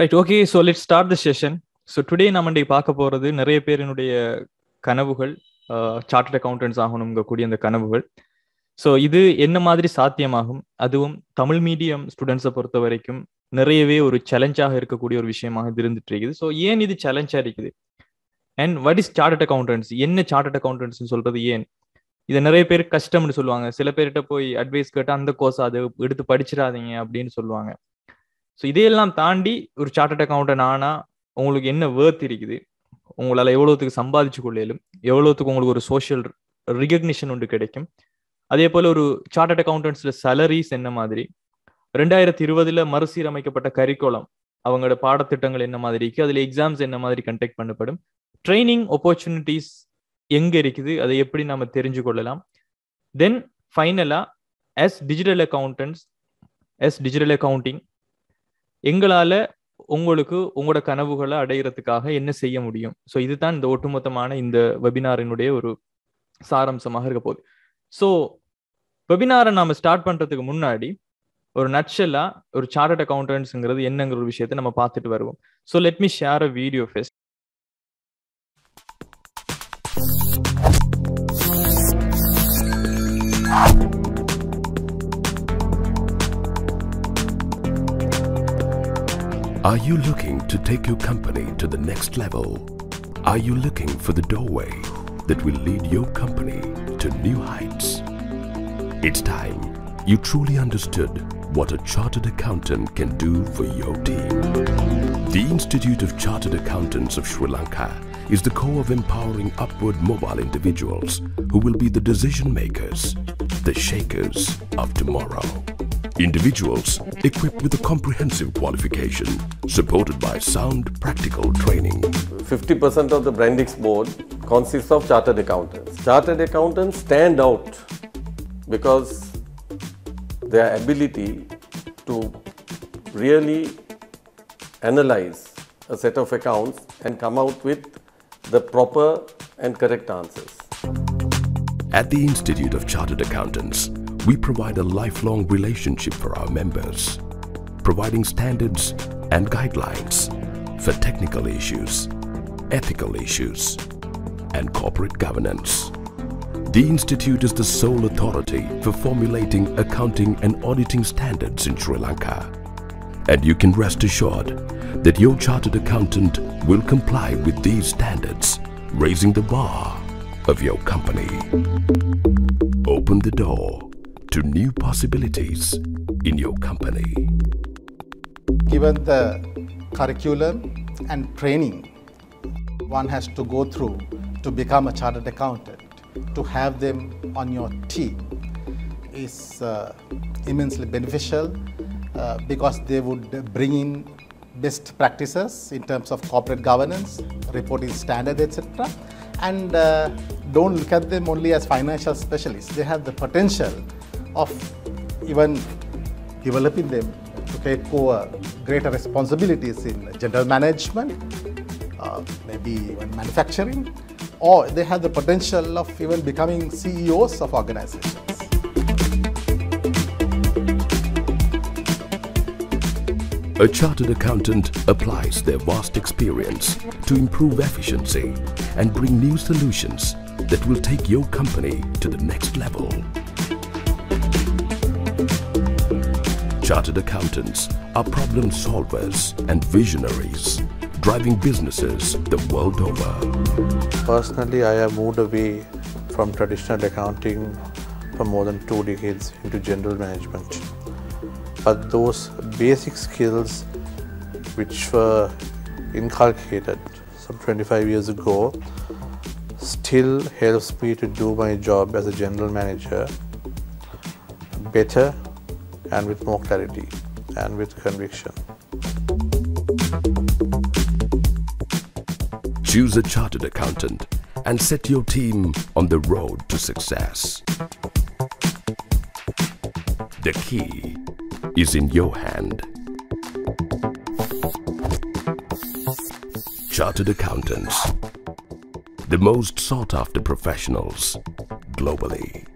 Right okay so let start the session so today நம்ம இன்றைக்கு பார்க்க போகிறது நிறைய பேரினுடைய கனவுகள் சார்ட்டட் அக்கௌண்டன்ஸ் ஆகணுங்க கூடிய அந்த கனவுகள் ஸோ இது என்ன மாதிரி சாத்தியமாகும் அதுவும் தமிழ் மீடியம் ஸ்டூடெண்ட்ஸை பொறுத்த வரைக்கும் நிறையவே ஒரு சேலஞ்சாக இருக்கக்கூடிய ஒரு விஷயமாக இது இருந்துட்டு இருக்குது ஸோ ஏன் இது சேலஞ்சாக இருக்குது and what is chartered accountants என்ன சார்ட்டட் அக்கௌண்டன்ஸ் சொல்றது ஏன் இதை நிறைய பேர் கஷ்டம்னு சொல்லுவாங்க சில பேர்கிட்ட போய் அட்வைஸ் கேட்டால் அந்த கோர்ஸ் அதை எடுத்து படிச்சிடாதீங்க அப்படின்னு சொல்லுவாங்க ஸோ இதையெல்லாம் தாண்டி ஒரு சார்ட்டட் அக்கௌண்டன் ஆனால் உங்களுக்கு என்ன வேர்த் இருக்குது உங்களால் எவ்வளோத்துக்கு சம்பாதிச்சு கொள்ளையிலும் எவ்வளோத்துக்கு உங்களுக்கு ஒரு சோஷியல் ரிகக்னிஷன் ஒன்று கிடைக்கும் அதே போல் ஒரு சார்ட்டட் அக்கௌண்டன்ஸில் சேலரிஸ் என்ன மாதிரி ரெண்டாயிரத்தி இருபதில் மறுசீரமைக்கப்பட்ட கரிக்குளம் அவங்களோட பாடத்திட்டங்கள் என்ன மாதிரி இருக்குது அதில் எக்ஸாம்ஸ் என்ன மாதிரி கண்டக்ட் பண்ணப்படும் ட்ரைனிங் ஆப்பர்ச்சுனிட்டிஸ் எங்கே இருக்குது அதை எப்படி நம்ம தெரிஞ்சு கொள்ளலாம் தென் ஃபைனலாக as digital accountants as digital accounting எங்களால உங்களுக்கு உங்களோட கனவுகளை அடையிறதுக்காக என்ன செய்ய முடியும் ஸோ இதுதான் இந்த ஒட்டுமொத்தமான இந்த வெபினாரினுடைய ஒரு சாரம்சமாக இருக்க போகுது ஸோ வெபினாரை நாம ஸ்டார்ட் பண்ணுறதுக்கு முன்னாடி ஒரு நட்சலா ஒரு சார்ட் அக்கௌண்டன்ட்ஸுங்கிறது என்னங்கிற ஒரு விஷயத்தை நம்ம பார்த்துட்டு வருவோம் so let me share a video first Thank Are you looking to take your company to the next level? Are you looking for the doorway that will lead your company to new heights? It's time you truly understood what a chartered accountant can do for your team. The Institute of Chartered Accountants of Sri Lanka is the core of empowering upward mobile individuals who will be the decision makers, the shakers of tomorrow. Individuals equipped with a comprehensive qualification, supported by sound practical training. 50% of the Brandix board consists of chartered accountants. Chartered accountants stand out because their ability to really analyze a set of accounts and come out with the proper and correct answers. At the Institute of Chartered Accountants, we provide a lifelong relationship for our members, providing standards and guidelines for technical issues, ethical issues, and corporate governance. The Institute is the sole authority for formulating accounting and auditing standards in Sri Lanka. And you can rest assured that your chartered accountant will comply with these standards, raising the bar of your company. Open the door to new possibilities in your company. Given the curriculum and training one has to go through to become a chartered accountant, to have them on your team is uh, immensely beneficial uh, because they would bring in best practices in terms of corporate governance, reporting standards, etc. And uh, don't look at them only as financial specialists. They have the potential of even developing them to take over greater responsibilities in general management, uh, maybe even manufacturing, or they have the potential of even becoming CEOs of organizations. A chartered accountant applies their vast experience to improve efficiency and bring new solutions that will take your company to the next level. chartered accountants are problem solvers and visionaries driving businesses the world over. Personally, I have moved away from traditional accounting for more than two decades into general management. But those basic skills which were inculcated some 25 years ago still helps me to do my job as a general manager better and with more clarity and with conviction. Choose a chartered accountant and set your team on the road to success. The key is in your hand. Chartered Accountants, the most sought after professionals globally.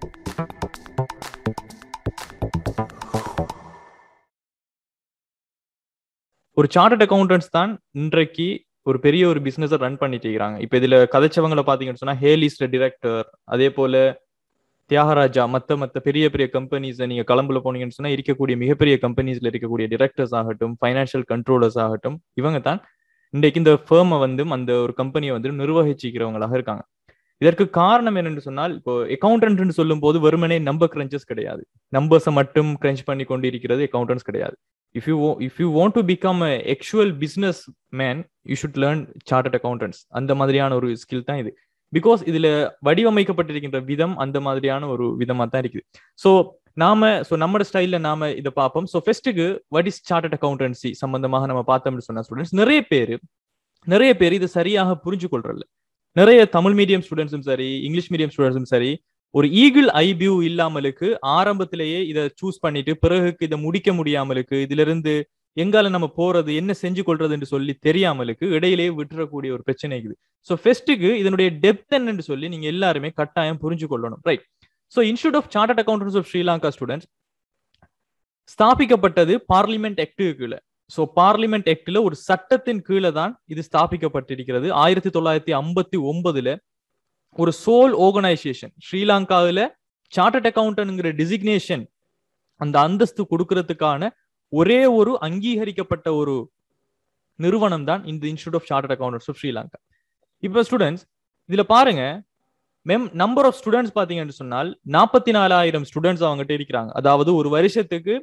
ஒரு chartered accountants தான் இன்றைக்கு ஒரு பெரிய ஒரு business run பண்ணிட்டு இருக்கிறாங்க இப்ப இதுல கதைச்சவங்களை பாத்தீங்கன்னு சொன்னா ஹேலிஸ்ட டிரெக்டர் அதே போல தியாகராஜா மத்த மத்த பெரிய பெரிய கம்பெனிஸ் நீங்க கிளம்புல போனீங்கன்னு சொன்னா இருக்கக்கூடிய மிகப்பெரிய கம்பெனிஸ்ல இருக்கக்கூடிய டிரெக்டர்ஸ் ஆகட்டும் பைனான்சியல் கண்ட்ரோலர்ஸ் ஆகட்டும் இவங்க தான் இன்றைக்கு இந்த ஃபேர்மை வந்து அந்த ஒரு கம்பெனியை வந்து நிர்வகிச்சிக்கிறவங்களாக இருக்காங்க இதற்கு காரணம் என்னென்னு சொன்னால் இப்போ அக்கௌண்டன்ட்னு சொல்லும் போது வெறுமனே நம்பர் கிரஞ்சஸ் கிடையாது நம்பர்ஸை மட்டும் கிரஞ்ச் பண்ணி கொண்டு இருக்கிறது அக்கௌண்டன்ஸ் கிடையாது if you if you want to become a actual business man you should learn chartered அந்த மாதிரியான ஒரு ஸ்கில் தான் இது பிகாஸ் இதுல வடிவமைக்கப்பட்டிருக்கின்ற விதம் அந்த மாதிரியான ஒரு விதமா தான் இருக்குது ஸோ நாம ஸோ நம்ம ஸ்டைல்ல நாம இதை பார்ப்போம் ஸோ ஃபெஸ்ட்டுக்கு வாட் இஸ் சார்ட்டட் அக்கௌண்டன்சி சம்பந்தமாக நம்ம பார்த்தோம்னு சொன்னா ஸ்டூடெண்ட்ஸ் நிறைய பேர் நிறைய பேர் இதை சரியாக புரிஞ்சு கொள்றல நிறைய தமிழ் மீடியம் ஸ்டூடெண்ட்ஸும் சரி இங்கிலீஷ் மீடியம் ஸ்டூடெண்ட்ஸும் சரி ஒரு ஈகிள் ஐபியூ இல்லாமலுக்கு ஆரம்பத்திலேயே இதை சூஸ் பண்ணிட்டு பிறகுக்கு இதை முடிக்க முடியாமலுக்கு இதுல இருந்து எங்கால நம்ம போறது என்ன செஞ்சு கொள்றதுன்னு சொல்லி தெரியாமலுக்கு இடையிலேயே விட்டுறக்கூடிய ஒரு பிரச்சனை இருக்குது ஸோ ஃபெஸ்ட்டுக்கு இதனுடைய டெப்த் என்னன்னு சொல்லி நீங்க எல்லாருமே கட்டாயம் புரிஞ்சு கொள்ளணும் right so institute of chartered accountants of Sri Lanka students ஸ்தாபிக்கப்பட்டது பார்லிமெண்ட் ஆக்டு கீழே ஸோ பார்லிமெண்ட் ஆக்டில் ஒரு சட்டத்தின் கீழே தான் இது ஸ்தாபிக்கப்பட்டிருக்கிறது ஆயிரத்தி தொள்ளாயிரத்தி ஐம்பத்தி ஒன்பதுல ஒரு சோல் ஆர்கனைசேஷன் ஸ்ரீலங்காவில் சார்ட்டட் அக்கௌண்டன்ட்ங்கிற டிசிக்னேஷன் அந்த அந்தஸ்து கொடுக்கறதுக்கான ஒரே ஒரு அங்கீகரிக்கப்பட்ட ஒரு நிறுவனம் தான் இந்த institute of chartered accountants of Sri Lanka இப்போ ஸ்டூடெண்ட்ஸ் இதில் பாருங்க மெம் நம்பர் ஆஃப் ஸ்டூடெண்ட்ஸ் பார்த்தீங்கன்னு சொன்னால் நாற்பத்தி நாலாயிரம் ஸ்டூடெண்ட்ஸ் அவங்ககிட்ட இருக்கிறாங்க அதாவது ஒரு வருஷத்துக்கு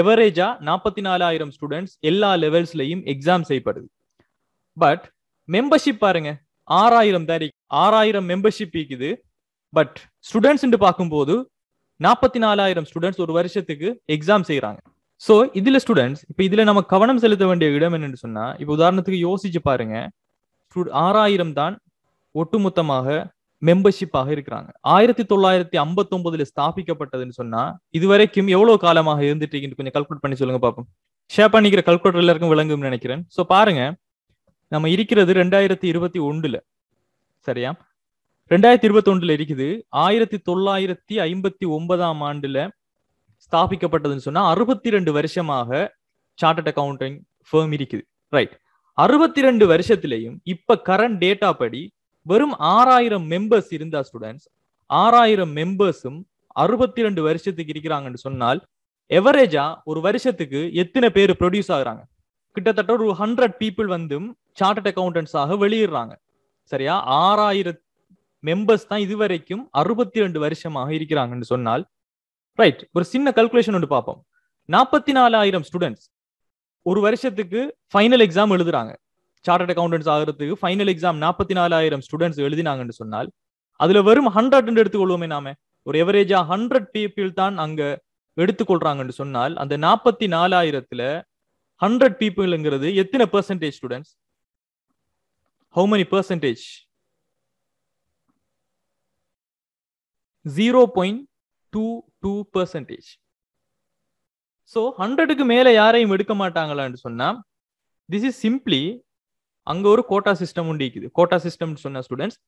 எவரேஜா நாற்பத்தி நாலாயிரம் ஸ்டூடெண்ட்ஸ் எல்லா லெவல்ஸ்லையும் எக்ஸாம் செய்யப்படுது பட் மெம்பர்ஷிப் பாருங்க ஆறாயிரம் தான் ஆறாயிரம் மெம்பர்ஷிப் இருக்குது பட் ஸ்டூடெண்ட்ஸ் பார்க்கும்போது நாற்பத்தி நாலாயிரம் ஸ்டூடெண்ட்ஸ் ஒரு வருஷத்துக்கு எக்ஸாம் செய்யறாங்க ஸோ இதுல ஸ்டூடெண்ட்ஸ் இப்போ இதுல நம்ம கவனம் செலுத்த வேண்டிய இடம் என்னன்னு சொன்னா இப்ப உதாரணத்துக்கு யோசிச்சு பாருங்க ஆறாயிரம் தான் ஒட்டுமொத்தமாக மெம்பர்ஷிப்பாக இருக்கிறாங்க ஆயிரத்தி தொள்ளாயிரத்தி ஐம்பத்தி ஒன்பதுல ஸ்தாபிக்கப்பட்டதுன்னு சொன்னா இதுவரைக்கும் எவ்வளவு காலமாக இருந்துட்டு கொஞ்சம் கல்குலேட் பண்ணி சொல்லுங்க பாப்போம் ஷேர் பண்ணிக்கிற கல்குலேட்டர் எல்லாருக்கும் விளங்கும்னு நினைக்கிறேன் ஸோ பாருங்க நம்ம இருக்கிறது ரெண்டாயிரத்தி இருபத்தி ஒன்றுல சரியா ரெண்டாயிரத்தி இருபத்தி ஒன்றுல இருக்குது ஆயிரத்தி தொள்ளாயிரத்தி ஐம்பத்தி ஒன்பதாம் ஆண்டுல ஸ்தாபிக்கப்பட்டதுன்னு சொன்னா அறுபத்தி ரெண்டு வருஷமாக சார்ட்டட் அக்கௌண்டிங் ஃபேம் இருக்குது ரைட் அறுபத்தி ரெண்டு வருஷத்திலையும் இப்ப கரண்ட் டேட்டா படி வெறும் ஆறாயிரம் மெம்பர்ஸ் இருந்தா ஸ்டூடெண்ட்ஸ் ஆறாயிரம் மெம்பர்ஸும் அறுபத்தி ரெண்டு வருஷத்துக்கு இருக்கிறாங்கன்னு சொன்னால் எவரேஜா ஒரு வருஷத்துக்கு எத்தனை பேர் ப்ரொடியூஸ் ஆகுறாங்க கிட்டத்தட்ட ஒரு ஹண்ட்ரட் பீப்புள் வந்து சார்ட்டட் அக்கௌண்டன்ஸாக வெளியிடுறாங்க சரியா ஆறாயிரம் மெம்பர்ஸ் தான் இது வரைக்கும் அறுபத்தி ரெண்டு வருஷமாக இருக்கிறாங்கன்னு சொன்னால் ரைட் ஒரு சின்ன கல்குலேஷன் ஒன்று பார்ப்போம் நாற்பத்தி நாலாயிரம் ஸ்டூடெண்ட்ஸ் ஒரு வருஷத்துக்கு ஃபைனல் எக்ஸாம் எழுதுறாங்க சார்டர்ட் அக்கௌண்டன்ஸ் ஆகிறதுக்கு ஃபைனல் எக்ஸாம் நாற்பத்தி நாலாயிரம் ஸ்டூடெண்ட்ஸ் எழுதினாங்கன்னு சொன்னால் அதுல வெறும் ஹண்ட்ரட் எடுத்துக்கொள்வோமே நாம ஒரு எவரேஜா ஹண்ட்ரட் பீப்புள் தான் அங்க எடுத்துக்கொள்றாங்கன்னு சொன்னால் அந்த நாற்பத்தி நாலாயிரத்துல ஹண்ட்ரட் பீப்புள்ங்கிறது எத்தனை percentage students how many percentage? 0.22 percentage. ஸோ ஹண்ட்ரடுக்கு மேலே யாரையும் எடுக்க மாட்டாங்களான்னு சொன்னால் திஸ் இஸ் சிம்பிளி அங்கே ஒரு கோட்டா சிஸ்டம் quota கோட்டா சிஸ்டம்னு சொன்ன ஸ்டூடெண்ட்ஸ்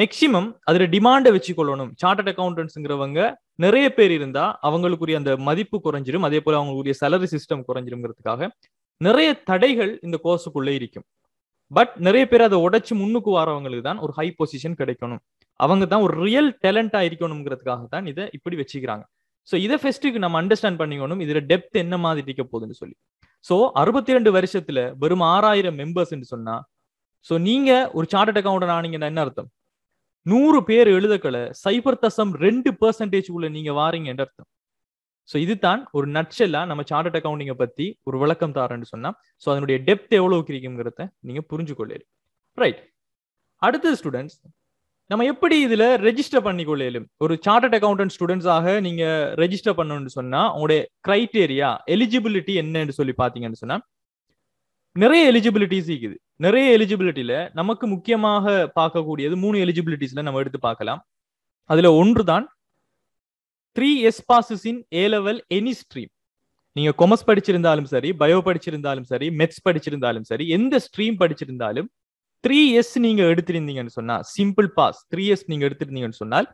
மேக்சிமம் அதுல டிமாண்டை வச்சு கொள்ளணும் சார்ட்டட் அக்கௌண்டன்ஸுங்கிறவங்க நிறைய பேர் இருந்தா அவங்களுக்குரிய அந்த மதிப்பு குறைஞ்சிரும் அதே போல அவங்களுக்குரிய சேலரி சிஸ்டம் குறைஞ்சிருங்கிறதுக்காக நிறைய தடைகள் இந்த கோர்ஸுக்குள்ளே இருக்கும் பட் நிறைய பேர் அதை உடைச்சு முன்னுக்கு வரவங்களுக்கு தான் ஒரு ஹை பொசிஷன் கிடைக்கணும் அவங்க தான் ஒரு ரியல் டேலண்டா இருக்கணுங்கிறதுக்காக தான் இதை இப்படி வச்சுக்கிறாங்க ஸோ இதை ஃபெஸ்ட்டுக்கு நம்ம அண்டர்ஸ்டாண்ட் பண்ணிக்கணும் இதுல டெப்த் என்ன மாதிரி இருக்க போகுதுன்னு சொல்லி ஸோ அறுபத்தி ரெண்டு வருஷத்துல வெறும் ஆறாயிரம் மெம்பர்ஸ் சொன்னா ஸோ நீங்க ஒரு சார்ட் அக்கௌண்ட் ஆனீங்கன்னா என்ன அர்த்தம் நூறு பேர் எழுதக்கல சைபர் தசம் ரெண்டு பெர்சன்டேஜ் உள்ள நீங்க என்ன அர்த்தம் ஸோ இது தான் ஒரு நட்செல்லா நம்ம சார்ட் அக்கௌண்டிங்கை பற்றி ஒரு விளக்கம் தாரேன்னு சொன்னால் ஸோ அதனுடைய டெப்த் எவ்வளோ கிரிக்குங்கிறத நீங்கள் புரிஞ்சு ரைட் அடுத்தது ஸ்டூடெண்ட்ஸ் நம்ம எப்படி இதில் ரெஜிஸ்டர் பண்ணிக்கொள்ளையிலும் ஒரு சார்ட்டட் அக்கௌண்டன்ட் ஸ்டூடெண்ட்ஸாக நீங்கள் ரெஜிஸ்டர் பண்ணணும்னு சொன்னால் உங்களுடைய க்ரைட்டேரியா எலிஜிபிலிட்டி என்னன்னு சொல்லி பார்த்தீங்கன்னு சொன்னால் நிறைய எலிஜிபிலிட்டிஸ் இருக்குது நிறைய எலிஜிபிலிட்டியில் நமக்கு முக்கியமாக பார்க்கக்கூடியது மூணு எலிஜிபிலிட்டிஸில் நம்ம எடுத்து பார்க்கலாம் அதில் ஒன்று தான் three S passes in A level any stream நீங்க கொமர்ஸ் படிச்சிருந்தாலும் சரி பயோ படிச்சிருந்தாலும் சரி மெத்ஸ் படிச்சிருந்தாலும் சரி எந்த ஸ்ட்ரீம் படிச்சிருந்தாலும் த்ரீ எஸ் நீங்க எடுத்திருந்தீங்கன்னு சொன்னா சிம்பிள் பாஸ் த்ரீ எஸ் நீங்க எடுத்திருந்தீங்கன்னு சொன்னால்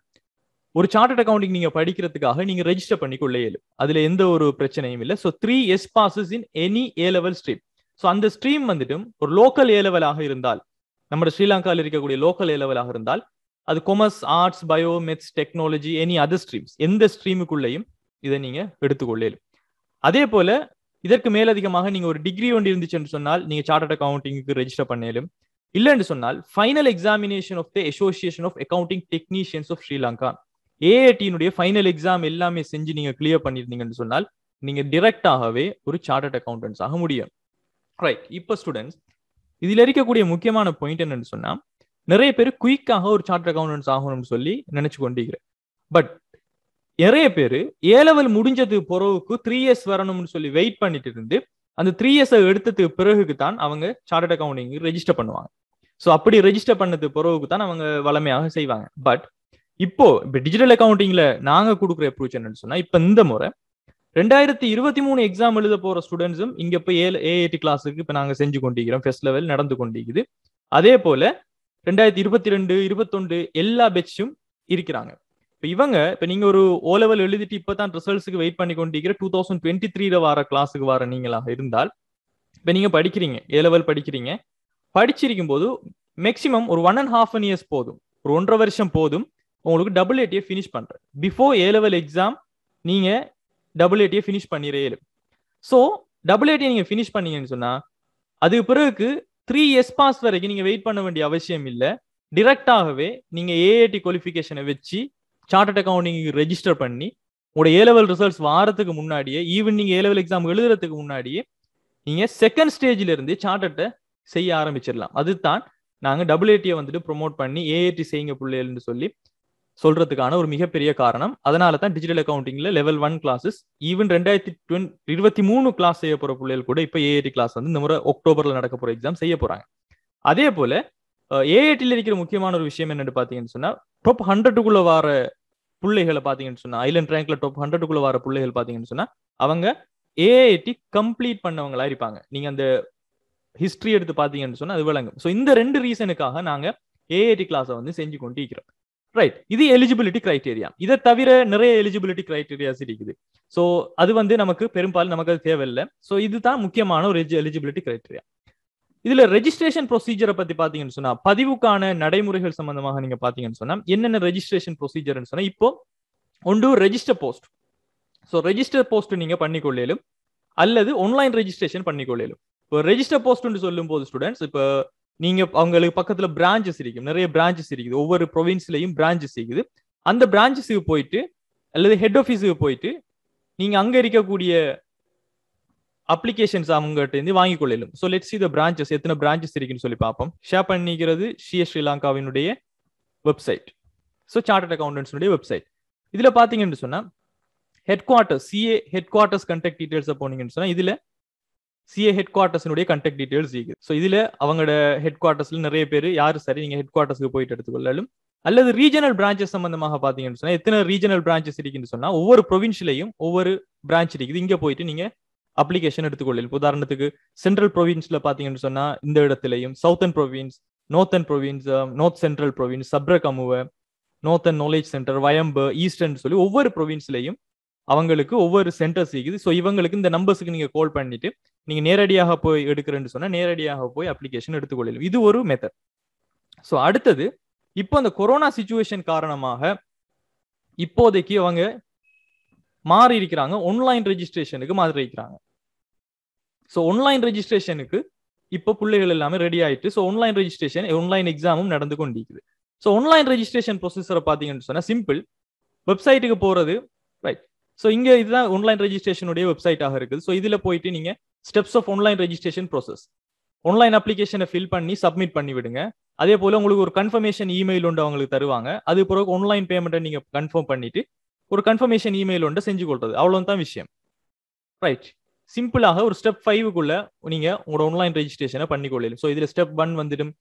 ஒரு சார்ட்டட் அக்கௌண்டிங் நீங்க படிக்கிறதுக்காக நீங்க ரெஜிஸ்டர் பண்ணிக்கொள்ள இயலும் அதுல எந்த ஒரு பிரச்சனையும் இல்லை so three S passes in any A level stream so அந்த ஸ்ட்ரீம் வந்துட்டு ஒரு லோக்கல் ஏ லெவலாக இருந்தால் நம்ம ஸ்ரீலங்காவில் இருக்கக்கூடிய லோக்கல் ஏ லெவலாக இருந்தால் அது commerce arts bio maths technology any other streams எந்த ஸ்ட்ரீமுக்குள்ளேயும் இதை நீங்க எடுத்துக்கொள்ளேலும் அதே போல இதற்கு மேலதிகமாக நீங்க ஒரு டிகிரி ஒன்று என்று சொன்னால் நீங்க சார்ட்டர்ட் அக்கௌண்டிங்க்கு ரெஜிஸ்டர் பண்ணலும் இல்லைன்னு சொன்னால் final examination of the association of accounting technicians of Sri Lanka ஏஐடியினுடைய ஃபைனல் எக்ஸாம் எல்லாமே செஞ்சு நீங்க கிளியர் பண்ணியிருந்தீங்கன்னு சொன்னால் நீங்க டிரெக்டாகவே ஒரு சார்ட்டர்ட் அக்கௌண்டன்ஸ் ஆக முடியும் ரைட் இப்போ ஸ்டூடெண்ட்ஸ் இதுல இருக்கக்கூடிய முக்கியமான பாயிண்ட் என்னன்னு சொன்னா நிறைய பேர் குயிக்காக ஒரு சார்ட் அக்கௌண்டன்ஸ் ஆகணும்னு சொல்லி நினைச்சு கொண்டிருக்கிறேன் பட் நிறைய பேர் ஏ லெவல் முடிஞ்சது பொறவுக்கு த்ரீ இயர்ஸ் வரணும்னு சொல்லி வெயிட் பண்ணிட்டு இருந்து அந்த த்ரீ இயர்ஸை எடுத்ததுக்கு பிறகுக்கு தான் அவங்க சார்ட் அக்கௌண்டிங் ரெஜிஸ்டர் பண்ணுவாங்க ஸோ அப்படி ரெஜிஸ்டர் பண்ணது பிறகுக்கு தான் அவங்க வளமையாக செய்வாங்க பட் இப்போ இப்போ டிஜிட்டல் அக்கௌண்டிங்ல நாங்க கொடுக்குற அப்ரூச் என்னன்னு சொன்னா இப்போ இந்த முறை ரெண்டாயிரத்தி இருபத்தி மூணு எக்ஸாம் எழுத போற ஸ்டூடெண்ட்ஸும் இங்க போய் ஏ ஏஐடி கிளாஸுக்கு இப்போ நாங்கள் செஞ்சு கொண்டிருக்கிறோம் ஃபெஸ்ட் லெவல் நடந்து கொண்டிருக்குது அதே போல ரெண்டாயிரத்தி இருபத்தி ரெண்டு இருபத்தொண்டு எல்லா பெட்சும் இருக்கிறாங்க இப்போ இவங்க இப்போ நீங்க ஒரு ஓ லெவல் எழுதிட்டு இப்போ தான் ரிசல்ட்ஸுக்கு வெயிட் பண்ணி கொண்டிருக்கிற டூ தௌசண்ட் டுவெண்ட்டி த்ரீல வர கிளாஸுக்கு வர நீங்களா இருந்தால் இப்போ நீங்க படிக்கிறீங்க ஏ லெவல் படிக்கிறீங்க படிச்சிருக்கும் போது மேக்சிமம் ஒரு one and half an years போதும் ஒரு ஒன்றரை வருஷம் போதும் உங்களுக்கு டபுள் ஏடியை ஃபினிஷ் பண்ணுறேன் பிஃபோர் ஏ லெவல் எக்ஸாம் நீங்கள் டபுள் ஏடியை ஃபினிஷ் பண்ணிடுறேன் ஸோ டபுள் ஏடியை நீங்கள் ஃபினிஷ் பண்ணீங்கன்னு சொன்னால் அதுக்கு பிறகு த்ரீ எஸ் பாஸ் வரைக்கும் நீங்க வெயிட் பண்ண வேண்டிய அவசியம் இல்லை டிரெக்டாகவே நீங்க ஏஐடி குவாலிஃபிகேஷனை வச்சு சார்ட்டட் அக்கௌண்டிங் ரெஜிஸ்டர் பண்ணி உங்களோட ஏ லெவல் ரிசல்ட்ஸ் வாரத்துக்கு முன்னாடியே ஈவன் நீங்க ஏ லெவல் எக்ஸாம் எழுதுறதுக்கு முன்னாடியே நீங்க செகண்ட் ஸ்டேஜ்ல இருந்து சார்ட்டட்டை செய்ய ஆரம்பிச்சிடலாம் அதுதான் நாங்க டபுள் ஏடியை வந்துட்டு ப்ரொமோட் பண்ணி ஏஏடி செய்யுங்க பிள்ளைகள்னு சொல்லி சொல்றதுக்கான ஒரு மிகப்பெரிய காரணம் அதனால தான் டிஜிட்டல் அக்கௌண்டிங்ல லெவல் ஒன் கிளாஸஸ் ஈவன் ரெண்டாயிரத்தி டுவெண்ட் இருபத்தி மூணு கிளாஸ் செய்ய போற பிள்ளைகள் கூட இப்போ ஏஐடி கிளாஸ் வந்து இந்த முறை அக்டோபர்ல நடக்க போற எக்ஸாம் செய்ய போறாங்க அதே போல ஏஐடியில் இருக்கிற முக்கியமான ஒரு விஷயம் என்னன்னு பாத்தீங்கன்னு சொன்னா டாப் ஹண்ட்ரட்டுக்குள்ள வர பிள்ளைகளை பாத்தீங்கன்னு சொன்னா ஐலண்ட் ரேங்க்ல டாப் ஹண்ட்ரட்டுக்குள்ள வர பிள்ளைகள் பாத்தீங்கன்னு சொன்னா அவங்க ஏஐடி கம்ப்ளீட் பண்ணவங்களா இருப்பாங்க நீங்க அந்த ஹிஸ்டரி எடுத்து பாத்தீங்கன்னு சொன்னா அது விளங்கும் ஸோ இந்த ரெண்டு ரீசனுக்காக நாங்க ஏஐடி கிளாஸை வந்து செஞ்சு கொண்டு இருக்கிறோம் ரைட் இது எலிஜிபிலிட்டி கிரைட்டீரியா இதை தவிர நிறைய எலிஜிபிலிட்டி கிரைடீரியாஸ் இருக்குது ஸோ அது வந்து நமக்கு பெரும்பாலும் நமக்கு அது தேவையில்லை ஸோ இதுதான் முக்கியமான ஒரு எலிஜிபிலிட்டி கிரைட்டீரியா இதுல ரெஜிஸ்ட்ரேஷன் ப்ரொசீஜரை பத்தி பாத்தீங்கன்னு சொன்னா பதிவுக்கான நடைமுறைகள் சம்பந்தமாக நீங்க பாத்தீங்கன்னு சொன்னா என்னென்ன ரெஜிஸ்ட்ரேஷன் ப்ரொசீஜர்னு சொன்னா இப்போ ஒன்று register post so register post நீங்க பண்ணிக்கொள்ளலும் அல்லது ஆன்லைன் ரெஜிஸ்ட்ரேஷன் பண்ணிக்கொள்ளலும் இப்போ ரெஜிஸ்டர் போஸ்ட்னு சொல்லும் போது ஸ்டூடெண்ட்ஸ் இப்போ நீங்க அவங்களுக்கு பக்கத்துல பிரான்ச்சஸ் இருக்கும் நிறைய பிரான்ச்சஸ் இருக்குது ஒவ்வொரு ப்ரொவின்ஸ்லயும் பிரான்ச்சஸ் இருக்குது அந்த பிரான்ச்சஸுக்கு போயிட்டு அல்லது ஹெட் ஆஃபீஸுக்கு போயிட்டு நீங்க அங்க இருக்கக்கூடிய அப்ளிகேஷன்ஸ் அவங்ககிட்ட இருந்து வாங்கிக் கொள்ளலும் ஸோ லெட்ஸ் இந்த பிரான்ச்சஸ் எத்தனை பிரான்ச்சஸ் இருக்குன்னு சொல்லி பார்ப்போம் ஷேர் பண்ணிக்கிறது ஷிய ஸ்ரீலங்காவினுடைய வெப்சைட் ஸோ சார்ட் அக்கௌண்டன்ஸினுடைய வெப்சைட் இதில் பார்த்தீங்கன்னு சொன்னால் headquarters CA headquarters contact டீட்டெயில்ஸை போனீங்கன்னு சொன்னால் இதில் சிஏ ஹெட் குவார்ட்டர்ஸினுடைய கண்டெக்ட் டீடைல்ஸ் இருக்குது ஸோ இதுல அவங்களோட ஹெட் குவார்ட்டர்ஸ்ல நிறைய பேர் யார் சரி நீங்கள் ஹெட் குவார்ட்டர்ஸ்க்கு போயிட்டு எடுத்துக்கொள்ளாலும் அல்லது ரீஜனல் பிரான்ச்சஸ் சம்பந்தமாக பார்த்தீங்கன்னு சொன்னால் எத்தனை ரீஜனல் பிரான்ச்சஸ் இருக்குன்னு சொன்னால் ஒவ்வொரு ப்ரொவின்ஸ்லையும் ஒவ்வொரு பிரான்ச் இருக்குது இங்கே போயிட்டு நீங்கள் அப்ளிகேஷன் எடுத்துக்கொள்ளில் உதாரணத்துக்கு சென்ட்ரல் ப்ரொவின்ஸ்ல பார்த்தீங்கன்னு சொன்னால் இந்த இடத்துலையும் southern province northern province north central province Sabaragamuwa northern knowledge centre Wayamba ஈஸ்டர்ன்னு சொல்லி ஒவ்வொரு ப்ரொவின்ஸ்லையும் அவங்களுக்கு ஒவ்வொரு சென்டர்ஸ் இருக்குது ஸோ இவங்களுக்கு இந்த நம்பர்ஸுக்கு நீங்கள் கால் பண்ணிட்டு நீங்கள் நேரடியாக போய் எடுக்கிறேன்னு சொன்னால் நேரடியாக போய் அப்ளிகேஷன் எடுத்துக்கொள்ளலாம் இது ஒரு மெத்தட் ஸோ அடுத்தது இப்போ அந்த கொரோனா சுச்சுவேஷன் காரணமாக இப்போதைக்கு அவங்க மாறி இருக்கிறாங்க ஆன்லைன் ரெஜிஸ்ட்ரேஷனுக்கு மாறி இருக்கிறாங்க ஸோ ஆன்லைன் ரெஜிஸ்ட்ரேஷனுக்கு இப்போ பிள்ளைகள் எல்லாமே ரெடி ஆயிட்டு ஸோ ஆன்லைன் ரெஜிஸ்ட்ரேஷன் ஆன்லைன் எக்ஸாமும் நடந்து கொண்டிருக்குது ஸோ ஆன்லைன் ரெஜிஸ்ட்ரேஷன் ப்ரொசஸரை பார்த்தீங்கன்னு சொன்னால் சிம்பிள் வெப்சைட்டுக்கு போகிறது ரைட் ஸோ இங்கே இதுதான் ஒன்லைன் ரெஜிஸ்ட்ரேஷனுடைய வெப்சைட்டாக இருக்குது ஸோ இதில் போயிட்டு நீங்கள் steps of online registration process online அப்ளிகேஷனை ஃபில் பண்ணி சப்மிட் பண்ணி விடுங்க அதே போல் உங்களுக்கு ஒரு கன்ஃபர்மேஷன் இமெயில் ஒன்று அவங்களுக்கு தருவாங்க அது பிறகு ஆன்லைன் பேமெண்ட்டை நீங்கள் கன்ஃபார்ம் பண்ணிட்டு ஒரு கன்ஃபர்மேஷன் இமெயில் ஒன்று செஞ்சு கொள்றது அவ்வளோ தான் விஷயம் ரைட் சிம்பிளாக ஒரு ஸ்டெப் ஃபைவுக்குள்ளே நீங்கள் உங்களோட ஆன்லைன் ரெஜிஸ்ட்ரேஷனை பண்ணிக்கொள்ளலாம் ஸோ இதில் ஸ்டெப் ஒன் வந்துடும்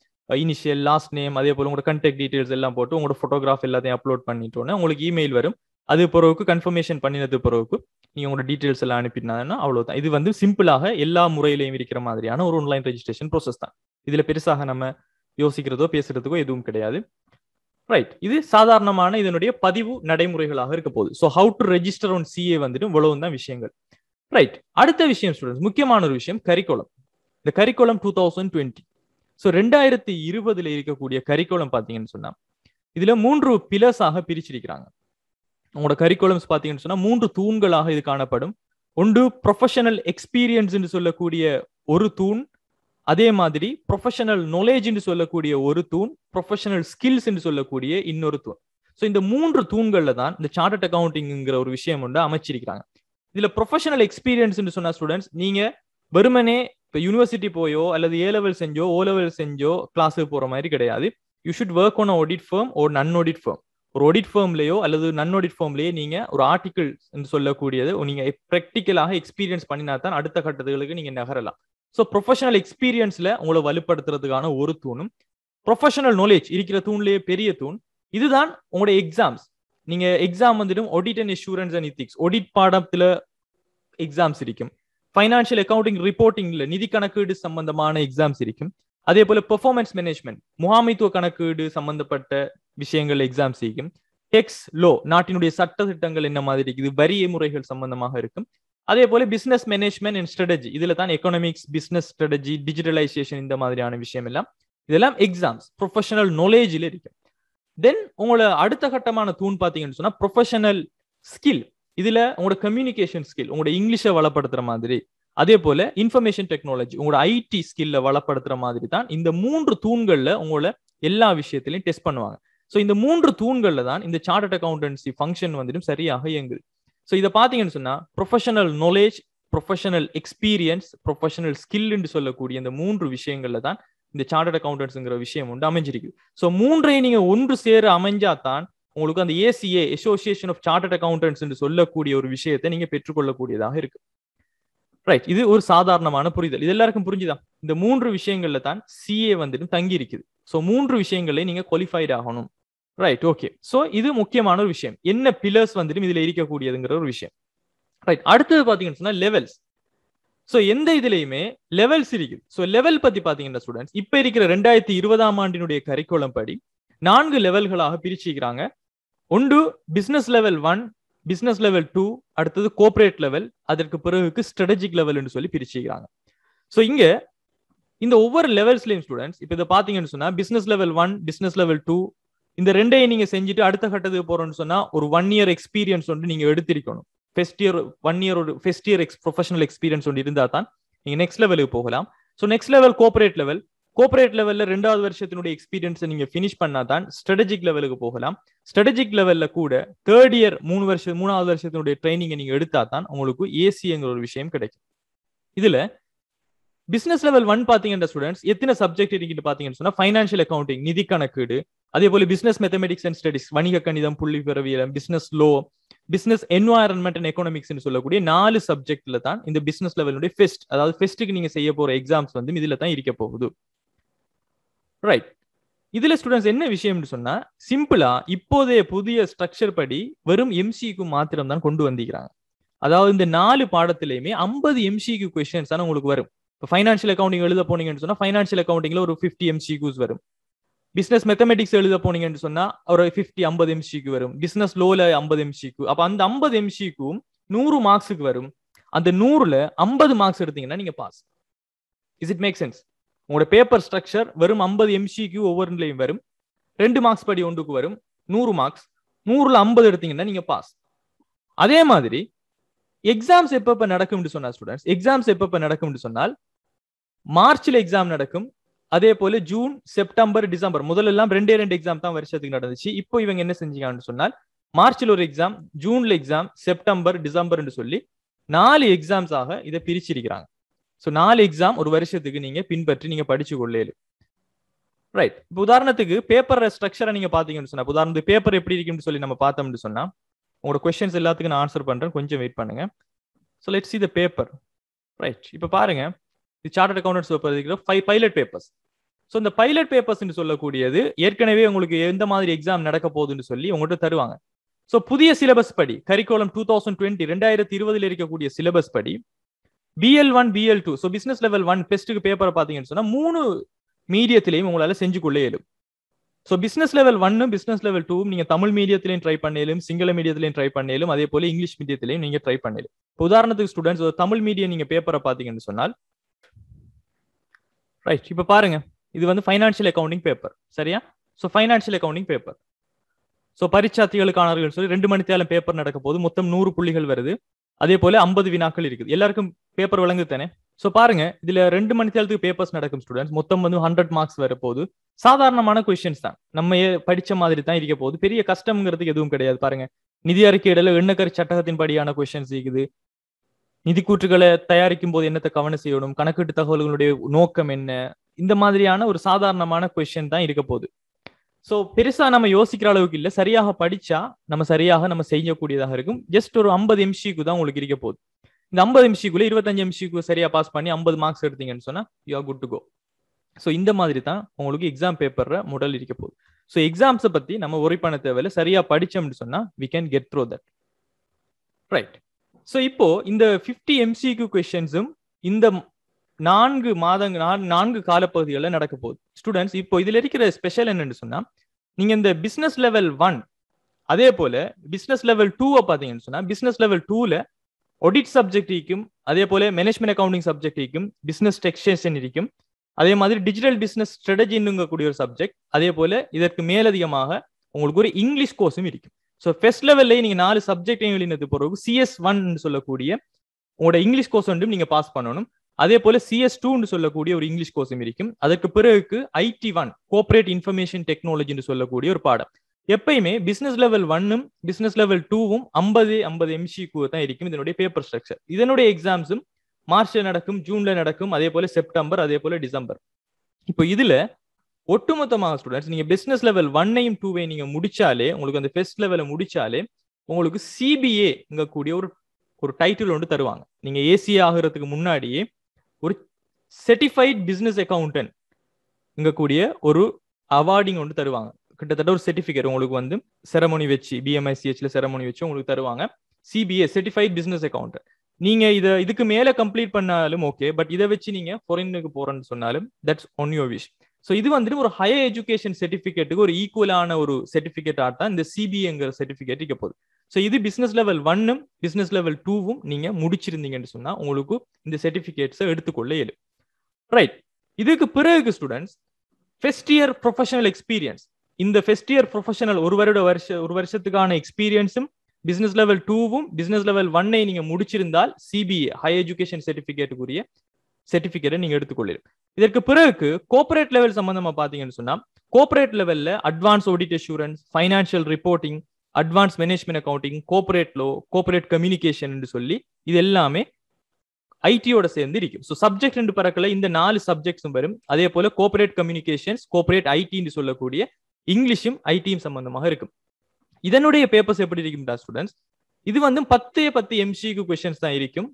இனிஷியல் லாஸ்ட் நேம் அதே போல் உங்களோட கண்டெக்ட் டீட்டெயில்ஸ் எல்லாம் போட்டு உங்களோட ஃபோட்டோகிராஃப் எல்லாத்தையும் அப்லோட் பண்ணிட்டோன்னே உங்களுக்கு இமெயில் வரும் அது பிறகு கன்ஃபர்மேஷன் பண்ணினது பிறகு நீ உங்களோட டீட்டெயில்ஸ் எல்லாம் அனுப்பினாங்கன்னா அவ்வளவுதான் இது வந்து சிம்பிளாக எல்லா முறையிலையும் இருக்கிற மாதிரியான ஒரு ஆன்லைன் ரெஜிஸ்ட்ரேஷன் ப்ரோசஸ் தான் இதுல பெருசாக நம்ம யோசிக்கிறதோ பேசுறதுக்கோ எதுவும் கிடையாது ரைட் இது சாதாரணமான இதனுடைய பதிவு நடைமுறைகளாக இருக்க போகுது so how to register on CA வந்துட்டு இவ்வளவு தான் விஷயங்கள் ரைட் அடுத்த விஷயம் ஸ்டூடெண்ட்ஸ் முக்கியமான ஒரு விஷயம் கரிக்குலம் இந்த curriculum two thousand twenty so ரெண்டாயிரத்தி இருபதுல இருக்கக்கூடிய கரிக்குலம் பார்த்தீங்கன்னு சொன்னா இதுல மூன்று பிலர்ஸாக பிரிச்சிருக்கிறாங்க உங்களோட கரிக்குலம்ஸ் பார்த்தீங்கன்னு சொன்னா மூன்று தூண்களாக இது காணப்படும் ஒன்று ப்ரொஃபஷனல் எக்ஸ்பீரியன்ஸ் என்று சொல்லக்கூடிய ஒரு தூண் அதே மாதிரி ப்ரொஃபஷனல் என்று சொல்லக்கூடிய ஒரு தூண் ப்ரொஃபஷனல் என்று சொல்லக்கூடிய இன்னொரு தூண் ஸோ இந்த மூன்று தூண்களில் தான் இந்த சார்ட்டட் அக்கௌண்டிங்கிற ஒரு விஷயம் வந்து அமைச்சிருக்கிறாங்க இதில் ப்ரொஃபஷனல் எக்ஸ்பீரியன்ஸ்னு சொன்ன ஸ்டூடெண்ட்ஸ் நீங்கள் வெறுமனே இப்போ யூனிவர்சிட்டி போயோ அல்லது ஏ லெவல் செஞ்சோ ஓ லெவல் செஞ்சோ கிளாஸுக்கு போற மாதிரி கிடையாது you should work on audit firm ஒரு நன் ஆடிட் ஃபேம் ஒரு ஒடிட் ஃபார்ம்லயோ அல்லது நன் ஒடிட் ஃபார்ம்லயே நீங்க ஒரு ஆர்டிக்கிள் என்று சொல்லக்கூடியது நீங்க ப்ராக்டிக்கலாக எக்ஸ்பீரியன்ஸ் பண்ணினா தான் அடுத்த கட்டத்துகளுக்கு நீங்க நகரலாம் ஸோ ப்ரொஃபஷனல் எக்ஸ்பீரியன்ஸ்ல உங்களை வலுப்படுத்துறதுக்கான ஒரு தூணும் ப்ரொஃபஷனல் நாலேஜ் இருக்கிற தூண்லேயே பெரிய தூண் இதுதான் உங்களோட எக்ஸாம்ஸ் நீங்க எக்ஸாம் வந்துடும் audit and insurance and ethics audit பாடத்துல எக்ஸாம்ஸ் இருக்கும் ஃபைனான்சியல் அக்கௌண்டிங் ரிப்போர்ட்டிங்ல நிதி கணக்கீடு சம்பந்தமான எக்ஸாம்ஸ் இருக்கும் அதே போல பெர்ஃபார்மன்ஸ் மேனேஜ்மெண்ட் முகாமைத்துவ கணக்கீடு சம்பந்தப்பட்ட விஷயங்கள் எக்ஸாம் செய்யும் டெக்ஸ் லோ நாட்டினுடைய சட்ட திட்டங்கள் என்ன மாதிரி இருக்குது வரி முறைகள் சம்பந்தமாக இருக்கும் அதே போல பிசினஸ் மேனேஜ்மெண்ட் அண்ட் ஸ்ட்ராட்டஜி இதுல தான் எக்கனாமிக்ஸ் பிசினஸ் ஸ்ட்ராட்டஜி டிஜிட்டலைசேஷன் இந்த மாதிரியான விஷயம் எல்லாம் இதெல்லாம் எக்ஸாம்ஸ் ப்ரொஃபஷனல் நாலேஜில் இருக்கு தென் உங்களோட அடுத்த கட்டமான தூண் பார்த்தீங்கன்னு சொன்னா ப்ரொஃபஷனல் ஸ்கில் இதுல உங்களோட கம்யூனிகேஷன் ஸ்கில் உங்களோட இங்கிலீஷை வளப்படுத்துற மாதிரி அதே போல இன்ஃபர்மேஷன் டெக்னாலஜி உங்களோட ஐடி ஸ்கில்ல வளப்படுத்துற மாதிரி தான் இந்த மூன்று தூண்கள்ல உங்களோட எல்லா விஷயத்திலையும் டெஸ்ட் பண்ணுவாங்க ஸோ இந்த மூன்று தூண்களில் தான் இந்த சார்ட்டட் அக்கௌண்டன்சி ஃபங்க்ஷன் வந்துட்டு சரியாக இயங்குது ஸோ இதை பார்த்தீங்கன்னு சொன்னால் professional knowledge professional experience professional ஸ்கில்னு சொல்லக்கூடிய இந்த மூன்று விஷயங்களில் தான் இந்த சார்ட்டர்ட் அக்கௌண்டன்ஸுங்கிற விஷயம் உண்டு அமைஞ்சிருக்கு ஸோ மூன்றையும் நீங்கள் ஒன்று சேர அமைஞ்சாதான் உங்களுக்கு அந்த ACA association of chartered accountants சொல்லக்கூடிய ஒரு விஷயத்தை நீங்கள் பெற்றுக்கொள்ளக்கூடியதாக இருக்கு ரைட் இது ஒரு சாதாரணமான புரிதல் இது எல்லாருக்கும் புரிஞ்சுதான் இந்த மூன்று விஷயங்கள்ல தான் சிஏ வந்துட்டு தங்கி இருக்குது ஸோ மூன்று விஷயங்களே நீங்க குவாலிஃபைட் ஆகணும் ரைட் ஓகே ஸோ இது முக்கியமான ஒரு விஷயம் என்ன பில்லர்ஸ் வந்துட்டு இதுல இருக்கக்கூடியதுங்கிற ஒரு விஷயம் ரைட் அடுத்தது பார்த்தீங்கன்னு சொன்னா லெவல்ஸ் ஸோ எந்த இதுலையுமே லெவல்ஸ் இருக்குது ஸோ லெவல் பத்தி பாத்தீங்கன்னா ஸ்டூடெண்ட்ஸ் இப்ப இருக்கிற ரெண்டாயிரத்தி இருபதாம் ஆண்டினுடைய கரிக்குளம் படி நான்கு லெவல்களாக பிரிச்சுக்கிறாங்க ஒன்று business level one business level two அடுத்தது கோஆப்ரேட் லெவல் அதற்கு பிறகுக்கு ஸ்ட்ராட்டஜிக் லெவல்னு சொல்லி பிரிச்சுக்கிறாங்க ஸோ இங்க இந்த ஒவ்வொரு லெவல்ஸ்லையும் ஸ்டூடெண்ட்ஸ் இப்போ இதை பார்த்தீங்கன்னு சொன்னா business level one business level two இந்த ரெண்டையும் நீங்க செஞ்சுட்டு அடுத்த கட்டத்துக்கு போறோம்னு சொன்னா ஒரு ஒன் இயர் எக்ஸ்பீரியன்ஸ் வந்து நீங்க எடுத்திருக்கணும் ஃபெஸ்ட் இயர் ஒன் இயரோட first year ex professional experience ஒன்று இருந்தால் தான் நீங்கள் நெக்ஸ்ட் லெவலுக்கு போகலாம் so next level corporate level corporate லெவலில் ரெண்டாவது வருஷத்தினுடைய எக்ஸ்பீரியன்ஸை நீங்கள் ஃபினிஷ் பண்ணால் தான் ஸ்ட்ராட்டஜிக் லெவலுக்கு போகலாம் ஸ்ட்ராட்டஜிக் லெவலில் கூட தேர்ட் இயர் மூணு வருஷம் மூணாவது வருஷத்தினுடைய ட்ரைனிங்கை நீங்கள் எடுத்தால் தான் உங்களுக்கு ஏசிங்கிற ஒரு விஷயம் கிடைக்கும் இதில் பிசினஸ் லெவல் ஒன் பார்த்தீங்கன்னா ஸ்டூடெண்ட்ஸ் எத்தனை சப்ஜெக்ட் இருக்குன்னு பார்த்தீங்கன்னு சொன்னால் ஃபைனான்ஷியல் அக்கௌண்டிங் நிதி கணக்கீடு அதே போல பிசினஸ் மேத்தமெட்டிக்ஸ் அண்ட் ஸ்டடிஸ் வணிக கணிதம் புள்ளி பிறவியலம் business law business environment and எக்கனாமிக்ஸ்னு சொல்லக்கூடிய நாலு சப்ஜெக்ட்ல தான் இந்த பிசினஸ் லெவலுடைய ஃபெஸ்ட் அதாவது ஃபெஸ்ட்டுக்கு நீங்க செய்ய போற எக்ஸாம்ஸ் வந்து இதுல தான் இருக்க போகுது ரைட் இதுல ஸ்டூடெண்ட்ஸ் என்ன விஷயம்னு சொன்னா சிம்பிளா இப்போதைய புதிய ஸ்ட்ரக்சர் படி வெறும் எம்சிக்கு மாத்திரம் தான் கொண்டு வந்திருக்கிறாங்க அதாவது இந்த நாலு பாடத்திலையுமே ஐம்பது எம்சிக்கு கொஸ்டின்ஸ் தான் உங்களுக்கு வரும் இப்போ ஃபைனான்ஷியல் அக்கௌண்டிங் எழுத போனீங்கன்னு சொன்னா ஃபைனான்ஷியல் அக்கௌண்டிங்ல ஒரு ஃபிஃப்டி எம்சிக்யூஸ் வரும் பிசினஸ் மெத்தமெட்டிக்ஸ் எழுத போனீங்கன்னு சொன்னா ஒரு ஃபிஃப்டி ஐம்பது எம்சிக்கு வரும் பிசினஸ் லோல ஐம்பது எம்சிக்கு அப்ப அந்த ஐம்பது எம்சிக்கும் நூறு மார்க்ஸுக்கு வரும் அந்த நூறுல ஐம்பது மார்க்ஸ் எடுத்தீங்கன்னா நீங்க pass is it make sense உங்களோட பேப்பர் ஸ்ட்ரக்சர் வெறும் ஐம்பது எம்சிக்கு ஒவ்வொருலையும் வரும் ரெண்டு மார்க்ஸ் படி ஒன்றுக்கு வரும் நூறு மார்க்ஸ் நூறுல ஐம்பது எடுத்தீங்கன்னா நீங்க பாஸ் அதே மாதிரி எக்ஸாம்ஸ் எப்பப்ப நடக்கும் சொன்னா ஸ்டூடெண்ட்ஸ் எக்ஸாம்ஸ் எப்பப்ப நடக்கும் சொன்னால் மார்ச்ல எக்ஸாம் நடக்கும் அதே போல ஜூன் செப்டம்பர் டிசம்பர் முதல்ல எல்லாம் ரெண்டே ரெண்டு எக்ஸாம் தான் வருஷத்துக்கு நடந்துச்சு இப்போ இவங்க என்ன செஞ்சிக்கான்னு சொன்னால் மார்ச்ல ஒரு எக்ஸாம் ஜூன்ல எக்ஸாம் செப்டம்பர் டிசம்பர்னு சொல்லி நாலு எக்ஸாம்ஸாக இதை பிரிச்சிருக்கிறாங்க ஸோ நாலு எக்ஸாம் ஒரு வருஷத்துக்கு நீங்க பின்பற்றி நீங்க படிச்சு கொள்ளேலு ரைட் இப்போ உதாரணத்துக்கு பேப்பர் ஸ்ட்ரக்சரை நீங்க பாத்தீங்கன்னு சொன்னா உதாரணத்துக்கு பேப்பர் எப்படி இருக்குன்னு சொல்லி நம்ம பார்த்தோம்னு சொன்னா உங்களோட கொஸ்டின்ஸ் எல்லாத்துக்கும் நான் ஆன்சர் பண்றேன் கொஞ்சம் வெயிட் பண்ணுங்க so let see the paper right இப்போ பாருங்க the chartered accountants five pilot papers so இந்த பைலட் பேப்பர்ஸ்ன்னு சொல்லக்கூடியது ஏற்கனவே உங்களுக்கு எந்த மாதிரி எக்ஸாம் நடக்க போகுதுன்னு சொல்லி உங்கள்கிட்ட தருவாங்க ஸோ புதிய சிலபஸ் படி கரிக்குலம் டூ தௌசண்ட் டுவெண்ட்டி ரெண்டாயிரத்தி இருபதுல இருக்கக்கூடிய சிலபஸ் படி BL one BL two so business level one பெஸ்ட்டுக்கு பேப்பரை பார்த்தீங்கன்னு சொன்னால் மூணு மீடியத்திலையும் உங்களால் செஞ்சு கொள்ள இயலும் ஸோ பிஸ்னஸ் லெவல் ஒன்னும் பிஸ்னஸ் லெவல் டூ நீங்கள் தமிழ் மீடியத்திலையும் ட்ரை பண்ணலும் சிங்கள மீடியத்திலையும் ட்ரை பண்ணலும் அதே போல இங்கிலீஷ் மீடியத்திலையும் நீங்கள் ட்ரை பண்ணலும் இப்போ உதாரணத்துக்கு ஸ்டூடெண்ட்ஸ் தமிழ் மீடியம் நீங்கள் பேப்பரை பார்த்தீங்கன்னு சொன்னால் ரைட் இப்போ பாருங்க இது வந்து ஃபைனான்சியல் அக்கௌண்டிங் பேப்பர் சரியா so financial accounting paper so பரீட்சார்த்திகளுக்கானவர்கள் சொல்லி ரெண்டு மணி தேலம் பேப்பர் நடக்க போது மொத்தம் நூறு புள்ளிகள் வருது அதே போல ஐம்பது வினாக்கள் இருக்குது எல்லாருக்கும் பேப்பர் வழங்கு தானே ஸோ பாருங்க இதுல ரெண்டு மணி தேரத்துக்கு பேப்பர்ஸ் நடக்கும் ஸ்டூடெண்ட்ஸ் மொத்தம் வந்து ஹண்ட்ரட் மார்க்ஸ் வர போது சாதாரணமான கொஸ்டின்ஸ் தான் நம்ம படிச்ச மாதிரி தான் இருக்க போகுது பெரிய கஷ்டம்ங்கிறதுக்கு எதுவும் கிடையாது பாருங்க நிதி அறிக்கையிடல எண்ணக்கரி சட்டகத்தின் படியான கொஸ்டின்ஸ் இருக்குது நிதி கூற்றுகளை தயாரிக்கும் போது என்னத்தை கவனம் செய்யணும் கணக்கீட்டு தகவல்களுடைய நோக்கம் என்ன இந்த மாதிரியான ஒரு சாதாரணமான கொஸ்டின் தான் இருக்க போகுது ஸோ பெருசா நம்ம யோசிக்கிற அளவுக்கு இல்லை சரியாக படிச்சா நம்ம சரியாக நம்ம செய்யக்கூடியதாக இருக்கும் ஜஸ்ட் ஒரு ஐம்பது எம்சிக்கு தான் உங்களுக்கு இருக்க போகுது இந்த ஐம்பது எம்சிக்குள்ள இருபத்தஞ்சு எம்சிக்கு சரியா பாஸ் பண்ணி ஐம்பது மார்க்ஸ் எடுத்தீங்கன்னு சொன்னா you are good to go so இந்த மாதிரி தான் உங்களுக்கு எக்ஸாம் பேப்பர் முடல் இருக்க போகுது ஸோ எக்ஸாம்ஸை பத்தி நம்ம ஒரி பண்ண தேவையில்லை சரியாக படித்தோம்னு சொன்னா we can get through that right so இப்போ இந்த ஃபிஃப்டி எம்சிக்யூ கொஷின்ஸும் இந்த நான்கு மாதங்க நான்கு காலப்பகுதிகளில் நடக்க போகுது ஸ்டூடெண்ட்ஸ் இப்போ இதில் இருக்கிற ஸ்பெஷல் என்னன்னு சொன்னால் நீங்கள் இந்த பிஸ்னஸ் லெவல் ஒன் அதே போல் பிஸ்னஸ் லெவல் டூவை பார்த்தீங்கன்னு சொன்னால் பிஸ்னஸ் லெவல் டூவில் ஒடிட் சப்ஜெக்ட் இருக்கும் அதே போல மேனேஜ்மெண்ட் அக்கௌண்டிங் சப்ஜெக்ட் இருக்கும் பிசினஸ் டெக்ஸ்டேஷன் இருக்கும் அதே மாதிரி டிஜிட்டல் பிசினஸ் ஸ்ட்ரெட்டஜின்னுங்கக்கூடிய ஒரு சப்ஜெக்ட் அதே போல இதற்கு மேலதிகமாக உங்களுக்கு ஒரு இங்கிலீஷ் கோர்ஸும் இருக்கும் ஸோ ஃபெஸ்ட் லெவல்ல நீங்கள் நாலு சப்ஜெக்டையும் எழுதினது பிறகு சிஎஸ் ஒன்னு சொல்லக்கூடிய உங்களோட இங்கிலீஷ் கோர்ஸ் வந்து நீங்கள் பாஸ் பண்ணணும் அதே போல சிஎஸ் டூன்னு சொல்லக்கூடிய ஒரு இங்கிலீஷ் கோர்ஸும் இருக்கும் அதற்கு பிறகு ஐடி ஒன் கோஆபரேட் இன்ஃபர்மேஷன் டெக்னாலஜின்னு சொல்லக்கூடிய ஒரு பாடம் எப்பயுமே பிசினஸ் லெவல் ஒன்னும் பிசினஸ் லெவல் டூவும் ஐம்பது ஐம்பது எம்சிக்கு தான் இருக்கும் இதனுடைய பேப்பர் ஸ்ட்ரக்சர் இதனுடைய எக்ஸாம்ஸும் மார்ச்ல நடக்கும் ஜூன்ல நடக்கும் அதே போல செப்டம்பர் அதே போல டிசம்பர் இப்போ இதுல ஒட்டுமொத்தமாக ஸ்டூடெண்ட்ஸ் நீங்கள் பிசினஸ் லெவல் ஒன்னையும் டூவே நீங்கள் முடிச்சாலே உங்களுக்கு அந்த ஃபெஸ்ட் லெவலை முடிச்சாலே உங்களுக்கு சிபிஏ கூடிய ஒரு ஒரு டைட்டில் ஒன்று தருவாங்க நீங்க ஏசி ஆகிறதுக்கு முன்னாடியே ஒரு செர்டிஃபைட் பிசினஸ் அக்கௌண்டன்ட் இங்கக்கூடிய கூடிய ஒரு அவார்டிங் ஒன்று தருவாங்க கிட்டத்தட்ட ஒரு சர்டிஃபிகேட் உங்களுக்கு வந்து செரமோனி வச்சு பிஎம்ஐசிஹெச்ல செரமோனி வச்சு உங்களுக்கு தருவாங்க சிபிஏ செர்டிஃபைட் பிஸ்னஸ் அக்கௌண்டன்ட் நீங்க இதை இதுக்கு மேல கம்ப்ளீட் பண்ணாலும் ஓகே பட் இதை வச்சு நீங்க ஃபாரினுக்கு போறேன்னு சொன்னாலும் that's on your wish so இது வந்துட்டு ஒரு ஹையர் எஜுகேஷன் சர்டிஃபிகேட்டுக்கு ஒரு ஈக்குவலான ஒரு சர்டிஃபிகேட் தான் இந்த சிபிஐங்கிற சர்டிஃபிகேட் இருக்க போகுது ஸோ இது பிஸ்னஸ் லெவல் ஒன்னும் பிஸ்னஸ் லெவல் டூவும் நீங்கள் முடிச்சிருந்தீங்கன்னு சொன்னால் உங்களுக்கு இந்த சர்டிஃபிகேட்ஸை எடுத்துக்கொள்ள இயலு ரைட் இதுக்கு பிறகு students first year professional experience இந்த ஃபெஸ்ட் இயர் ப்ரொஃபஷனல் ஒரு வருட வருஷ ஒரு வருஷத்துக்கான எக்ஸ்பீரியன்ஸும் பிஸ்னஸ் லெவல் டூவும் பிஸ்னஸ் லெவல் ஒன்னை நீங்கள் முடிச்சிருந்தால் சிபிஏ ஹை எஜுகேஷன் சர்டிஃபிகேட்டுக்குரிய சர்டிபிகேட்டை நீங்க எடுத்துக்கொள்ளிரு இதற்கு பிறகு கோபரேட் லெவல் சம்பந்தமா பாத்தீங்கன்னு சொன்னா கோபரேட் லெவல்ல advance audit assurance financial reporting advance management accounting corporate law corporate communication சொல்லி இது எல்லாமே ஐடியோட சேர்ந்து இருக்கும் ஸோ சப்ஜெக்ட் ரெண்டு பறக்கல இந்த நாலு சப்ஜெக்ட்ஸும் வரும் அதே போல கோபரேட் கம்யூனிகேஷன்ஸ் கோபரேட் ஐடின்னு சொல்லக்கூடிய இங்கிலீஷும் ஐடியும் சம்பந்தமாக இருக்கும் இதனுடைய பேப்பர்ஸ் எப்படி இருக்கும்டா ஸ்டூடெண்ட்ஸ் இது வந்து பத்து பத்து எம்சிக்கு கொஸ்டின்ஸ் தான் இருக்கும்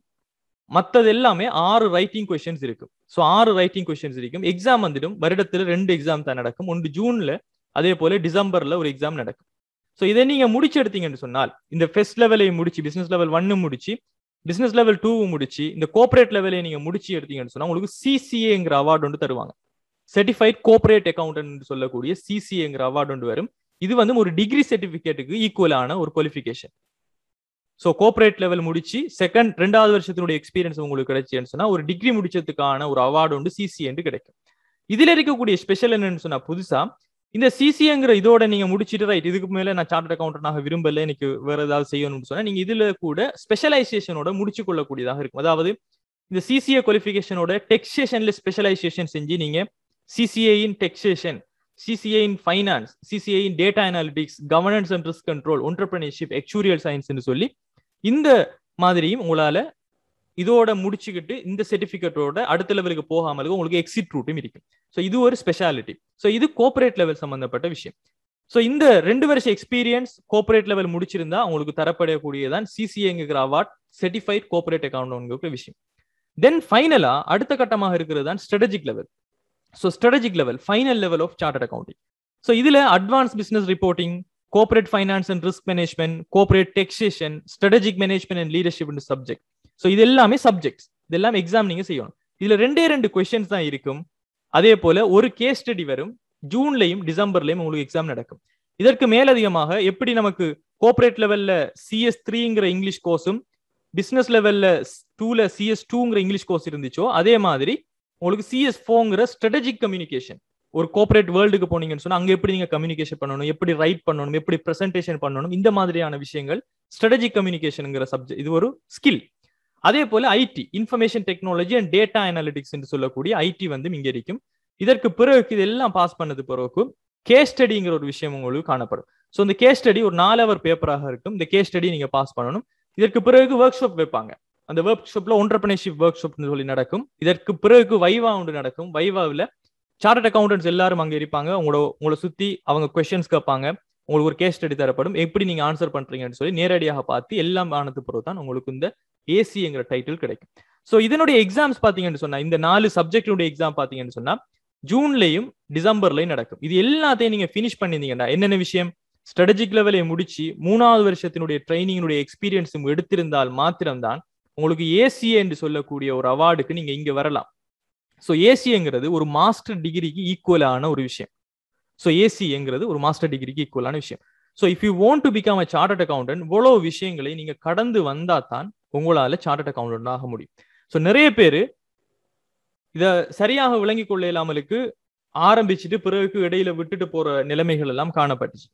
மற்றது எல்லாமே ஆறு ரைட்டிங் கொஸ்டின்ஸ் இருக்கும் ஸோ ஆறு ரைட்டிங் கொஸ்டின்ஸ் இருக்கும் எக்ஸாம் வந்துடும் வருடத்தில் ரெண்டு எக்ஸாம் தான் நடக்கும் ஒன்று ஜூன்ல அதே போல டிசம்பர்ல ஒரு எக்ஸாம் நடக்கும் ஸோ இதை நீங்க முடிச்சு எடுத்தீங்கன்னு சொன்னால் இந்த ஃபெஸ்ட் லெவலையும் முடிச்சு பிசினஸ் லெவல் ஒன்னு முடிச்சு பிசினஸ் லெவல் டூவும் முடிச்சு இந்த கோஆப்ரேட் லெவலையும் நீங்க முடிச்சு எடுத்தீங்கன்னு சொன்னா உங்களுக்கு சிசிஏங்கிற அவார்டு ஒன்று தருவாங்க சர்டிஃபைட் கோஆப்ரேட் அக்கௌண்டன்ட் சொல்லக்கூடிய சிசிஏங்கிற அவார்டு ஒன்று வரும் இது வந்து ஒரு டிகிரி சர்டிபிகேட்டுக்கு ஈக்குவலான ஒரு குவாலிஃபிகேஷன் ஸோ கோஆப்ரேட் லெவல் முடிச்சு செகண்ட் ரெண்டாவது வருஷத்தினுடைய எக்ஸ்பீரியன்ஸ் உங்களுக்கு கிடைச்சுன்னு சொன்னா ஒரு டிகிரி முடிச்சதுக்கான ஒரு அவார்டு உண்டு சிசிஎன்று கிடைக்கும் இதுல இருக்கக்கூடிய ஸ்பெஷல் என்னன்னு சொன்னா புதுசா இந்த சிசிங்கிற இதோட நீங்க முடிச்சிட்டு ரைட் இதுக்கு மேல நான் சார்ட் அக்கௌண்டன்டாக விரும்பல எனக்கு வேற ஏதாவது செய்யணும்னு சொன்னா நீங்க இதுல கூட ஸ்பெஷலைசேஷனோட முடிச்சு கொள்ளக்கூடியதாக இருக்கும் அதாவது இந்த சிசிஏ குவாலிஃபிகேஷனோட டெக்ஸேஷன்ல ஸ்பெஷலைசேஷன் செஞ்சு நீங்கள் CCA in taxation CCA in finance CCA in data analytics governance and risk control entrepreneurship actuarial சயின்ஸ்னு சொல்லி இந்த மாதிரியும் உங்களால இதோட முடிச்சுக்கிட்டு இந்த சர்டிபிகேட்டோட அடுத்த லெவலுக்கு போகாமல் உங்களுக்கு எக்ஸிட் ரூட்டும் இருக்கும் ஸோ இது ஒரு ஸ்பெஷாலிட்டி ஸோ இது கோஆபரேட் லெவல் சம்பந்தப்பட்ட விஷயம் ஸோ இந்த ரெண்டு வருஷ எக்ஸ்பீரியன்ஸ் கோஆபரேட் லெவல் முடிச்சிருந்தா உங்களுக்கு தரப்படக்கூடியதான் சிசிஏங்கிற அவார்ட் சர்டிஃபைட் கோஆபரேட் அக்கௌண்ட் விஷயம் தென் ஃபைனலா அடுத்த கட்டமாக இருக்கிறது தான் strategic level so strategic level final level of chart accounting so இதுல advance business reporting corporate finance and risk management corporate taxation strategic management and leadership into so இது எல்லாமே subjects இதெல்லாம் எக்ஸாம் நீங்க செய்யணும் இதுல ரெண்டே ரெண்டு கொஸ்டின்ஸ் தான் இருக்கும் அதே போல ஒரு கேஸ் ஸ்டடி வரும் ஜூன்லையும் டிசம்பர்லையும் உங்களுக்கு எக்ஸாம் நடக்கும் இதற்கு மேலதிகமாக எப்படி நமக்கு கோஆபரேட் லெவல்ல சிஎஸ் த்ரீங்கிற இங்கிலீஷ் கோர்ஸும் பிசினஸ் லெவல்ல டூல சிஎஸ் டூங்கிற இங்கிலீஷ் கோர்ஸ் இருந்துச்சோ அதே மாதிரி உங்களுக்கு சிஎஸ் ஃபோங்கிற ஸ்ட்ராட்டஜிக் கம்யூனிகேஷன் ஒரு கோஆபரேட் வேர்ல்டுக்கு போனீங்கன்னு சொன்னா அங்க எப்படி நீங்க கம்யூனிகேஷன் பண்ணணும் எப்படி ரைட் பண்ணணும் எப்படி பிரசன்டேஷன் பண்ணணும் இந்த மாதிரியான விஷயங்கள் ஸ்ட்ராட்டஜிக் கம்யூனிகேஷனுங்கிற சப்ஜெக்ட் இது ஒரு ஸ்கில் அதே போல IT information technology and data analytics என்று சொல்லக்கூடிய ஐடி வந்து இங்க இருக்கும் இதற்கு பிறகு இதெல்லாம் பாஸ் பண்ணது பிறகு கேஸ் ஸ்டடிங்கிற ஒரு விஷயம் உங்களுக்கு காணப்படும் ஸோ இந்த கேஸ் ஸ்டடி ஒரு நாலு அவர் பேப்பராக இருக்கும் இந்த கேஸ் ஸ்டடி நீங்க பாஸ் பண்ணணும் இதற்கு பிறகு ஒர்க் ஷாப் வைப்பாங்க அந்த ஒர்க் ஷாப்ல ஒன்றர்பனர்ஷிப் ஒர்க் ஷாப்னு சொல்லி நடக்கும் இதற்கு பிறகு வைவா ஒன்று நடக்கும் வைவாவில் சார்ட் அக்கௌண்டன்ஸ் எல்லாரும் அங்கே இருப்பாங்க உங்களோட உங்களை சுற்றி அவங்க கொஷின்ஸ் கேட்பாங்க உங்களுக்கு ஒரு கேஸ் ஸ்டடி தரப்படும் எப்படி நீங்கள் ஆன்சர் பண்ணுறீங்கன்னு சொல்லி நேரடியாக பார்த்து எல்லாம் ஆனது பிறகு தான் உங்களுக்கு இந்த ஏசிங்கிற டைட்டில் கிடைக்கும் ஸோ இதனுடைய எக்ஸாம்ஸ் பார்த்தீங்கன்னு சொன்னால் இந்த நாலு சப்ஜெக்டினுடைய எக்ஸாம் பார்த்தீங்கன்னு சொன்னால் ஜூன்லேயும் டிசம்பர்லையும் நடக்கும் இது எல்லாத்தையும் நீங்கள் ஃபினிஷ் பண்ணியிருந்தீங்கன்னா என்னென்ன விஷயம் ஸ்ட்ராட்டஜிக் லெவலை முடிச்சு மூணாவது வருஷத்தினுடைய ட்ரைனிங்கினுடைய எக்ஸ்பீரியன்ஸும் எடுத்திருந்தால் மாத்திரம்தான் உங்களுக்கு ஏசிஏ என்று சொல்லக்கூடிய ஒரு அவார்டுக்கு நீங்கள் இங்கே வரலாம் ஸோ ஏசிங்கிறது ஒரு மாஸ்டர் டிகிரிக்கு ஈக்குவலான ஒரு விஷயம் ஸோ ஏசிங்கிறது ஒரு மாஸ்டர் டிகிரிக்கு ஈக்குவலான விஷயம் so if you want to become a chartered accountant இவ்வளோ விஷயங்களை நீங்கள் கடந்து வந்தால் தான் உங்களால் சார்ட்டட் அக்கௌண்டன்ட் ஆக முடியும் ஸோ நிறைய பேர் இதை சரியாக விளங்கி கொள்ள இல்லாமலுக்கு ஆரம்பிச்சுட்டு பிறகு இடையில விட்டுட்டு போற நிலைமைகள் எல்லாம் காணப்பட்டுச்சு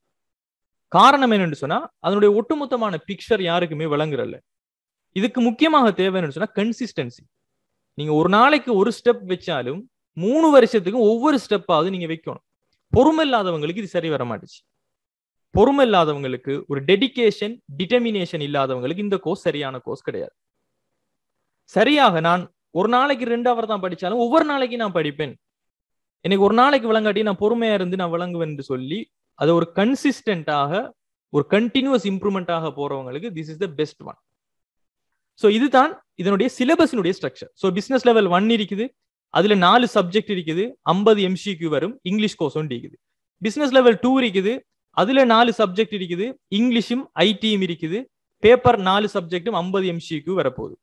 காரணம் என்னன்னு சொன்னா அதனுடைய ஒட்டுமொத்தமான பிக்சர் யாருக்குமே விளங்குறல்ல இதுக்கு முக்கியமாக தேவை என்னன்னு சொன்னா கன்சிஸ்டன்சி நீங்க ஒரு நாளைக்கு ஒரு ஸ்டெப் வச்சாலும் மூணு வருஷத்துக்கும் ஒவ்வொரு ஸ்டெப்பாவது நீங்க வைக்கணும் பொறுமை இல்லாதவங்களுக்கு இது சரி வர மாட்டுச்சு பொறுமை இல்லாதவங்களுக்கு ஒரு டெடிக்கேஷன் டிட்டர்மினேஷன் இல்லாதவங்களுக்கு இந்த கோர்ஸ் சரியான கோர்ஸ் கிடையாது சரியாக நான் ஒரு நாளைக்கு ரெண்டு அவர் தான் படிச்சாலும் ஒவ்வொரு நாளைக்கு நான் படிப்பேன் எனக்கு ஒரு நாளைக்கு விளங்காட்டி நான் பொறுமையா இருந்து நான் விளங்குவேன் என்று சொல்லி அதை ஒரு கன்சிஸ்டண்டாக ஒரு கண்டினியூஸ் ஆக போறவங்களுக்கு this is the best one so இதுதான் இதனுடைய சிலபஸினுடைய structure so business level one இருக்குது அதுல நாலு சப்ஜெக்ட் இருக்குது ஐம்பது எம்சிக்யூ வரும் இங்கிலீஷ் கோர்ஸ் இருக்குது பிஸ்னஸ் லெவல் டூ இருக்குது அதுல நாலு சப்ஜெக்ட் இருக்குது இங்கிலீஷும் ஐடியும் இருக்குது பேப்பர் நாலு சப்ஜெக்டும் ஐம்பது எம்சிக்கு வரப்போகுது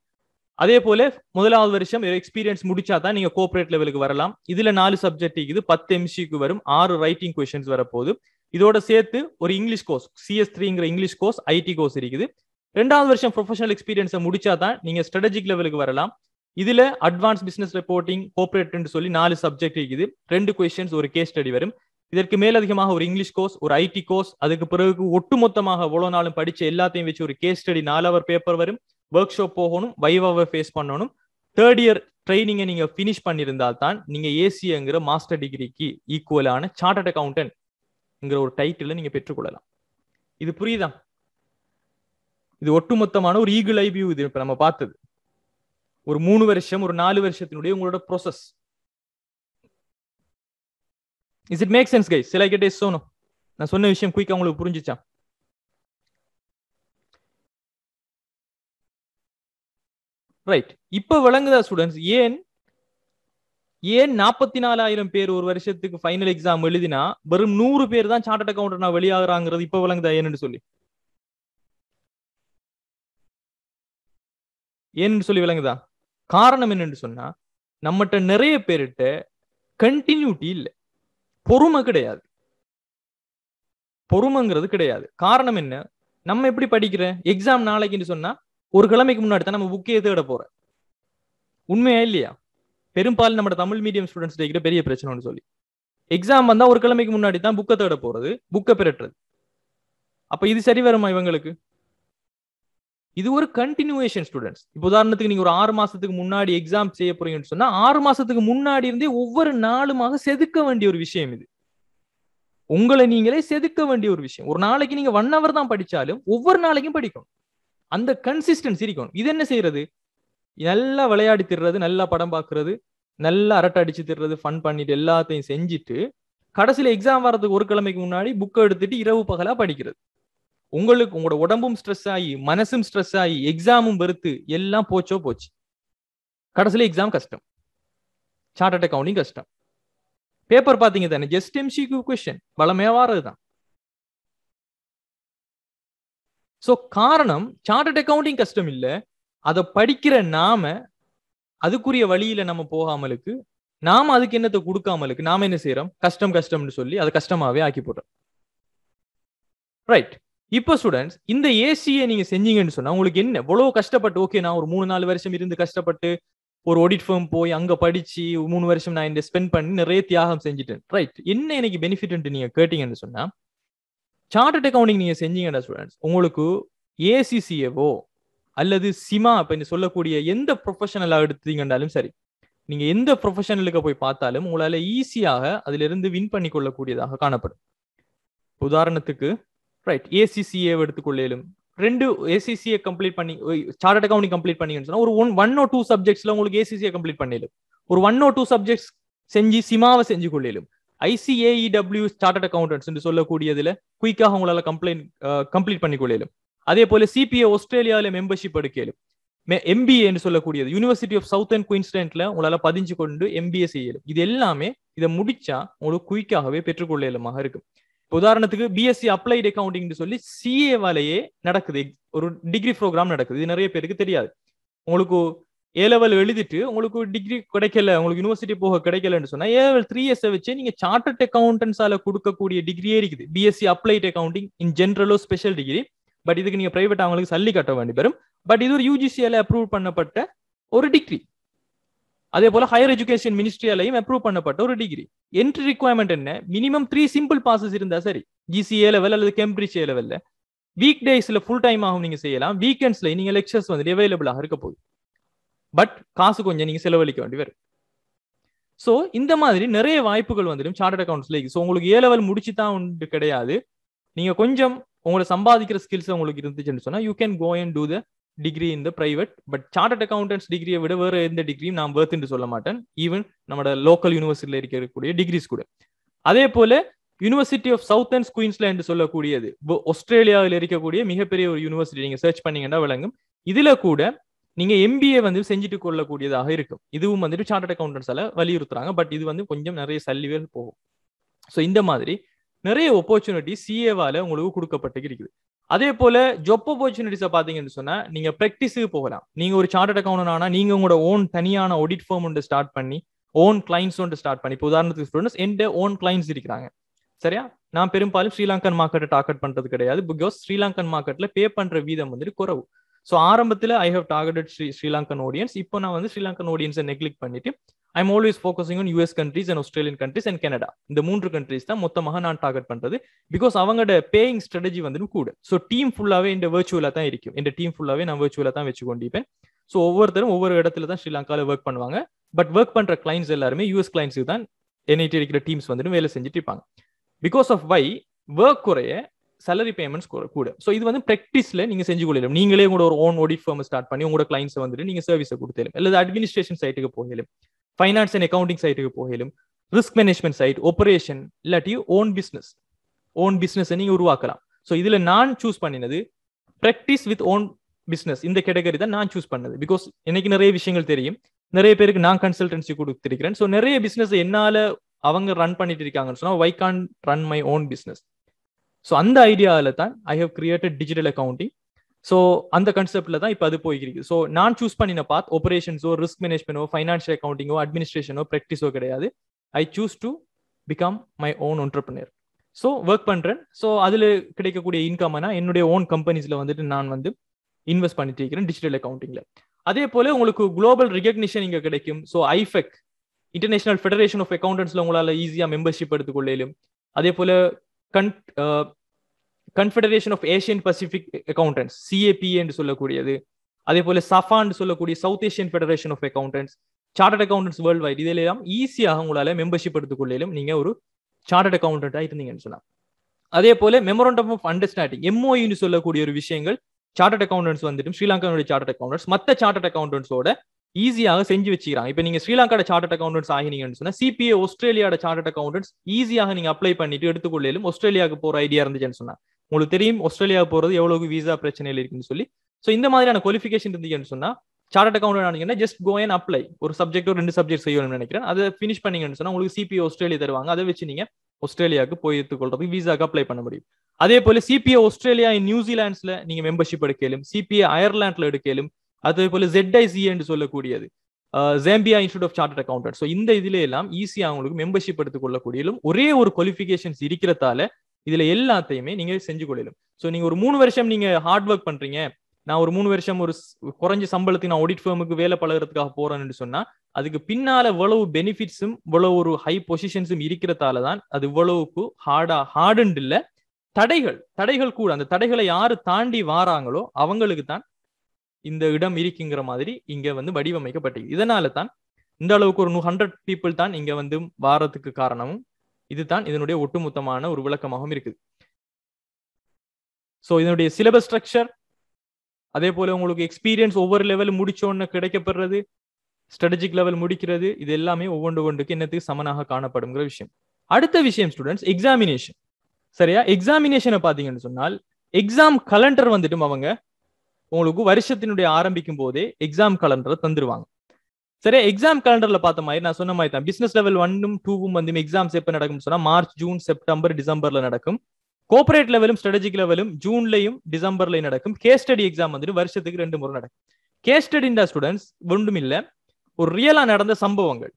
அதே போல முதலாவது வருஷம் எக்ஸ்பீரியன்ஸ் முடிச்சா தான் நீங்க கோஆபரேட் லெவலுக்கு வரலாம் இதுல நாலு சப்ஜெக்ட் இருக்குது பத்து எம்சிக்கு வரும் ஆறு ரைட்டிங் கொஷின்ஸ் வரப்போகுது இதோட சேர்த்து ஒரு இங்கிலீஷ் கோர்ஸ் சிஎஸ் த்ரீங்கிற இங்கிலீஷ் கோர்ஸ் ஐடி கோர்ஸ் இருக்குது ரெண்டாவது வருஷம் ப்ரொஃபஷனல் எக்ஸ்பீரியன்ஸை முடிச்சா தான் நீங்க ஸ்ட்ராட்டஜிக் லெவலுக்கு வரலாம் இதுல அட்வான்ஸ் பிசினஸ் ரிப்போர்ட்டிங் கோஆப்ரேட்னு சொல்லி நாலு சப்ஜெக்ட் இருக்குது ரெண்டு கொஸ்டின்ஸ் ஒரு கேஸ் ஸ்டடி வரும் இதற்கு மேலதிகமாக ஒரு இங்கிலீஷ் கோர்ஸ் ஒரு ஐடி கோர்ஸ் அதுக்கு பிறகு ஒட்டுமொத்தமாக எவ்வளோ நாளும் படிச்ச எல்லாத்தையும் வச்சு ஒரு கேஸ் ஸ்டடி நாலு அவர் பேப்பர் வரும் ஒர்க் ஷாப் போகணும் வைவாவை ஃபேஸ் பண்ணணும் தேர்ட் இயர் ட்ரைனிங்கை நீங்கள் ஃபினிஷ் பண்ணியிருந்தால் தான் நீங்கள் ஏசிங்கிற மாஸ்டர் டிகிரிக்கு ஈக்குவலான சார்ட்டர்ட் அக்கௌண்டன்ட்ங்கிற ஒரு டைட்டில நீங்கள் பெற்றுக்கொள்ளலாம் இது புரியுதா இது ஒட்டுமொத்தமான ஒரு ஈகிள் ஐ வியூ இது இப்ப நம்ம பார்த்தது ஒரு மூணு வருஷம் ஒரு நாலு வருஷத்தினுடைய உங்களோட process is it make sense கை சில கிட்டே சோனும் நான் சொன்ன விஷயம் குயிக்கா உங்களுக்கு புரிஞ்சிச்சான் ரைட் இப்ப விளங்குதா ஸ்டூடெண்ட்ஸ் ஏன் ஏன் நாற்பத்தி நாலாயிரம் பேர் ஒரு வருஷத்துக்கு ஃபைனல் எக்ஸாம் எழுதினா வெறும் நூறு பேர் தான் சார்ட்டர்ட் அக்கௌண்ட் நான் வெளியாகிறாங்கிறது இப்ப விளங்குதா ஏன்னு சொல்லி ஏன்னு சொல்லி விளங்குதா காரணம் என்னன்னு சொன்னா நம்மகிட்ட நிறைய பேருகிட்ட கண்டினியூட்டி இல்லை பொறுமை கிடையாது பொறுமைங்கிறது கிடையாது காரணம் என்ன நம்ம எப்படி படிக்கிற எக்ஸாம் நாளைக்குன்னு சொன்னா ஒரு கிழமைக்கு முன்னாடி தான் நம்ம புக்கே தேட போறோம் உண்மையா இல்லையா பெரும்பாலும் நம்ம தமிழ் மீடியம் ஸ்டூடெண்ட்ஸ் கிட்ட பெரிய பிரச்சனைன்னு சொல்லி எக்ஸாம் வந்தா ஒரு கிழமைக்கு முன்னாடி தான் புக்கை தேட போறது புக்கை பிரட்டுறது அப்ப இது சரி வருமா இவங்களுக்கு இது ஒரு கண்டினியூவேஷன் ஸ்டூடெண்ட்ஸ் இப்போ உதாரணத்துக்கு நீங்க ஒரு ஆறு மாசத்துக்கு முன்னாடி எக்ஸாம் செய்ய போறீங்கன்னு சொன்னா ஆறு மாசத்துக்கு முன்னாடி இருந்தே ஒவ்வொரு நாளுமாக செதுக்க வேண்டிய ஒரு விஷயம் இது உங்களை நீங்களே செதுக்க வேண்டிய ஒரு விஷயம் ஒரு நாளைக்கு நீங்க ஒன் அவர் தான் படிச்சாலும் ஒவ்வொரு நாளைக்கும் படிக்கணும் அந்த கன்சிஸ்டன்ஸ் இருக்கணும் இது என்ன செய்யறது நல்லா விளையாடி திடுறது நல்லா படம் பார்க்கறது நல்லா அரட்டை அடிச்சு திடுறது ஃபன் பண்ணிட்டு எல்லாத்தையும் செஞ்சுட்டு கடைசியில் எக்ஸாம் வர்றதுக்கு ஒரு கிழமைக்கு முன்னாடி புக்கை எடுத்துட்டு இரவு பகலா படிக்கிறது உங்களுக்கு உங்களோட உடம்பும் ஸ்ட்ரெஸ் ஆகி மனசும் ஸ்ட்ரெஸ் ஆகி எக்ஸாமும் வெறுத்து எல்லாம் போச்சோ போச்சு கடைசியில் எக்ஸாம் கஷ்டம் சார்ட் அக்கௌண்டிங் கஷ்டம் பேப்பர் பார்த்தீங்க தானே ஜஸ்ட் எம்சிக்யூ கொஸ்டின் பலமே தான் ஸோ காரணம் சார்ட் அக்கௌண்டிங் கஷ்டம் இல்லை அதை படிக்கிற நாம அதுக்குரிய வழியில நம்ம போகாமலுக்கு நாம அதுக்கு என்னத்தை கொடுக்காமலுக்கு நாம என்ன செய்யறோம் கஷ்டம் கஷ்டம்னு சொல்லி அதை கஷ்டமாவே ஆக்கி போடுறோம் ரைட் இப்போ ஸ்டூடெண்ட்ஸ் இந்த ஏசியை நீங்க செஞ்சீங்கன்னு சொன்னா உங்களுக்கு என்ன எவ்வளவு கஷ்டப்பட்டு ஓகே நான் ஒரு மூணு நாலு வருஷம் இருந்து கஷ்டப்பட்டு ஒரு ஆடிட் ஃபார்ம் போய் அங்க படிச்சு மூணு வருஷம் நான் இந்த ஸ்பெண்ட் பண்ணி நிறைய தியாகம் செஞ்சுட்டேன் ரைட் என்ன எனக்கு பெனிஃபிட் நீங்க கேட்டீங்கன்னு சொன்னா சார்ட்டட் அக்கௌண்டிங் நீங்க செஞ்சீங்கடா ஸ்டூடெண்ட்ஸ் உங்களுக்கு ஏசிசிஏவோ அல்லது சிமா நீங்க சொல்லக்கூடிய எந்த ப்ரொஃபஷனலாக எடுத்தீங்கன்னாலும் சரி நீங்க எந்த ப்ரொஃபஷனலுக்கு போய் பார்த்தாலும் உங்களால ஈஸியாக அதுல இருந்து வின் பண்ணி கொள்ளக்கூடியதாக காணப்படும் உதாரணத்துக்கு ரைட் ஏசிசிஏ எடுத்துக்கொள்ளேலும் ரெண்டு ஏசிசிஏ கம்ப்ளீட் பண்ணி சார்ட் அக்கௌண்ட் கம்ப்ளீட் பண்ணீங்கன்னு சொன்னா ஒரு ஒன் ஒன் ஓ டூ சப்ஜெக்ட்ஸ்ல உங்களுக்கு ஏசிசிஏ கம்ப்ளீட் பண்ணிடும் ஒரு ஒன் ஓ டூ சப்ஜெக்ட்ஸ் செஞ்சு சிமாவை செஞ்சு கொள்ளிலும் ஐசிஏஇடபிள்யூ சார்ட் அக்கௌண்டன்ட்ஸ் சொல்லக்கூடியதுல குயிக்காக உங்களால கம்ப்ளைண்ட் கம்ப்ளீட் பண்ணி கொள்ளிலும் அதே போல சிபிஏ ஆஸ்திரேலியாவில மெம்பர்ஷிப் எடுக்கலும் எம்பிஏ என்று சொல்லக்கூடியது யூனிவர்சிட்டி ஆஃப் சவுத் அண்ட் குயின்ஸ்டன்ட்ல உங்களால பதிஞ்சு கொண்டு எம்பிஏ செய்யலும் இது எல்லாமே இதை முடிச்சா உங்களுக்கு குயிக்காகவே பெற்றுக்கொள்ளலுமாக இருக்கும் உதாரணத்துக்கு பிஎஸ்சி அப்ளைடு அக்கௌண்டிங்னு சொல்லி சிஏவாலேயே நடக்குது ஒரு டிகிரி ப்ரோக்ராம் நடக்குது இது நிறைய பேருக்கு தெரியாது உங்களுக்கு ஏ லெவல் எழுதிட்டு உங்களுக்கு டிகிரி கிடைக்கல உங்களுக்கு யூனிவர்சிட்டி போக கிடைக்கலன்னு சொன்னா ஏ லெவல் த்ரீ இயர்ஸை வச்சு நீங்க சார்ட்டர்ட் அக்கௌண்டன்ஸால கொடுக்கக்கூடிய டிகிரியே இருக்குது பிஎஸ்சி அப்ளைட் அக்கௌண்டிங் இன் ஜென்ரலோ ஸ்பெஷல் டிகிரி பட் இதுக்கு நீங்க பிரைவேட் அவங்களுக்கு சல்லி கட்ட வேண்டி பெறும் பட் இது ஒரு யூஜிசியால அப்ரூவ் பண்ணப்பட்ட ஒரு டிகிரி அதே போல ஹையர் எஜுகேஷன் மினிஸ்ட்ரியாலையும் அப்ரூவ் பண்ணப்பட்ட ஒரு டிகிரி என்ட்ரி ரிக்குவயர்மெண்ட் என்ன மினிமம் த்ரீ சிம்பிள் பாசஸ் இருந்தா சரி ஜிசிஏ லெவல் அல்லது கேம்பிரிட்ஜ் ஏ லெவல்ல வீக் டேஸ்ல ஃபுல் டைம் ஆகும் நீங்க செய்யலாம் வீக்கெண்ட்ஸ்ல நீங்க லெக்சர்ஸ் வந்து அவைலபிளாக இருக்க போகுது பட் காசு கொஞ்சம் நீங்க செலவழிக்க வேண்டி வரும் ஸோ இந்த மாதிரி நிறைய வாய்ப்புகள் வந்துடும் சார்ட் அக்கௌண்ட்ஸ்ல ஸோ உங்களுக்கு ஏ லெவல் முடிச்சு தான் உண்டு கிடையாது நீங்க கொஞ்சம் உங்களை சம்பாதிக்கிற ஸ்கில்ஸ் உங்களுக்கு இருந்துச்சுன்னு சொன்னா you can go and do the degree இந்த பிரைவேட் பட் சார்ட்டட் அக்கௌண்டன்ஸ் டிகிரியை விட வேற எந்த டிகிரியும் நான் வேர்த் என்று சொல்ல மாட்டேன் ஈவன் நம்ம லோக்கல் யூனிவர்சிட்டியில் இருக்கக்கூடிய டிகிரிஸ் கூட அதே போல யூனிவர்சிட்டி ஆஃப் சவுத் அண்ட் குயின்ஸ்ல என்று சொல்லக்கூடியது ஆஸ்திரேலியாவில் இருக்கக்கூடிய மிகப்பெரிய ஒரு யூனிவர்சிட்டி நீங்க சர்ச் பண்ணீங்கன்னா விளங்கும் இதுல கூட நீங்க எம்பிஏ வந்து செஞ்சுட்டு கொள்ளக்கூடியதாக இருக்கும் இதுவும் வந்துட்டு சார்ட்டட் அக்கௌண்டன்ஸால வலியுறுத்துறாங்க பட் இது வந்து கொஞ்சம் நிறைய சல்லிவே போகும் ஸோ இந்த மாதிரி நிறைய ஒப்பர்ச்சுனிட்டி சிஏவால உங்களுக்கு கொடுக்கப்பட்டு இருக்குது அதே போல ஜொப் ஆப்பர்ச்சுனிட்டிஸை பார்த்தீங்கன்னு சொன்னா நீங்க ப்ராக்டிஸுக்கு போகலாம் நீங்க ஒரு சார்ட் அக்கௌண்ட் ஆனா நீங்க உங்களோட ஓன் தனியான ஆடிட் ஃபார்ம் ஒன்று ஸ்டார்ட் பண்ணி ஓன் கிளைண்ட்ஸ் ஒன்று ஸ்டார்ட் பண்ணி இப்போ உதாரணத்துக்கு ஸ்டூடெண்ட்ஸ் எந்த ஓன் கிளைண்ட்ஸ் இருக்கிறாங்க சரியா நான் பெரும்பாலும் ஸ்ரீலங்கன் மார்க்கெட்டை டார்கெட் பண்றது கிடையாது பிகாஸ் ஸ்ரீலங்கன் மார்க்கெட்ல பே பண்ற வீதம் வந்துட்டு குறவு ஸோ ஆரம்பத்தில் I have target Sri Sri Lankan audience இப்போ நான் வந்து ஸ்ரீலங்கன் ஆடியன்ஸை நெக்லெக்ட் பண்ணிட்டு I'm always focusing on US countries and Australian countries and Canada இந்த மூன்று கண்ட்ரிஸ் தான் மொத்தமாக நான் டார்கெட் பண்றது பிகாஸ் அவங்களோட பேயிங் ஸ்ட்ராட்டஜி வந்து கூட ஸோ டீம் ஃபுல்லாவே இந்த வெர்ச்சுவலாக தான் இருக்கும் இந்த டீம் ஃபுல்லாவே நான் வெர்ச்சுவலாக தான் வச்சு கொண்டிருப்பேன் ஸோ ஒவ்வொருத்தரும் ஒவ்வொரு இடத்துல தான் ஸ்ரீலங்காவில் ஒர்க் பண்ணுவாங்க பட் ஒர்க் பண்ற கிளைண்ட்ஸ் எல்லாருமே யூஎஸ் கிளைண்ட்ஸுக்கு தான் என்ஐடி இருக்கிற டீம்ஸ் வந்துட்டு வேலை செஞ்சுட்டு இருப்பாங்க பிகாஸ் ஆஃப் வை ஒர்க் குறைய சேலரி பேமெண்ட்ஸ் கூட ஸோ இது வந்து ப்ராக்டிஸ்ல நீங்க செஞ்சு கொள்ளலாம் நீங்களே உங்களோட ஒரு ஓன் ஓடி ஃபார்ம் ஸ்டார்ட் பண்ணி உங்களோட கிளைண்ட்ஸ் வந்துட்டு நீங்க சர்வீஸை கொடுத்தலும் அல்லது அட்மினிஸ்ட்ரேஷன் சைட்டுக்கு போகலாம் ஃபைனான்ஸ் அண்ட் அக்கௌண்டிங் சைட்டுக்கு போகலும் ரிஸ்க் மேனேஜ்மெண்ட் சைட் ஒப்பரேஷன் இல்லாட்டி ஓன் பிஸ்னஸ் ஓன் பிஸ்னஸ் நீங்க உருவாக்கலாம் ஸோ இதுல நான் சூஸ் பண்ணினது ப்ராக்டிஸ் வித் ஓன் பிஸ்னஸ் இந்த கேட்டகரி தான் நான் சூஸ் பண்ணது பிகாஸ் எனக்கு நிறைய விஷயங்கள் தெரியும் நிறைய பேருக்கு நான் கன்சல்டன்சி கொடுத்துருக்கிறேன் ஸோ நிறைய பிஸ்னஸ் என்னால அவங்க ரன் பண்ணிட்டு இருக்காங்கன்னு சொன்னால் why can't run my own business so அந்த ஐடியாவில் தான் I have created digital accounting so அந்த கன்செப்ட்ல தான் இப்போ அது போய்கிருக்கு ஸோ நான் சூஸ் பண்ணின பாத் ஆப்ரேஷன்ஸோ ரிஸ்க் மேனேஜ்மெண்ட்டோ ஃபைனான்ஷியல் அக்கௌண்டிங்கோ அட்மினிஸ்ட்ரேஷனோ ப்ராக்டிஸோ கிடையாது I choose to become my own entrepreneur so work பண்ணுறேன் ஸோ அதில் கிடைக்கக்கூடிய இன்கம்னா என்னுடைய ஓன் கம்பெனிஸில் வந்துட்டு நான் வந்து இன்வெஸ்ட் பண்ணிட்டு இருக்கிறேன் டிஜிட்டல் அக்கௌண்டிங்கில் அதே போல உங்களுக்கு குளோபல் ரிகக்னிஷன் இங்கே கிடைக்கும் so IFAC international federation of அக்கௌண்டன்ஸில் உங்களால் ஈஸியாக மெம்பர்ஷிப் எடுத்துக்கொள்ளலும் அதே போல con confederation of Asian Pacific accountants CAP என்று சொல்லக்கூடியது அதே போல சஃபான் சொல்லக்கூடிய south Asian federation of accountants chartered accountants worldwide இதெல்லாம் ஈஸியாக உங்களால மெம்பர்ஷிப் எடுத்துக்கொள்ளையிலும் நீங்க ஒரு சார்ட்டர்ட் அக்கௌண்டன்ட்டாக இருந்தீங்கன்னு சொன்னாங்க அதே போல மெமரண்டம் ஆஃப் அண்டர்ஸ்டாண்டிங் எம்ஓஇன்னு சொல்லக்கூடிய ஒரு விஷயங்கள் சார்ட்டர்ட் அக்கௌண்டன்ஸ் வந்துட்டு ஸ்ரீலங்காவுடைய சார்ட்டர்ட் அக்கௌண்டன்ஸ் மற்ற சார்ட்டர்ட் அக்கௌண்டன்ஸோட ஈஸியாக செஞ்சு வச்சுக்கிறாங்க இப்போ நீங்க ஸ்ரீலங்கா சார்ட் அக்கௌண்டன்ஸ் ஆகினீங்கன்னு சொன்னா சிபிஏ ஆஸ்திரேலியாவோட சார்ட் அக்கௌண்டன்ஸ் ஈஸியாக நீங்க அப்ளை பண்ணிட்டு எடுத்துக்கொள்ளையிலும் ஆஸ்திரேலியாவுக்கு போற ஐடியா இருந்துச்சுன்னு சொன்னா உங்களுக்கு தெரியும் ஆஸ்திரேலியா போறது எவ்வளவு வீசா பிரச்சனையில் இருக்குன்னு சொல்லி ஸோ இந்த மாதிரியான குவாலிஃபிகேஷன் இருந்துச்சுன்னு சொன்னா சார்ட் அக்கௌண்ட் ஆனீங்கன்னா ஜஸ்ட் கோ அண்ட் அப்ளை ஒரு சப்ஜெக்ட் ஒரு ரெண்டு சப்ஜெக்ட் செய்யணும்னு நினைக்கிறேன் அதை ஃபினிஷ் பண்ணீங்கன்னு சொன்னா உங்களுக்கு சிபிஐ ஆஸ்திரேலியா தருவாங்க அதை வச்சு நீங்க ஆஸ்திரேலியாவுக்கு போய் எடுத்துக்கொள்றதுக்கு விசாக்கு அப்ளை பண்ண முடியும் அதே போல சிபிஏ ஆஸ்திரேலியா நியூசிலாண்ட்ஸ்ல நீங்க மெம்பர்ஷிப் எடுக்கலும் சிபிஏ அயர்லாண்ட்ல எடுக்கலும் அதே போல ஜெட்ஐசி e என்று சொல்லக்கூடியது Zambia institute of chartered accountant so இந்த இதுல எல்லாம் ஈஸியாக e அவங்களுக்கு மெம்பர்ஷிப் எடுத்துக்கொள்ளக்கூடியலும் ஒரே ஒரு குவாலிஃபிகேஷன்ஸ் இருக்கிறதால இதுல எல்லாத்தையுமே நீங்க செஞ்சு கொள்ளலும் ஸோ நீங்க ஒரு மூணு வருஷம் நீங்க ஹார்ட் ஒர்க் பண்றீங்க நான் ஒரு மூணு வருஷம் ஒரு குறைஞ்ச சம்பளத்துக்கு நான் ஆடிட் ஃபேமுக்கு வேலை பழகிறதுக்காக போறேன்னு சொன்னா அதுக்கு பின்னால இவ்வளவு பெனிஃபிட்ஸும் இவ்வளவு ஒரு ஹை பொசிஷன்ஸும் இருக்கிறதால தான் அது இவ்வளவுக்கு ஹார்டா ஹார்டுன்னு இல்லை தடைகள் தடைகள் கூட அந்த தடைகளை யாரு தாண்டி வாராங்களோ அவங்களுக்கு தான் இந்த இடம் இருக்குங்கிற மாதிரி இங்க வந்து வடிவமைக்கப்பட்டது இதனால தான் இந்த அளவுக்கு ஒரு ஹண்ட்ரட் பீப்புள் தான் இங்க வந்து வாரத்துக்கு காரணமும் இதுதான் இதனுடைய ஒட்டுமொத்தமான ஒரு விளக்கமாகவும் இருக்குது ஸோ இதனுடைய சிலபஸ் ஸ்ட்ரக்சர் அதே போல உங்களுக்கு எக்ஸ்பீரியன்ஸ் ஒவ்வொரு லெவல் முடிச்சோன்னு கிடைக்கப்படுறது ஸ்ட்ராட்டஜிக் லெவல் முடிக்கிறது இது எல்லாமே ஒவ்வொன்று ஒன்றுக்கு என்னத்துக்கு சமனாக காணப்படுங்கிற விஷயம் அடுத்த விஷயம் ஸ்டூடெண்ட்ஸ் எக்ஸாமினேஷன் சரியா எக்ஸாமினேஷனை பார்த்தீங்கன்னு சொன்னால் எக்ஸாம் கலண்டர் வந்துட்டும் அவங்க உங்களுக்கு வருஷத்தினுடைய ஆரம்பிக்கும் போதே எக்ஸாம் கலண்டரை தந்துருவாங்க சரி எக்ஸாம் கலண்டர்ல பார்த்த மாதிரி நான் சொன்ன மாதிரி தான் பிசினஸ் லெவல் ஒன்னும் டூவும் வந்து எக்ஸாம்ஸ் எப்ப நடக்கும் சொன்னா மார்ச் ஜூன் செப்டம்பர் டிசம்பர்ல நடக்கும் கோபரேட் லெவலும் ஸ்ட்ராட்டஜிக் லெவலும் ஜூன்லையும் டிசம்பர்லயும் நடக்கும் கேஸ் ஸ்டடி எக்ஸாம் வந்துட்டு வருஷத்துக்கு ரெண்டு முறை நடக்கும் கேஸ் இந்த ஸ்டூடெண்ட்ஸ் ஒன்றும் இல்ல ஒரு ரியலா நடந்த சம்பவங்கள்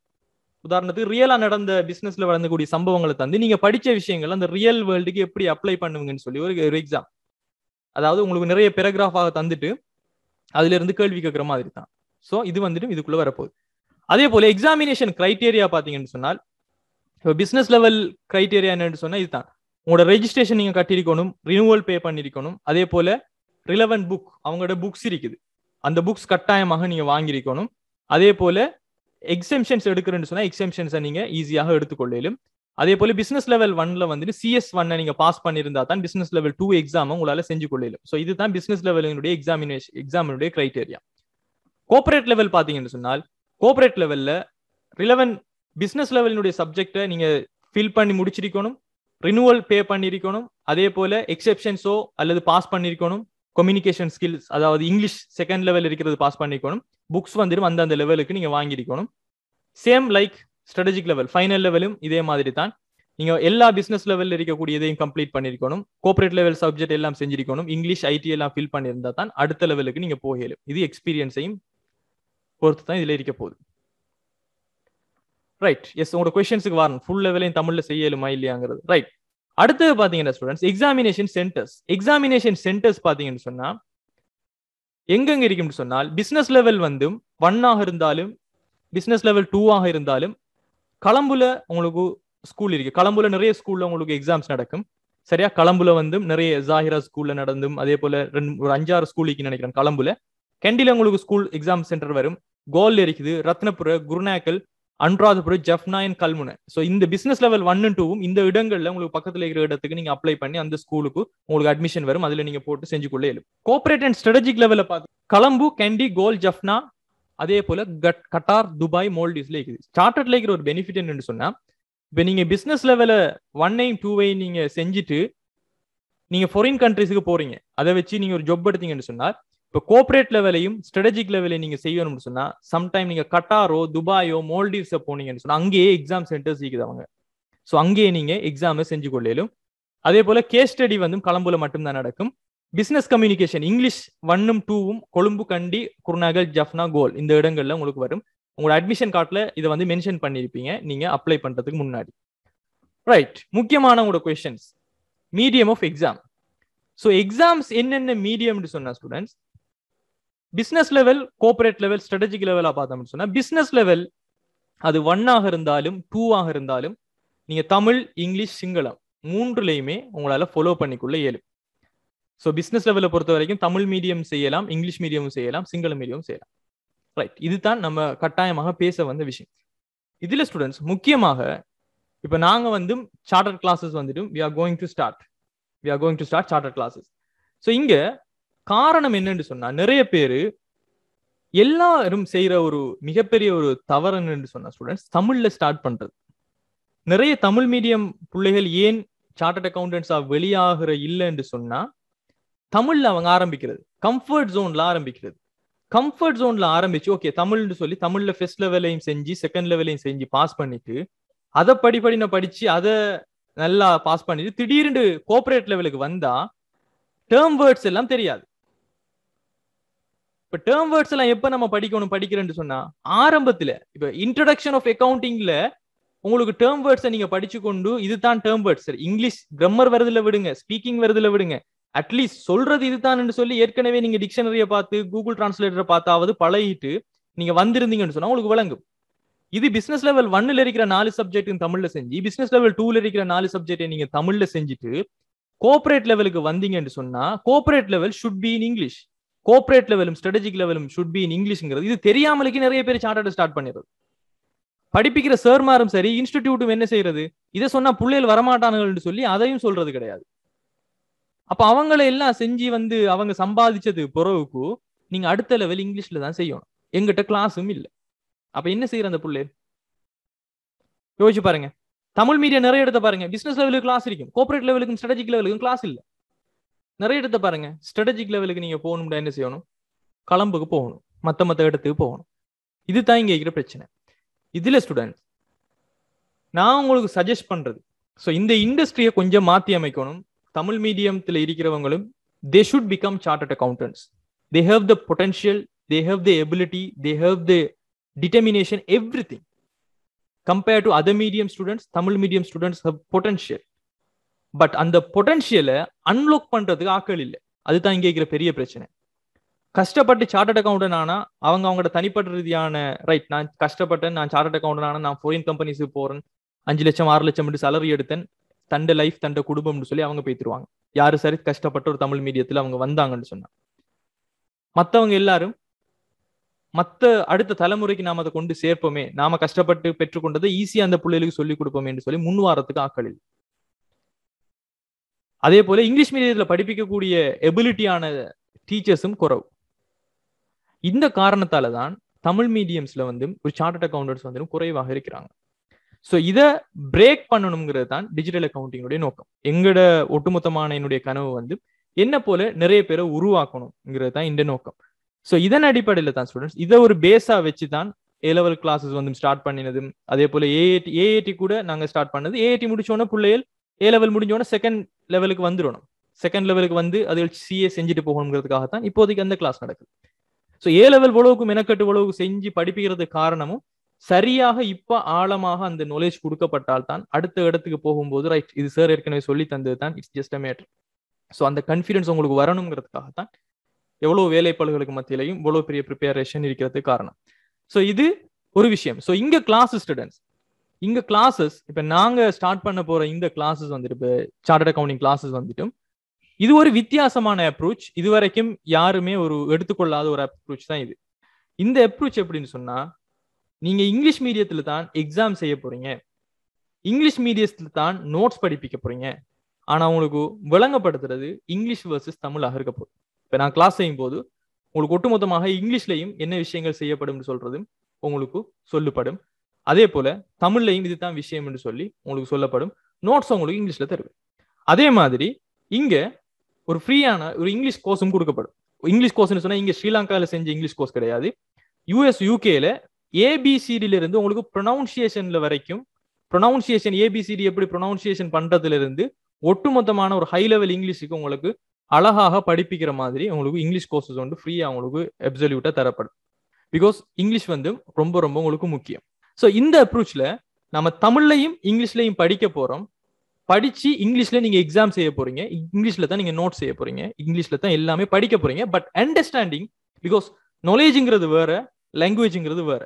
உதாரணத்துக்கு ரியலா நடந்த பிசினஸ்ல வளர்ந்தக்கூடிய சம்பவங்களை தந்து நீங்க படிச்ச விஷயங்கள் அந்த ரியல் வேர்ல்டுக்கு எப்படி அப்ளை பண்ணுவீங்கன்னு சொல்லி ஒரு எக்ஸாம் அதாவது உங்களுக்கு நிறைய பேராகிராஃபாக தந்துட்டு அதுல இருந்து கேள்வி கேட்குற மாதிரி தான் ஸோ இது வந்துட்டு இதுக்குள்ள வரப்போகுது அதே போல எக்ஸாமினேஷன் கிரைட்டேரியா பாத்தீங்கன்னு சொன்னால் இப்போ பிசினஸ் லெவல் கிரைட்டேரியா என்னன்னு சொன்னா இதுதான் உங்களோட ரெஜிஸ்ட்ரேஷன் நீங்க கட்டியிருக்கணும் ரினுவல் பே பண்ணிருக்கணும் அதே போல ரிலவன் புக் அவங்களோட புக்ஸ் இருக்குது அந்த புக்ஸ் கட்டாயமாக நீங்க வாங்கியிருக்கணும் அதே போல எக்ஸெம்ஷன்ஸ் எடுக்கிறேன்னு சொன்னா எக்ஸெம்ஷன்ஸை நீங்க ஈஸியாக எடுத்துக்கொள்ளலும் அதே போல பிசினஸ் லெவல் ஒன்ல வந்துட்டு சிஎஸ் ஒன்னை நீங்க பாஸ் பண்ணிருந்தா தான் பிசினஸ் லெவல் டூ எக்ஸாம் உங்களால செஞ்சு கொள்ளையிலும் ஸோ இதுதான் பிசினஸ் லெவலினுடைய எக்ஸாமினேஷன் எக்ஸாமினுடைய கிரைட்டேரியா கோஆபரேட் லெவல் பாத்தீங்கன்னு சொன்னால் கோஆபரேட் லெவல்ல ரிலவன் பிசினஸ் லெவலினுடைய சப்ஜெக்டை நீங்க ஃபில் பண்ணி முடிச்சிருக்கணும் ரினுவல் பே பண்ணியிருக்கணும் அதே போல எக்ஸெப்ஷன்ஸோ அல்லது பாஸ் பண்ணியிருக்கணும் கம்யூனிகேஷன் ஸ்கில்ஸ் அதாவது இங்கிலீஷ் செகண்ட் லெவல் இருக்கிறது பாஸ் பண்ணிக்கணும் புக்ஸ் வந்துடும் அந்த அந்த லெவலுக்கு நீங்க வாங்கியிருக்கணும் same like strategic level final லெவலும் இதே மாதிரி தான் நீங்க எல்லா பிசினஸ் லெவலில் இருக்கக்கூடிய இதையும் கம்ப்ளீட் பண்ணிருக்கணும் கோஆபரேட் லெவல் சப்ஜெக்ட் எல்லாம் செஞ்சிருக்கணும் இங்கிலீஷ் ஐடி எல்லாம் ஃபில் பண்ணியிருந்தா தான் அடுத்த லெவலுக்கு நீங்க போகலும் இது எக்ஸ்பீரியன்ஸையும் பொறுத்து தான் இதுல இருக்க போகுது ரைட் எஸ் உங்களோட கொஸ்டின்ஸுக்கு வரணும் ஃபுல் லெவலையும் தமிழ்ல செய்யலுமா இல்லையாங்கிறது ரைட் அடுத்தது பாத்தீங்கன்னா students examination centres examination centres பாத்தீங்கன்னு சொன்னா எங்கெங்க இருக்கும்னு சொன்னால் பிசினஸ் லெவல் வந்து ஒன்னாக இருந்தாலும் பிசினஸ் லெவல் டூவாக இருந்தாலும் கலம்புல உங்களுக்கு ஸ்கூல் இருக்கு கலம்புல நிறைய ஸ்கூல்ல உங்களுக்கு எக்ஸாம்ஸ் நடக்கும் சரியா கலம்புல வந்து நிறைய ஜாகிரா ஸ்கூல்ல நடந்தும் அதே போல ரெண்டு ஒரு அஞ்சாறு ஸ்கூலுக்கு நினைக்கிறேன் கலம்புல கெண்டில உங்களுக்கு ஸ்கூல் எக்ஸாம் சென்டர் வரும் கோல் இருக்குது ரத்னபுர குருநாக்கல் அன்ராதபுர ஜப்னா அண்ட் கல்முனை ஸோ இந்த பிசினஸ் லெவல் ஒன் அண்ட் டூவும் இந்த இடங்கள்ல உங்களுக்கு பக்கத்துல இருக்கிற இடத்துக்கு நீங்க அப்ளை பண்ணி அந்த ஸ்கூலுக்கு உங்களுக்கு அட்மிஷன் வரும் அதுல நீங்க போட்டு செஞ்சு கொள்ளே எழும் கோஆபரேட் அண்ட் ஸ்ட்ராட்டஜிக் லெவலில் பார்த்து கலம்பு கெண்டி கோல் ஜப்னா அதே போல கட் கட்டார் துபாய் மோல்டிவ்ஸ்ல இருக்குது சார்ட்டர்ட்ல இருக்கிற ஒரு பெனிஃபிட் என்னன்னு சொன்னா இப்போ நீங்க பிசினஸ் லெவல ஒன் நைன் டூ வை நீங்க செஞ்சுட்டு நீங்க ஃபாரின் கண்ட்ரிஸுக்கு போறீங்க அதை வச்சு நீங்க ஒரு ஜாப் எடுத்தீங்கன்னு சொன்னா இப்போ கோஆப்ரேட் லெவலையும் ஸ்ட்ராட்டஜிக் லெவலையும் நீங்க செய்யணும்னு சொன்னா சம்டைம் நீங்க கட்டாரோ துபாயோ மோல்டிவ்ஸை போனீங்கன்னு சொன்னா அங்கேயே எக்ஸாம் சென்டர்ஸ் இருக்குது அவங்க ஸோ அங்கேயே நீங்க எக்ஸாமை செஞ்சு கொள்ளலும் அதே போல கேஸ் ஸ்டடி வந்து கலம்புல மட்டும்தான் நடக்கும் பிசினஸ் கம்யூனிகேஷன் இங்கிலீஷ் ஒன்னும் டூவும் கொழும்பு கண்டி குருநகர் ஜஃப்னா கோல் இந்த இடங்கள்ல உங்களுக்கு வரும் உங்களோட அட்மிஷன் கார்டில் இதை வந்து மென்ஷன் பண்ணியிருப்பீங்க நீங்க அப்ளை பண்றதுக்கு முன்னாடி ரைட் முக்கியமான உங்களோட questions medium of exam so exams என்னென்ன மீடியம்னு சொன்னா students business level corporate level strategic லெவலாக பார்த்தோம்னு சொன்னா பிஸ்னஸ் லெவல் அது ஒன்னாக இருந்தாலும் டூவாக இருந்தாலும் நீங்க தமிழ் இங்கிலீஷ் சிங்களம் மூன்றுலையுமே உங்களால் ஃபாலோ பண்ணிக்கொள்ள இயலும் ஸோ பிஸ்னஸ் லெவலில் பொறுத்த வரைக்கும் தமிழ் மீடியம் செய்யலாம் இங்கிலீஷ் மீடியம் செய்யலாம் சிங்கள மீடியம் செய்யலாம் ரைட் இதுதான் நம்ம கட்டாயமாக பேச வந்த விஷயம் இதில் ஸ்டூடெண்ட்ஸ் முக்கியமாக இப்போ நாங்கள் வந்து சார்ட்டர் கிளாஸஸ் வந்துட்டு we are going to start we are going to start charter classes so இங்கே காரணம் என்னன்னு சொன்னால் நிறைய பேர் எல்லாரும் செய்கிற ஒரு மிகப்பெரிய ஒரு தவறு என்னன்னு சொன்னால் ஸ்டூடெண்ட்ஸ் தமிழில் ஸ்டார்ட் பண்ணுறது நிறைய தமிழ் மீடியம் பிள்ளைகள் ஏன் சார்ட்டர்ட் அக்கௌண்டன்ஸாக வெளியாகிற இல்லைன்னு சொன்னால் தமிழ்ல அவங்க ஆரம்பிக்கிறது கம்ஃபர்ட் ஜோன்ல ஆரம்பிக்கிறது கம்ஃபர்ட் ஜோன்ல ஆரம்பிச்சு ஓகே தமிழ்னு சொல்லி தமிழ்ல ஃபர்ஸ்ட் லெவலையும் செஞ்சு செகண்ட் லெவலையும் செஞ்சு பாஸ் பண்ணிட்டு அதை படிப்படி நான் படிச்சு அதை நல்லா பாஸ் பண்ணிட்டு திடீர்னு கோஆபரேட் லெவலுக்கு வந்தா டேர்ம் வேர்ட்ஸ் எல்லாம் தெரியாது இப்ப டேர்ம் வேர்ட்ஸ் எல்லாம் எப்ப நம்ம படிக்கணும் படிக்கிறேன்னு சொன்னா ஆரம்பத்துல இப்ப இன்ட்ரடக்ஷன் ஆஃப் அக்கௌண்டிங்ல உங்களுக்கு டேர்ம் வேர்ட்ஸை நீங்க படிச்சு கொண்டு இதுதான் டேர்ம் வேர்ட்ஸ் இங்கிலீஷ் கிரம்மர் வருதுல விடுங்க ஸ்பீக்கிங் வருதுல விடுங்க அட்லீஸ்ட் சொல்றது இதுதான் என்று சொல்லி ஏற்கனவே நீங்க டிக்ஷனரியை பார்த்து கூகுள் டிரான்ஸ்லேட்டரை பார்த்தாவது பழகிட்டு நீங்க வந்திருந்தீங்கன்னு சொன்னா உங்களுக்கு விளங்கும் இது பிசினஸ் லெவல் ஒன்னுல இருக்கிற நாலு சப்ஜெக்ட் தமிழ்ல செஞ்சு பிசினஸ் லெவல் டூல இருக்கிற நாலு சப்ஜெக்டை நீங்க தமிழ்ல செஞ்சுட்டு கோஆபரேட் லெவலுக்கு வந்தீங்கன்னு சொன்னா corporate level should be in English corporate லெவலும் ஸ்ட்ராட்டஜிக் லெவலும் ஷுட் பி இன் இங்கிலீஷ்ங்கிறது இது தெரியாமலுக்கு நிறைய பேர் சார்ட்டர்ட் ஸ்டார்ட் பண்ணிடுறது படிப்பிக்கிற சர்மாரும் சரி இன்ஸ்டிடியூட்டும் என்ன செய்யறது இதை சொன்னா பிள்ளைகள் வரமாட்டானுங்கள்னு சொல்லி அதையும் சொல்றது கிடையாது அப்ப அவங்கள எல்லாம் செஞ்சு வந்து அவங்க சம்பாதிச்சது பிறவுக்கு நீங்க அடுத்த லெவல் இங்கிலீஷ்ல தான் செய்யணும் எங்கிட்ட கிளாஸும் இல்லை அப்ப என்ன செய்யற அந்த புள்ளே யோசிச்சு பாருங்க தமிழ் மீடியா நிறைய இடத்த பாருங்க பிசினஸ் லெவலுக்கு கிளாஸ் இருக்கும் கோஆபரேட் லெவலுக்கும் ஸ்ட்ராட்டஜிக் லெவலுக்கும் கிளாஸ் இல்லை நிறைய இடத்த பாருங்க ஸ்ட்ராட்டஜிக் லெவலுக்கு நீங்க போகணும் என்ன செய்யணும் கலம்புக்கு போகணும் மற்ற மற்ற இடத்துக்கு போகணும் இதுதான் இங்க இருக்கிற பிரச்சனை இதுல ஸ்டூடெண்ட் நான் உங்களுக்கு சஜஸ்ட் பண்றது ஸோ இந்த இண்டஸ்ட்ரியை கொஞ்சம் மாற்றி அமைக்கணும் தமிழ் மீடியத்தில் இருக்கிறவங்களும் they should become chartered accountants they have the potential they have the ability they have the determination everything compare to other medium students Tamil medium students have potential but அந்த பொட்டன்ஷியலை அன்லாக் பண்றதுக்கு ஆக்கள் இல்லை அதுதான் இங்கே இருக்கிற பெரிய பிரச்சனை கஷ்டப்பட்டு சார்ட்டட் அக்கௌண்டன் ஆனால் அவங்க அவங்களோட தனிப்பட்ட ரீதியான ரைட் நான் கஷ்டப்பட்டேன் நான் சார்ட்டட் அக்கௌண்டன் ஆனால் நான் ஃபோரின் கம்பெனிஸுக்கு போகிறேன் அஞ்சு லட்சம் ஆறு லட்சம் மட்டும் சேலரி எடுத்தேன் தண்ட லைஃப் தண்ட குடும்பம்னு சொல்லி அவங்க பேத்துருவாங்க யாரு சரி கஷ்டப்பட்ட ஒரு தமிழ் மீடியத்துல அவங்க வந்தாங்கன்னு சொன்னாங்க மற்றவங்க எல்லாரும் மத்த அடுத்த தலைமுறைக்கு நாம அதை கொண்டு சேர்ப்போமே நாம கஷ்டப்பட்டு பெற்றுக்கொண்டதை ஈஸியா அந்த பிள்ளைகளுக்கு சொல்லிக் கொடுப்போமேன்னு சொல்லி முன் வாரத்துக்கு ஆக்கள் அதே போல இங்கிலீஷ் மீடியத்துல படிப்பிக்கக்கூடிய எபிலிட்டியான டீச்சர்ஸும் குறவு இந்த காரணத்தால தான் தமிழ் மீடியம்ஸ்ல வந்து ஒரு சார்ட்டட் அக்கௌண்டன்ஸ் வந்து குறைவாக இருக்கிறாங்க ஸோ இதை பிரேக் பண்ணணுங்கிறது தான் டிஜிட்டல் அக்கௌண்டிங்கோடைய நோக்கம் எங்களோட ஒட்டுமொத்தமான என்னுடைய கனவு வந்து என்ன போல நிறைய பேரை உருவாக்கணுங்கிறது தான் இந்த நோக்கம் ஸோ இதன் அடிப்படையில் தான் ஸ்டூடெண்ட்ஸ் இதை ஒரு பேஸா வச்சு தான் ஏ லெவல் கிளாஸஸ் வந்து ஸ்டார்ட் பண்ணினதும் அதே போல ஏஏடி ஏஏடி கூட நாங்கள் ஸ்டார்ட் பண்ணது ஏஏடி முடிச்சோன்னே பிள்ளைகள் ஏ லெவல் முடிஞ்சோடனே செகண்ட் லெவலுக்கு வந்துடணும் செகண்ட் லெவலுக்கு வந்து அதுகள் சிஏ செஞ்சுட்டு போகணுங்கிறதுக்காக தான் இப்போதைக்கு அந்த கிளாஸ் நடக்குது ஸோ ஏ லெவல் உழவுக்கும் மெனக்கட்டு உழவுக்கு செஞ்சு படிப்புகிறது காரணமும் சரியாக இப்ப ஆழமாக அந்த நாலேஜ் கொடுக்கப்பட்டால் தான் அடுத்த இடத்துக்கு போகும்போது ரைட் இது சார் ஏற்கனவே சொல்லி தந்தது தான் it's just a matter so அந்த கன்ஃபிடன்ஸ் உங்களுக்கு வரணுங்கிறதுக்காக தான் எவ்வளோ வேலைப்பாடுகளுக்கு மத்தியிலையும் இவ்வளோ பெரிய ப்ரிப்பேரேஷன் இருக்கிறது காரணம் ஸோ இது ஒரு விஷயம் ஸோ இங்க கிளாஸ் ஸ்டூடெண்ட்ஸ் இங்க கிளாஸஸ் இப்போ நாங்க ஸ்டார்ட் பண்ண போற இந்த கிளாஸஸ் வந்துட்டு இப்போ சார்ட் அக்கௌண்டிங் கிளாஸஸ் வந்துட்டும் இது ஒரு வித்தியாசமான அப்ரோச் இது வரைக்கும் யாருமே ஒரு எடுத்துக்கொள்ளாத ஒரு அப்ரோச் தான் இது இந்த அப்ரோச் எப்படின்னு சொன்னா நீங்க இங்கிலீஷ் மீடியத்துல தான் எக்ஸாம் செய்ய போறீங்க இங்கிலீஷ் மீடியத்துல தான் நோட்ஸ் படிப்பிக்க போறீங்க ஆனா உங்களுக்கு விளங்கப்படுத்துறது இங்கிலீஷ் வர்சஸ் தமிழாக இருக்க போகுது இப்ப நான் கிளாஸ் செய்யும் போது உங்களுக்கு ஒட்டுமொத்தமாக இங்கிலீஷ்லையும் என்ன விஷயங்கள் செய்யப்படும் சொல்றதும் உங்களுக்கு சொல்லப்படும் அதே போல தமிழ்லையும் இதுதான் விஷயம் என்று சொல்லி உங்களுக்கு சொல்லப்படும் நோட்ஸ் உங்களுக்கு இங்கிலீஷ்ல தருவேன் அதே மாதிரி இங்க ஒரு ஃப்ரீயான ஒரு இங்கிலீஷ் கோர்ஸும் கொடுக்கப்படும் இங்கிலீஷ் கோர்ஸ்னு சொன்னா இங்க ஸ்ரீலங்கால செஞ்ச இங்கிலீஷ் கோர்ஸ் கிடையாது யூஎஸ் யூகேல ஏபிசிடியிலிருந்து உங்களுக்கு ப்ரொனவுன்சியேஷன்ல வரைக்கும் ப்ரொனவுன்சியேஷன் ஏபிசிடி எப்படி ப்ரொனவுன்சியேஷன் பண்றதுலேருந்து ஒட்டுமொத்தமான ஒரு ஹை லெவல் இங்கிலீஷுக்கு உங்களுக்கு அழகாக படிப்பிக்கிற மாதிரி உங்களுக்கு இங்கிலீஷ் கோர்சஸ் வந்து ஃப்ரீயாக உங்களுக்கு எப்சல்யூட்டாக தரப்படும் பிகாஸ் இங்கிலீஷ் வந்து ரொம்ப ரொம்ப உங்களுக்கு முக்கியம் ஸோ இந்த அப்ரோச்சில் நம்ம தமிழ்லையும் இங்கிலீஷ்லையும் படிக்க போகிறோம் படித்து இங்கிலீஷில் நீங்கள் எக்ஸாம் செய்ய போகிறீங்க இங்கிலீஷில் தான் நீங்கள் நோட் செய்ய போகிறீங்க இங்கிலீஷில் தான் எல்லாமே படிக்க போகிறீங்க பட் அண்டர்ஸ்டாண்டிங் பிகாஸ் நாலேஜுங்கிறது வேற லாங்குவேஜுங்கிறது வேற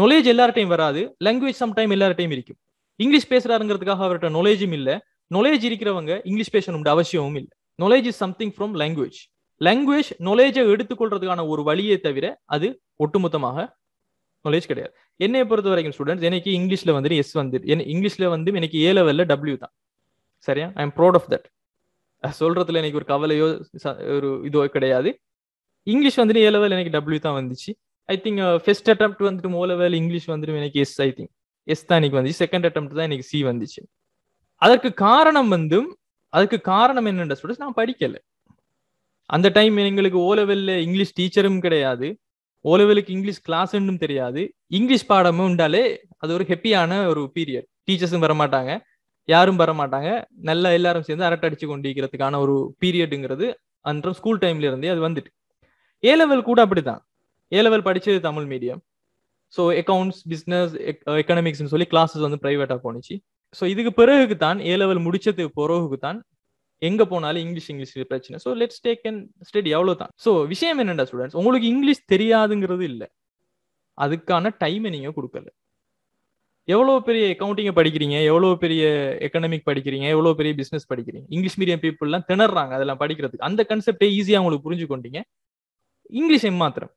நாலேஜ் எல்லார்ட்டையும் வராது லாங்குவேஜ் சம்டைம் எல்லார்ட்டையும் இருக்கும் இங்கிலீஷ் பேசுறாருங்கிறதுக்காக அவர்கிட்ட நாலேஜும் இல்லை நாலேஜ் இருக்கிறவங்க இங்கிலீஷ் பேசணும் அவசியமும் இல்லை knowledge is something from language language நாலேஜை எடுத்துக்கொள்றதுக்கான ஒரு வழியை தவிர அது ஒட்டுமொத்தமாக நாலேஜ் கிடையாது என்னை பொறுத்த வரைக்கும் ஸ்டூடெண்ட்ஸ் எனக்கு இங்கிலீஷ்ல வந்து எஸ் வந்து இங்கிலீஷ்ல வந்து எனக்கு ஏ லெவல்ல டபிள்யூ தான் சரியா I am proud of that சொல்றதுல எனக்கு ஒரு கவலையோ ஒரு இதோ கிடையாது இங்கிலீஷ் வந்து ஏ லெவல் எனக்கு டபிள்யூ தான் வந்துச்சு ஐ திங்க் ஃபர்ஸ்ட் அட்டம் வந்துட்டு மூல வேலை இங்கிலீஷ் வந்துட்டு எனக்கு எஸ் ஐ திங்க் எஸ் தான் எனக்கு வந்துச்சு செகண்ட் அட்டம் தான் எனக்கு சி வந்துச்சு அதற்கு காரணம் வந்து அதுக்கு காரணம் என்னென்ற நான் படிக்கலை அந்த டைம் எங்களுக்கு ஓலவெல்ல இங்கிலீஷ் டீச்சரும் கிடையாது ஓலவெலுக்கு இங்கிலீஷ் கிளாஸ்ன்னு தெரியாது இங்கிலீஷ் பாடமும் உண்டாலே அது ஒரு ஹெப்பியான ஒரு பீரியட் டீச்சர்ஸும் வரமாட்டாங்க யாரும் வரமாட்டாங்க நல்லா எல்லாரும் சேர்ந்து அரட்டை அடிச்சு கொண்டிருக்கிறதுக்கான ஒரு பீரியடுங்கிறது அன்றும் ஸ்கூல் டைம்ல இருந்தே அது வந்துட்டு ஏ லெவல் கூட அப்படிதான் ஏ லெவல் படிச்சது Tamil medium so accounts business எக்கனாமிக்ஸ்னு சொல்லி கிளாஸஸ் வந்து ப்ரைவேட்டாக போணுச்சு ஸோ இதுக்கு பிறகுக்கு தான் ஏ லெவல் முடிச்சதுக்கு பிறகுக்கு தான் எங்கே போனாலும் இங்கிலீஷ் இங்கிலீஷ் பிரச்சனை so let's take and study அவ்வளோ தான் ஸோ விஷயம் என்னென்னா ஸ்டூடெண்ட்ஸ் உங்களுக்கு இங்கிலீஷ் தெரியாதுங்கிறது இல்லை அதுக்கான டைமை நீங்கள் கொடுக்கல எவ்வளோ பெரிய அக்கௌண்டிங்கை படிக்கிறீங்க எவ்வளோ பெரிய எக்கனாமிக் படிக்கிறீங்க எவ்வளோ பெரிய பிஸ்னஸ் படிக்கிறீங்க இங்கிலீஷ் மீடியம் பீப்புளெலாம் திணறாங்க அதெல்லாம் படிக்கிறதுக்கு அந்த கன்செப்டே ஈஸியாக உங்களுக்கு புரிஞ்சுக்கொண்டீங்க இங்கிலீஷ் மாத்திரம்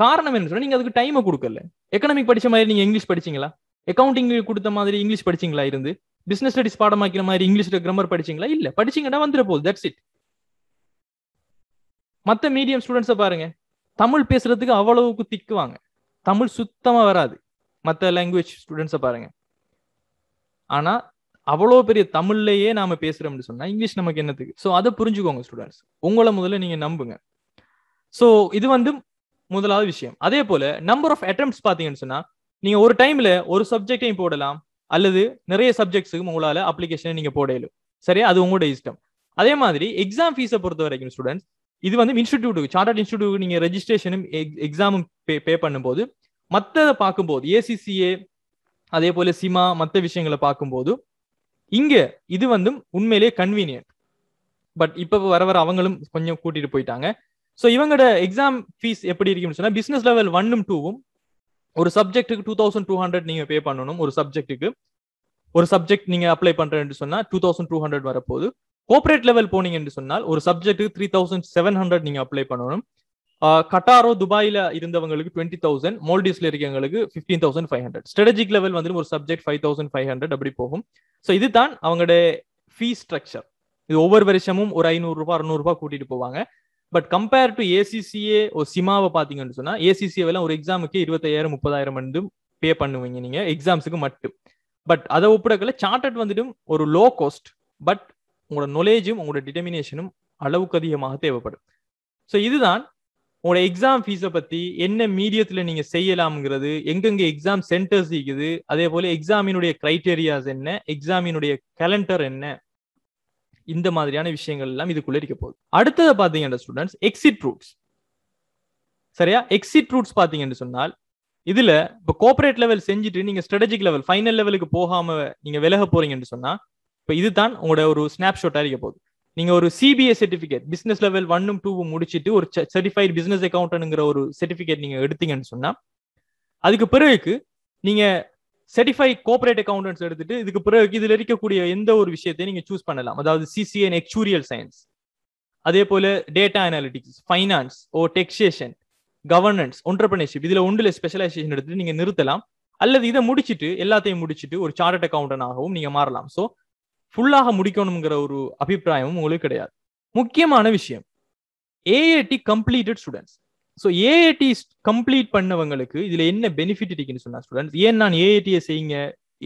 காரணம் என்ன சொன்னா நீங்க அதுக்கு டைமை கொடுக்கல எக்கனாமிக் படிச்ச மாதிரி நீங்க இங்கிலீஷ் படிச்சீங்களா அக்கௌண்டிங் கொடுத்த மாதிரி இங்கிலீஷ் படிச்சீங்களா இருந்து பிசினஸ் ஸ்டடிஸ் பாடமாக்கிற மாதிரி இங்கிலீஷ்ல கிரமர் படிச்சீங்களா இல்ல படிச்சீங்கன்னா வந்துட போகுது தட்ஸ் இட் மற்ற மீடியம் ஸ்டூடெண்ட்ஸை பாருங்க தமிழ் பேசுறதுக்கு அவ்வளவுக்கு திக்குவாங்க தமிழ் சுத்தமா வராது மற்ற லாங்குவேஜ் ஸ்டூடெண்ட்ஸை பாருங்க ஆனா அவ்வளோ பெரிய தமிழ்லயே நாம பேசுறோம்னு சொன்னா இங்கிலீஷ் நமக்கு என்னத்துக்கு ஸோ அதை புரிஞ்சுக்கோங்க ஸ்டூடெண்ட்ஸ் உங்களை முதல்ல நீங்க நம்புங்க ஸோ இது வந்து முதலாவது விஷயம் அதே போல நம்பர் ஆஃப் அட்டம்ஸ் பார்த்தீங்கன்னு சொன்னா நீங்க ஒரு டைம்ல ஒரு சப்ஜெக்டையும் போடலாம் அல்லது நிறைய சப்ஜெக்ட்ஸுக்கு உங்களால் அப்ளிகேஷனை நீங்க போடலும் சரி அது உங்களோட இஷ்டம் அதே மாதிரி எக்ஸாம் ஃபீஸை பொறுத்த வரைக்கும் ஸ்டூடெண்ட்ஸ் இது வந்து இன்ஸ்டிடியூட்டுக்கு சார்டர்ட் இன்ஸ்டிடியூட் நீங்க ரெஜிஸ்ட்ரேஷனும் எக்ஸாமும் பே பே பண்ணும்போது மற்றதை பார்க்கும்போது ஏசிசிஏ அதே போல சிமா மற்ற விஷயங்களை பார்க்கும்போது இங்க இது வந்து உண்மையிலேயே கன்வீனியன்ட் பட் இப்ப வர வர அவங்களும் கொஞ்சம் கூட்டிட்டு போயிட்டாங்க ஸோ இவங்களோட எக்ஸாம் ஃபீஸ் எப்படி இருக்குன்னு சொன்னால் பிசினஸ் லெவல் ஒன்னும் டூவும் ஒரு சப்ஜெக்ட்டுக்கு டூ தௌசண்ட் டூ ஹண்ட்ரட் நீங்க பே பண்ணணும் ஒரு சப்ஜெக்ட்டுக்கு ஒரு சப்ஜெக்ட் நீங்க அப்ளை பண்ணுறேன்னு சொன்னா டூ தௌசண்ட் டூ ஹண்ட்ரட் வரப்போது கோஆப்ரேட் லெவல் போனீங்க என்று சொன்னால் ஒரு சப்ஜெக்ட்டுக்கு த்ரீ தௌசண்ட் செவன் ஹண்ட்ரட் நீங்கள் அப்ளை பண்ணணும் கட்டாரோ துபாயில இருந்தவங்களுக்கு டுவெண்ட்டி தௌசண்ட் மோல்டிஸ்ல இருக்கவங்களுக்கு fifteen thousand five hundred strategic level வந்து ஒரு subject five thousand five hundred அப்படி போகும் ஸோ இதுதான் அவங்களோட ஃபீஸ் ஸ்ட்ரக்சர் இது ஒவ்வொரு வருஷமும் ஒரு ஐநூறுரூபா அறுநூறுபா கூட்டிட்டு போவாங்க பட் கம்பேர் டு ஏசிசிஏ ஒரு சிமாவை பார்த்தீங்கன்னு சொன்னால் ஏசிசிஏ எல்லாம் ஒரு எக்ஸாமுக்கு இருபத்தாயிரம் முப்பதாயிரம் வந்து பே பண்ணுவீங்க நீங்கள் எக்ஸாம்ஸுக்கு மட்டும் பட் அதை ஒப்பிடக்கல சார்ட்டட் வந்துட்டும் ஒரு லோ காஸ்ட் பட் உங்களோட நாலேஜும் உங்களோட டிட்டர்மினேஷனும் அளவுக்கு அதிகமாக தேவைப்படும் ஸோ இதுதான் உங்களோட எக்ஸாம் ஃபீஸை பற்றி என்ன மீடியத்தில் நீங்கள் செய்யலாம்ங்கிறது எங்கெங்கே எக்ஸாம் சென்டர்ஸ் இருக்குது அதே போல் எக்ஸாமினுடைய க்ரைட்டேரியாஸ் என்ன எக்ஸாமினுடைய கேலண்டர் என்ன இந்த மாதிரியான விஷயங்கள் எல்லாம் இதுக்குள்ள இருக்க போகுது அடுத்ததை பாத்தீங்கன்னா ஸ்டூடெண்ட்ஸ் எக்ஸிட் ரூட்ஸ் சரியா எக்ஸிட் ரூட்ஸ் பாத்தீங்கன்னு சொன்னால் இதுல இப்போ கோஆபரேட் லெவல் செஞ்சுட்டு நீங்க ஸ்ட்ராட்டஜிக் லெவல் ஃபைனல் லெவலுக்கு போகாம நீங்க விலக போறீங்கன்னு சொன்னா இப்போ இதுதான் உங்களோட ஒரு ஸ்னாப்ஷாட்டா இருக்க போகுது நீங்க ஒரு சிபிஏ சர்டிபிகேட் பிசினஸ் லெவல் ஒன்னும் டூவும் முடிச்சிட்டு ஒரு சர்டிஃபைட் பிசினஸ் அக்கௌண்ட்டுங்கிற ஒரு சர்டிபிகேட் நீங்க எடுத்தீங்கன்னு சொன்னா அதுக்கு பிறகு நீங்க செர்டிஃபை கோஆபரேட் அக்கௌண்டன்ஸ் எடுத்துட்டு இதுக்கு பிறகு இதுல இருக்கக்கூடிய எந்த ஒரு விஷயத்தையும் நீங்க சூஸ் பண்ணலாம் அதாவது சிசிஎன் எக்ஸூரியல் சயின்ஸ் அதே போல data analytics finance or taxation governance entrepreneurship இதுல ஒன்றுல ஸ்பெஷலைசேஷன் எடுத்துட்டு நீங்க நிறுத்தலாம் அல்லது இதை முடிச்சுட்டு எல்லாத்தையும் முடிச்சுட்டு ஒரு சார்ட் அக்கௌண்டனாகவும் நீங்க மாறலாம் ஸோ ஃபுல்லாக முடிக்கணுங்கிற ஒரு அபிப்பிராயமும் உங்களுக்கு கிடையாது முக்கியமான விஷயம் AIT completed students so AIT complete பண்ணவங்களுக்கு இதுல என்ன பெனிஃபிட் இருக்குன்னு சொன்னா ஸ்டூடெண்ட் ஏன் நான் ஏஐடியை செய்யுங்க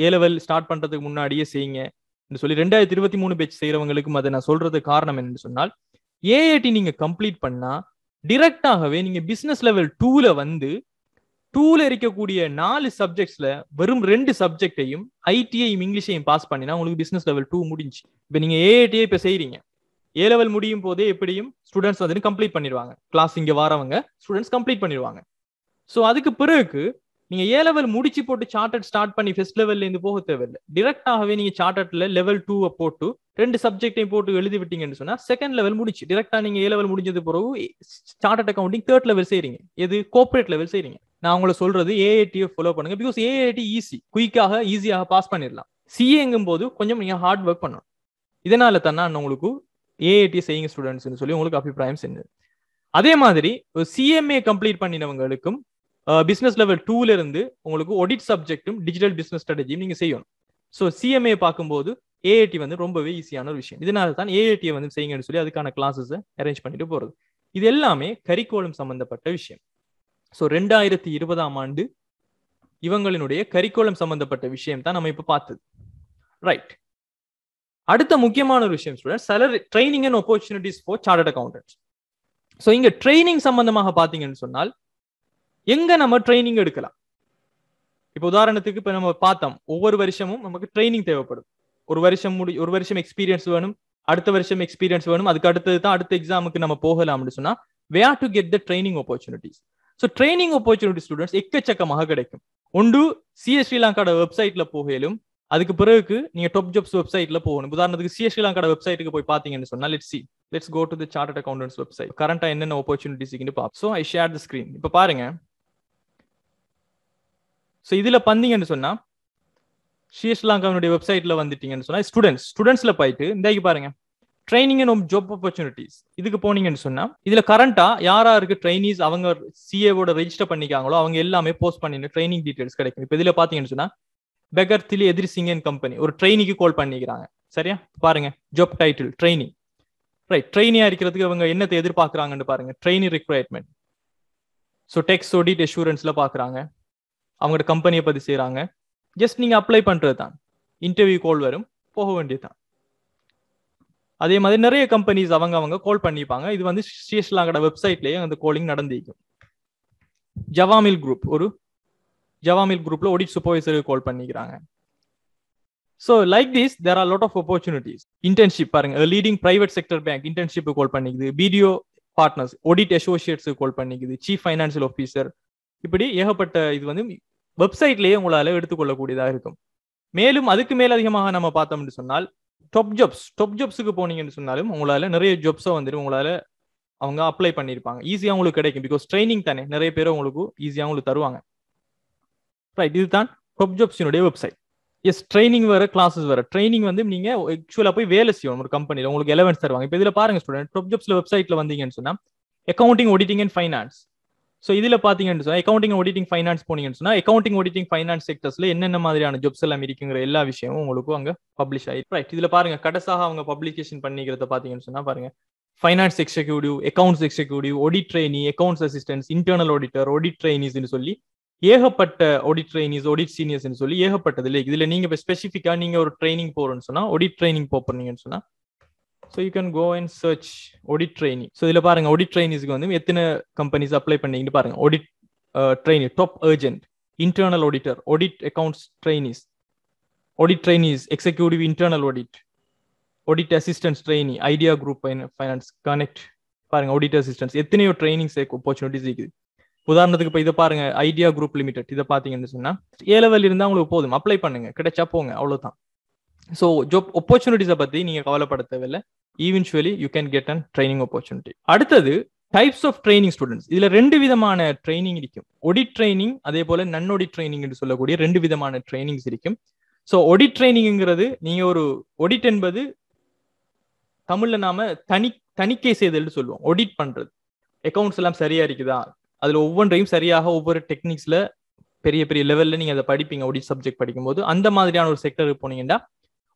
ஏ லெவல் ஸ்டார்ட் பண்றதுக்கு முன்னாடியே செய்யுங்க சொல்லி ரெண்டாயிரத்தி இருபத்தி மூணு பேச்சு செய்யறவங்களுக்கும் அதை நான் சொல்றது காரணம் என்னன்னு சொன்னால் ஏஐடி நீங்க கம்ப்ளீட் பண்ணா டிரெக்டாகவே நீங்க பிசினஸ் லெவல் டூல வந்து டூல இருக்கக்கூடிய நாலு சப்ஜெக்ட்ஸ்ல வெறும் ரெண்டு சப்ஜெக்டையும் ஐடிஐயும் இங்கிலீஷையும் பாஸ் பண்ணினா உங்களுக்கு பிசினஸ் லெவல் டூ முடிஞ்சு இப்போ நீங்க ஏஐடியை இப்போ செய்யறீங்க ஏ லெவல் முடியும் போதே எப்படியும் ஸ்டூடெண்ட்ஸ் வந்துட்டு கம்ப்ளீட் பண்ணிடுவாங்க கிளாஸ் இங்கே வரவங்க ஸ்டூடெண்ட்ஸ் கம்ப்ளீட் பண்ணிடுவாங்க ஸோ அதுக்கு பிறகு நீங்கள் ஏ லெவல் முடிச்சு போட்டு சார்ட்டர்ட் ஸ்டார்ட் பண்ணி ஃபஸ்ட் லெவல்லேருந்து இருந்து போக தேவையில்லை டிரெக்டாகவே நீங்கள் சார்ட்டர்ட்ல லெவல் டூவை போட்டு ரெண்டு சப்ஜெக்டையும் போட்டு எழுதி விட்டீங்கன்னு சொன்னால் செகண்ட் லெவல் முடிச்சு டிரெக்டாக நீங்கள் ஏ லெவல் முடிஞ்சது பிறகு சார்ட்டர்ட் அக்கௌண்டிங் தேர்ட் லெவல் செய்கிறீங்க எது கோஆப்ரேட் லெவல் செய்கிறீங்க நான் உங்களை சொல்றது ஏஐடியை ஃபாலோ பண்ணுங்க பிகாஸ் ஏஐடி ஈஸி குயிக்காக ஈஸியாக பாஸ் பண்ணிடலாம் சிஏங்கும் போது கொஞ்சம் நீங்கள் ஹார்ட் ஒர்க் பண்ணணும் இதனால தானே உங்களுக்கு ஏஐடி செய்யுங்க ஸ்டூடெண்ட்ஸ்னு சொல்லி உங்களுக்கு அபிப்பிராயம் செஞ்சது அதே மாதிரி ஒரு சிஎம்ஏ கம்ப்ளீட் பண்ணினவங்களுக்கும் பிஸ்னஸ் லெவல் டூல இருந்து உங்களுக்கு ஒடிட் சப்ஜெக்டும் டிஜிட்டல் பிஸ்னஸ் ஸ்ட்ராட்டஜியும் நீங்க செய்யணும் ஸோ சிஎம்ஏ பார்க்கும்போது ஏஐடி வந்து ரொம்பவே ஈஸியான ஒரு விஷயம் இதனால தான் ஏஐடியை வந்து செய்யுங்கன்னு சொல்லி அதுக்கான கிளாஸஸை அரேஞ்ச் பண்ணிட்டு போறது இது எல்லாமே கரிக்கோலம் சம்பந்தப்பட்ட விஷயம் ஸோ ரெண்டாயிரத்தி இருபதாம் ஆண்டு இவங்களினுடைய கரிக்கோலம் சம்பந்தப்பட்ட விஷயம் தான் நம்ம இப்போ பார்த்தது ரைட் அடுத்த முக்கியமான ஒரு விஷயம் ஸ்டூடெண்ட் சிலர் training and opportunities for chart accountants so இங்க ட்ரைனிங் சம்பந்தமாக பார்த்தீங்கன்னு சொன்னால் எங்க நம்ம ட்ரைனிங் எடுக்கலாம் இப்போ உதாரணத்துக்கு இப்போ நம்ம பார்த்தோம் ஒவ்வொரு வருஷமும் நமக்கு ட்ரைனிங் தேவைப்படும் ஒரு வருஷம் முடி ஒரு வருஷம் எக்ஸ்பீரியன்ஸ் வேணும் அடுத்த வருஷம் எக்ஸ்பீரியன்ஸ் வேணும் அதுக்கு அடுத்தது தான் அடுத்த எக்ஸாமுக்கு நம்ம போகலாம் அப்படின்னு way where to get the training opportunities so training opportunity students எக்கச்சக்கமாக கிடைக்கும் ஒன்று சிஎஸ் ஸ்ரீலங்காவோட வெப்சைட்ல போகையிலும் அதுக்கு பிறகு நீங்க டாப் ஜாப்ஸ் வெப்சைட்ல போகணும் உதாரணத்துக்கு சிஎஸ் ஸ்ரீலங்கா வெப்சைட்டுக்கு போய் பாத்தீங்கன்னு சொன்னா let's see let's go to the chartered accountants website கரண்டா என்னென்ன opportunities pop I share the screen இப்ப பாருங்க சோ இதுல பந்தீங்கன்னு சொன்னா சிஎஸ் லாங்கனுடைய வெப்சைட்ல வந்துட்டீங்கன்னு சொன்னா ஸ்டூடெண்ட்ஸ் ஸ்டூடெண்ட்ஸ்ல போயிட்டு இந்தாக்கி பாருங்க ட்ரைனிங் அண்ட் ஜாப் ஆப்பர்ச்சுனிட்டிஸ் இதுக்கு போனீங்கன்னு சொன்னா இதுல கரண்டா யாரா இருக்கு ட்ரைனிஸ் அவங்க சிஏவோட ரெஜிஸ்டர் பண்ணிக்காங்களோ அவங்க எல்லாமே போஸ்ட் பண்ணிட்டு ட்ரைனிங் டீடைல்ஸ் கிடைக்கும் இப்போ இதுல பாத்தீங்கன்னு சொன்னா பெகர் திலி எதிரி சிங்கன் கம்பெனி ஒரு ட்ரெயினிக்கு கால் பண்ணிக்கிறாங்க சரியா பாருங்க ஜாப் டைட்டில் ட்ரெயினி ரைட் ட்ரெயினியா இருக்கிறதுக்கு இவங்க என்னத்தை எதிர்பார்க்குறாங்கன்னு பாருங்க trainee requirement so tax audit எஷூரன்ஸ்ல பாக்குறாங்க அவங்களோட கம்பெனியை பத்தி செய்யறாங்க ஜஸ்ட் நீங்க அப்ளை பண்றது தான் இன்டர்வியூ கால் வரும் போக வேண்டியதுதான் அதே மாதிரி நிறைய கம்பெனிஸ் அவங்க அவங்க கால் பண்ணிப்பாங்க இது வந்து ஸ்ரீஸ்லாங்கோட வெப்சைட்லயே அந்த கோலிங் நடந்திருக்கும் ஜவாமில் குரூப் ஒரு ஜவாமில் குரூப்ல ஒடிட் சூப்பர்வைசருக்கு கால் பண்ணிக்கிறாங்க so like this there are lot of opportunities internship பாருங்க leading private sector bank internship call பண்ணிக்குது BDO partners audit associates call பண்ணிக்குது சீஃப் ஃபைனான்சியல் ஆஃபீஸர் இப்படி ஏகப்பட்ட இது வந்து வெப்சைட்லேயே உங்களால் எடுத்துக்கொள்ளக்கூடியதாக இருக்கும் மேலும் அதுக்கு மேல் அதிகமாக நம்ம பார்த்தோம்னு சொன்னால் டாப் ஜாப்ஸ் டாப் ஜாப்ஸுக்கு போனீங்கன்னு சொன்னாலும் உங்களால் நிறைய ஜாப்ஸை வந்துட்டு உங்களால் அவங்க அப்ளை பண்ணியிருப்பாங்க ஈஸியாக உங்களுக்கு கிடைக்கும் பிகாஸ் ட்ரைனிங் தானே நிறைய பேர் உங்களுக்கு ஈஸியாக உங்களுக்கு தருவாங்க ரைட் இதுதான் ஹொப்ஜாப்ஸினுடைய வெப்சைட் எஸ் ட்ரைனிங் வர கிளாஸஸ் வர ட்ரைனிங் வந்து நீங்க ஆக்சுவலா போய் வேலை செய்யணும் ஒரு கம்பெனில உங்களுக்கு எலவன்ஸ் தருவாங்க இப்போ இதுல பாருங்க ஸ்டூடெண்ட் ஹொப்ஜாப்ஸ்ல வெப்சைட்ல வந்தீங்கன்னு சொன்னா accounting auditing and finance so இதில் பார்த்தீங்கன்னு சொன்னா அக்கௌண்டிங் ஆடிட்டிங் ஃபைனான்ஸ் போனீங்கன்னு சொன்னா அக்கௌண்டிங் ஆடிட்டிங் ஃபைனான்ஸ் செக்டர்ஸ்ல என்னென்ன மாதிரியான ஜாப்ஸ் எல்லாம் இருக்குங்கிற எல்லா விஷயமும் உங்களுக்கு அங்க பப்ளிஷ் ஆகி ரைட் இதில் பாருங்க கடைசாக அவங்க பப்ளிகேஷன் பண்ணிக்கிறத பாத்தீங்கன்னு சொன்னா பாருங்க finance executive accounts executive audit trainee accounts assistants internal auditor audit ட்ரெயினிஸ்ன்னு சொல்லி ஏகப்பட்ட ஆடிட் ட்ரைனிஸ் ஆடிட் சீனியர்ஸ்னு சொல்லி ஏகப்பட்டது இல்லை இதுல நீங்க இப்போ ஸ்பெசிஃபிக்கா நீங்க ஒரு ட்ரைனிங் போறோம்னு சொன்னா ஒடிட் ட்ரைனிங் போறீங்கன்னு சொன்னா so you can go and search audit training so இதுல பாருங்க ஆடிட் ட்ரைனிஸ்க்கு வந்து எத்தனை கம்பெனிஸ் அப்ளை பண்ணீங்கன்னு பாருங்க audit training top urgent internal auditor audit accounts trainees audit trainees executive internal audit audit assistants trainee idea group finance connect பாருங்க audit assistants எத்தனையோ trainings opportunities இருக்குது உதாரணத்துக்கு இப்ப இதை பாருங்க ஐடியா குரூப் லிமிடெட் இதை பாத்தீங்கன்னு சொன்னா ஏ லெவல் இருந்தால் உங்களுக்கு போதும் அப்ளை பண்ணுங்க கிடைச்சா போங்க அவ்வளவுதான் சோ ஜாப் ஆப்பர்ச்சுனிட்டிஸை பத்தி நீங்க கவலைப்பட தேவையில்லை eventually you can get an training opportunity அடுத்தது டைப்ஸ் ஆஃப் ட்ரைனிங் ஸ்டூடெண்ட்ஸ் இதுல ரெண்டு விதமான ட்ரைனிங் இருக்கும் ஒடிட் ட்ரைனிங் அதே போல நன்னொடி ட்ரைனிங் என்று சொல்லக்கூடிய ரெண்டு விதமான ட்ரைனிங்ஸ் இருக்கும் ஸோ ஒடிட் ட்ரைனிங்ங்கிறது நீங்க ஒரு ஒடிட் என்பது தமிழ்ல நாம தனி தணிக்கை செய்தல் சொல்லுவோம் ஒடிட் பண்றது அக்கௌண்ட்ஸ் எல்லாம் சரியா இருக்குதா அதுல ஒவ்வொன்றையும் சரியாக ஒவ்வொரு டெக்னிக்ஸ்ல பெரிய பெரிய லெவல்ல நீங்க அதை படிப்பீங்க ஆடிட் சப்ஜெக்ட் படிக்கும்போது அந்த மாதிரியான ஒரு செக்டருக்கு போனீங்கன்னா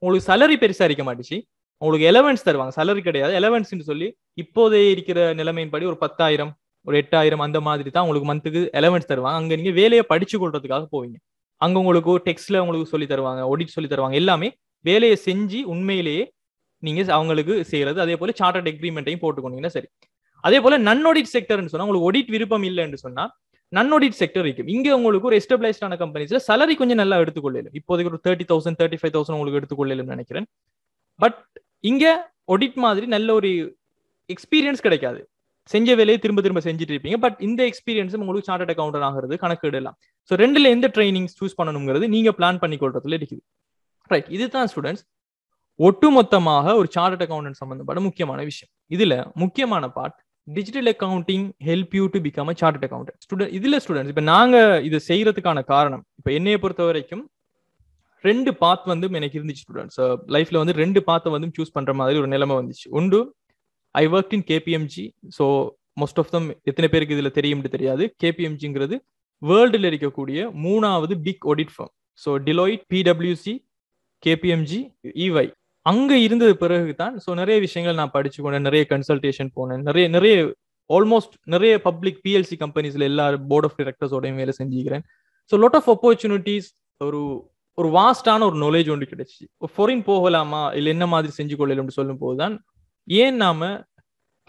உங்களுக்கு சலரி பெருசா இருக்க மாட்டேச்சு உங்களுக்கு எலவன்ஸ் தருவாங்க சலரி கிடையாது எலவன்ஸ்னு சொல்லி இப்போதே இருக்கிற நிலைமையின்படி ஒரு பத்தாயிரம் ஒரு எட்டாயிரம் அந்த மாதிரி தான் உங்களுக்கு மந்த்துக்கு எலவன்ஸ் தருவாங்க அங்க நீங்க வேலையை படிச்சு கொள்றதுக்காக போவீங்க அங்க உங்களுக்கு டெக்ஸ்ட்ல உங்களுக்கு சொல்லி தருவாங்க ஒடிட் சொல்லி தருவாங்க எல்லாமே வேலையை செஞ்சு உண்மையிலேயே நீங்க அவங்களுக்கு செய்யறது அதே போல சார்ட்டர்ட் எக்ரிமெண்ட்டையும் போட்டுக்கொண்டீங்கன்னா சரி அதே போல நன் ஆடிட் செக்டர்னு சொன்னா உங்களுக்கு ஒடிட் விருப்பம் இல்லைன்னு சொன்னா நன் ஆடிட் செக்டர் இருக்கும் இங்க உங்களுக்கு ஒரு எஸ்டபிளைஸ்டான கம்பெனிஸ்ல சலரி கொஞ்சம் நல்லா எடுத்துக்கொள்ளும் இப்போதைக்கு ஒரு thirty thousand thirty five thousand உங்களுக்கு எடுத்துக்கொள்ளும் நினைக்கிறேன் பட் இங்க ஒடிட் மாதிரி நல்ல ஒரு எக்ஸ்பீரியன்ஸ் கிடைக்காது செஞ்ச வேலையை திரும்ப திரும்ப செஞ்சுட்டு இருப்பீங்க பட் இந்த எக்ஸ்பீரியன்ஸும் உங்களுக்கு சார்ட் அக்கௌண்டர் ஆகிறது கணக்கு கணக்கிடலாம் ஸோ ரெண்டுல எந்த ட்ரைனிங் சூஸ் பண்ணணுங்கிறது நீங்க பிளான் பண்ணி கொள்றதுல இருக்குது ரைட் இதுதான் ஸ்டூடெண்ட்ஸ் ஒட்டுமொத்தமாக ஒரு சார்ட் அக்கௌண்டன்ட் சம்பந்தப்பட்ட முக்கியமான விஷயம் இதுல முக்கியமான part digital accounting help you to become a chart account student இதில் ஸ்டூடெண்ட்ஸ் இப்போ நாங்கள் இதை செய்கிறதுக்கான காரணம் இப்போ என்னையை பொறுத்த வரைக்கும் ரெண்டு பாத் வந்து எனக்கு இருந்துச்சு ஸ்டூடெண்ட்ஸ் லைஃப்பில் வந்து ரெண்டு பாத்தை வந்து சூஸ் பண்ணுற மாதிரி ஒரு நிலைமை வந்துச்சு ஒன்று I work in KPMG so most of them எத்தனை பேருக்கு இதில் தெரியும்னு தெரியாது கேபிஎம்ஜிங்கிறது வேர்ல்டில் இருக்கக்கூடிய மூணாவது big audit firm so Deloitte பிடபிள்யூசி கேபிஎம்ஜி இவை அங்க இருந்தது பிறகு தான் ஸோ நிறைய விஷயங்கள் நான் படிச்சு கொண்டேன் நிறைய கன்சல்டேஷன் போனேன் நிறைய நிறைய ஆல்மோஸ்ட் நிறைய பப்ளிக் பிஎல்சி கம்பெனிஸ்ல எல்லா போர்ட் ஆஃப் டிரெக்டர்ஸோடையும் வேலை செஞ்சுக்கிறேன் ஸோ லாட் ஆஃப் ஆப்பர்ச்சுனிட்டிஸ் ஒரு ஒரு வாஸ்டான ஒரு நாலேஜ் ஒன்று கிடைச்சி ஃபொரின் போகலாமா இல்லை என்ன மாதிரி செஞ்சு கொள்ளலாம்னு சொல்லும் போது தான் ஏன் நாம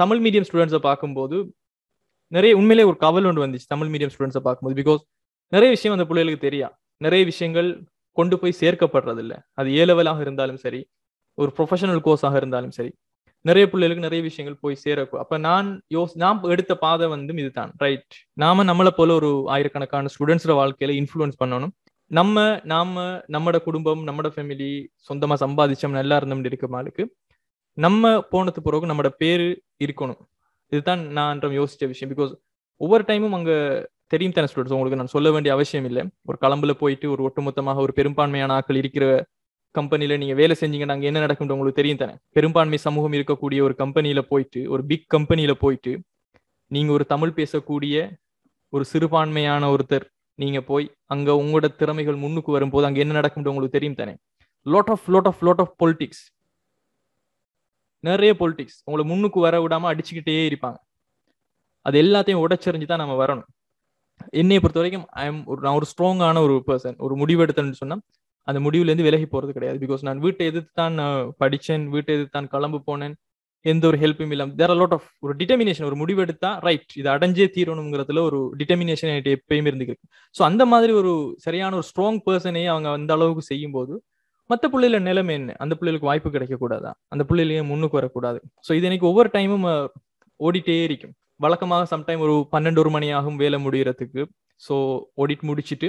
தமிழ் மீடியம் ஸ்டூடெண்ட்ஸை பார்க்கும்போது நிறைய உண்மையிலே ஒரு கவல் ஒன்று வந்துச்சு தமிழ் மீடியம் ஸ்டூடெண்ட்ஸை பார்க்கும்போது பிகாஸ் நிறைய விஷயம் அந்த பிள்ளைகளுக்கு தெரியா நிறைய விஷயங்கள் கொண்டு போய் சேர்க்கப்படுறதில்ல அது ஏ லெவலாக இருந்தாலும் சரி ஒரு ப்ரொஃபஷனல் கோர்ஸாக இருந்தாலும் சரி நிறைய பிள்ளைகளுக்கு நிறைய விஷயங்கள் போய் சேரக்கும் அப்ப நான் யோசி நாம் எடுத்த பாதை வந்து இதுதான் ரைட் நாம நம்மளை போல ஒரு ஆயிரக்கணக்கான ஸ்டூடெண்ட்ஸோட வாழ்க்கையில இன்ஃபுளுன்ஸ் பண்ணணும் நம்ம நாம நம்மட குடும்பம் நம்மட ஃபேமிலி சொந்தமா சம்பாதிச்சோம் நல்லா இருந்தோம் இருக்கும் ஆளுக்கு நம்ம போனது பிறகு நம்மட பேரு இருக்கணும் இதுதான் நான் யோசிச்ச விஷயம் பிகாஸ் ஒவ்வொரு டைமும் அங்க தெரியும் தானே ஸ்டூடெண்ட்ஸ் உங்களுக்கு நான் சொல்ல வேண்டிய அவசியம் இல்லை ஒரு கலம்புல போயிட்டு ஒரு ஒட்டுமொத்தமாக ஒரு பெரும்பான்மையான ஆக்கள் இருக்கிற கம்பெனியில நீங்க வேலை செஞ்சீங்கன்னா அங்க என்ன நடக்கும் உங்களுக்கு தெரியும் தானே பெரும்பான்மை சமூகம் இருக்கக்கூடிய ஒரு கம்பெனியில போயிட்டு ஒரு பிக் கம்பெனியில போயிட்டு நீங்க ஒரு தமிழ் பேசக்கூடிய ஒரு சிறுபான்மையான ஒருத்தர் நீங்க போய் அங்க உங்களோட திறமைகள் முன்னுக்கு வரும்போது அங்க என்ன நடக்கும் உங்களுக்கு தெரியும் தானே lot of lot of lot of politics நிறைய பொலிட்டிக்ஸ் உங்களை முன்னுக்கு வர விடாம அடிச்சுக்கிட்டே இருப்பாங்க அது எல்லாத்தையும் உடச்சரிஞ்சு தான் நம்ம வரணும் என்னை பொறுத்த வரைக்கும் ஐ எம் ஒரு நான் ஒரு ஸ்ட்ராங்கான ஒரு பர்சன் ஒரு முடிவெடுத்தேன்னு சொன்னா அந்த முடிவுலேருந்து விலகி போகிறது கிடையாது பிகாஸ் நான் வீட்டை எதிர்த்து தான் நான் படித்தேன் வீட்டை எதிர்த்து தான் கிளம்பு போனேன் எந்த ஒரு ஹெல்ப்பும் இல்லாமல் தேர் லாட் ஆஃப் ஒரு டிட்டர்மினேஷன் ஒரு முடிவு ரைட் இது அடைஞ்சே தீரணுங்கிறதுல ஒரு டிட்டர்மினேஷன் என்கிட்ட எப்பயுமே இருந்துருக்கு ஸோ அந்த மாதிரி ஒரு சரியான ஒரு ஸ்ட்ராங் பர்சனையே அவங்க அந்த அளவுக்கு செய்யும் போது மற்ற பிள்ளைகள நிலைமை என்ன அந்த பிள்ளைகளுக்கு வாய்ப்பு கிடைக்கக்கூடாதா அந்த பிள்ளைகளையும் முன்னுக்கு வரக்கூடாது ஸோ இது எனக்கு ஒவ்வொரு டைமும் ஓடிட்டே இருக்கும் வழக்கமாக சம்டைம் ஒரு பன்னெண்டு ஒரு மணி ஆகும் வேலை முடிகிறதுக்கு ஸோ ஓடிட்டு முடிச்சுட்டு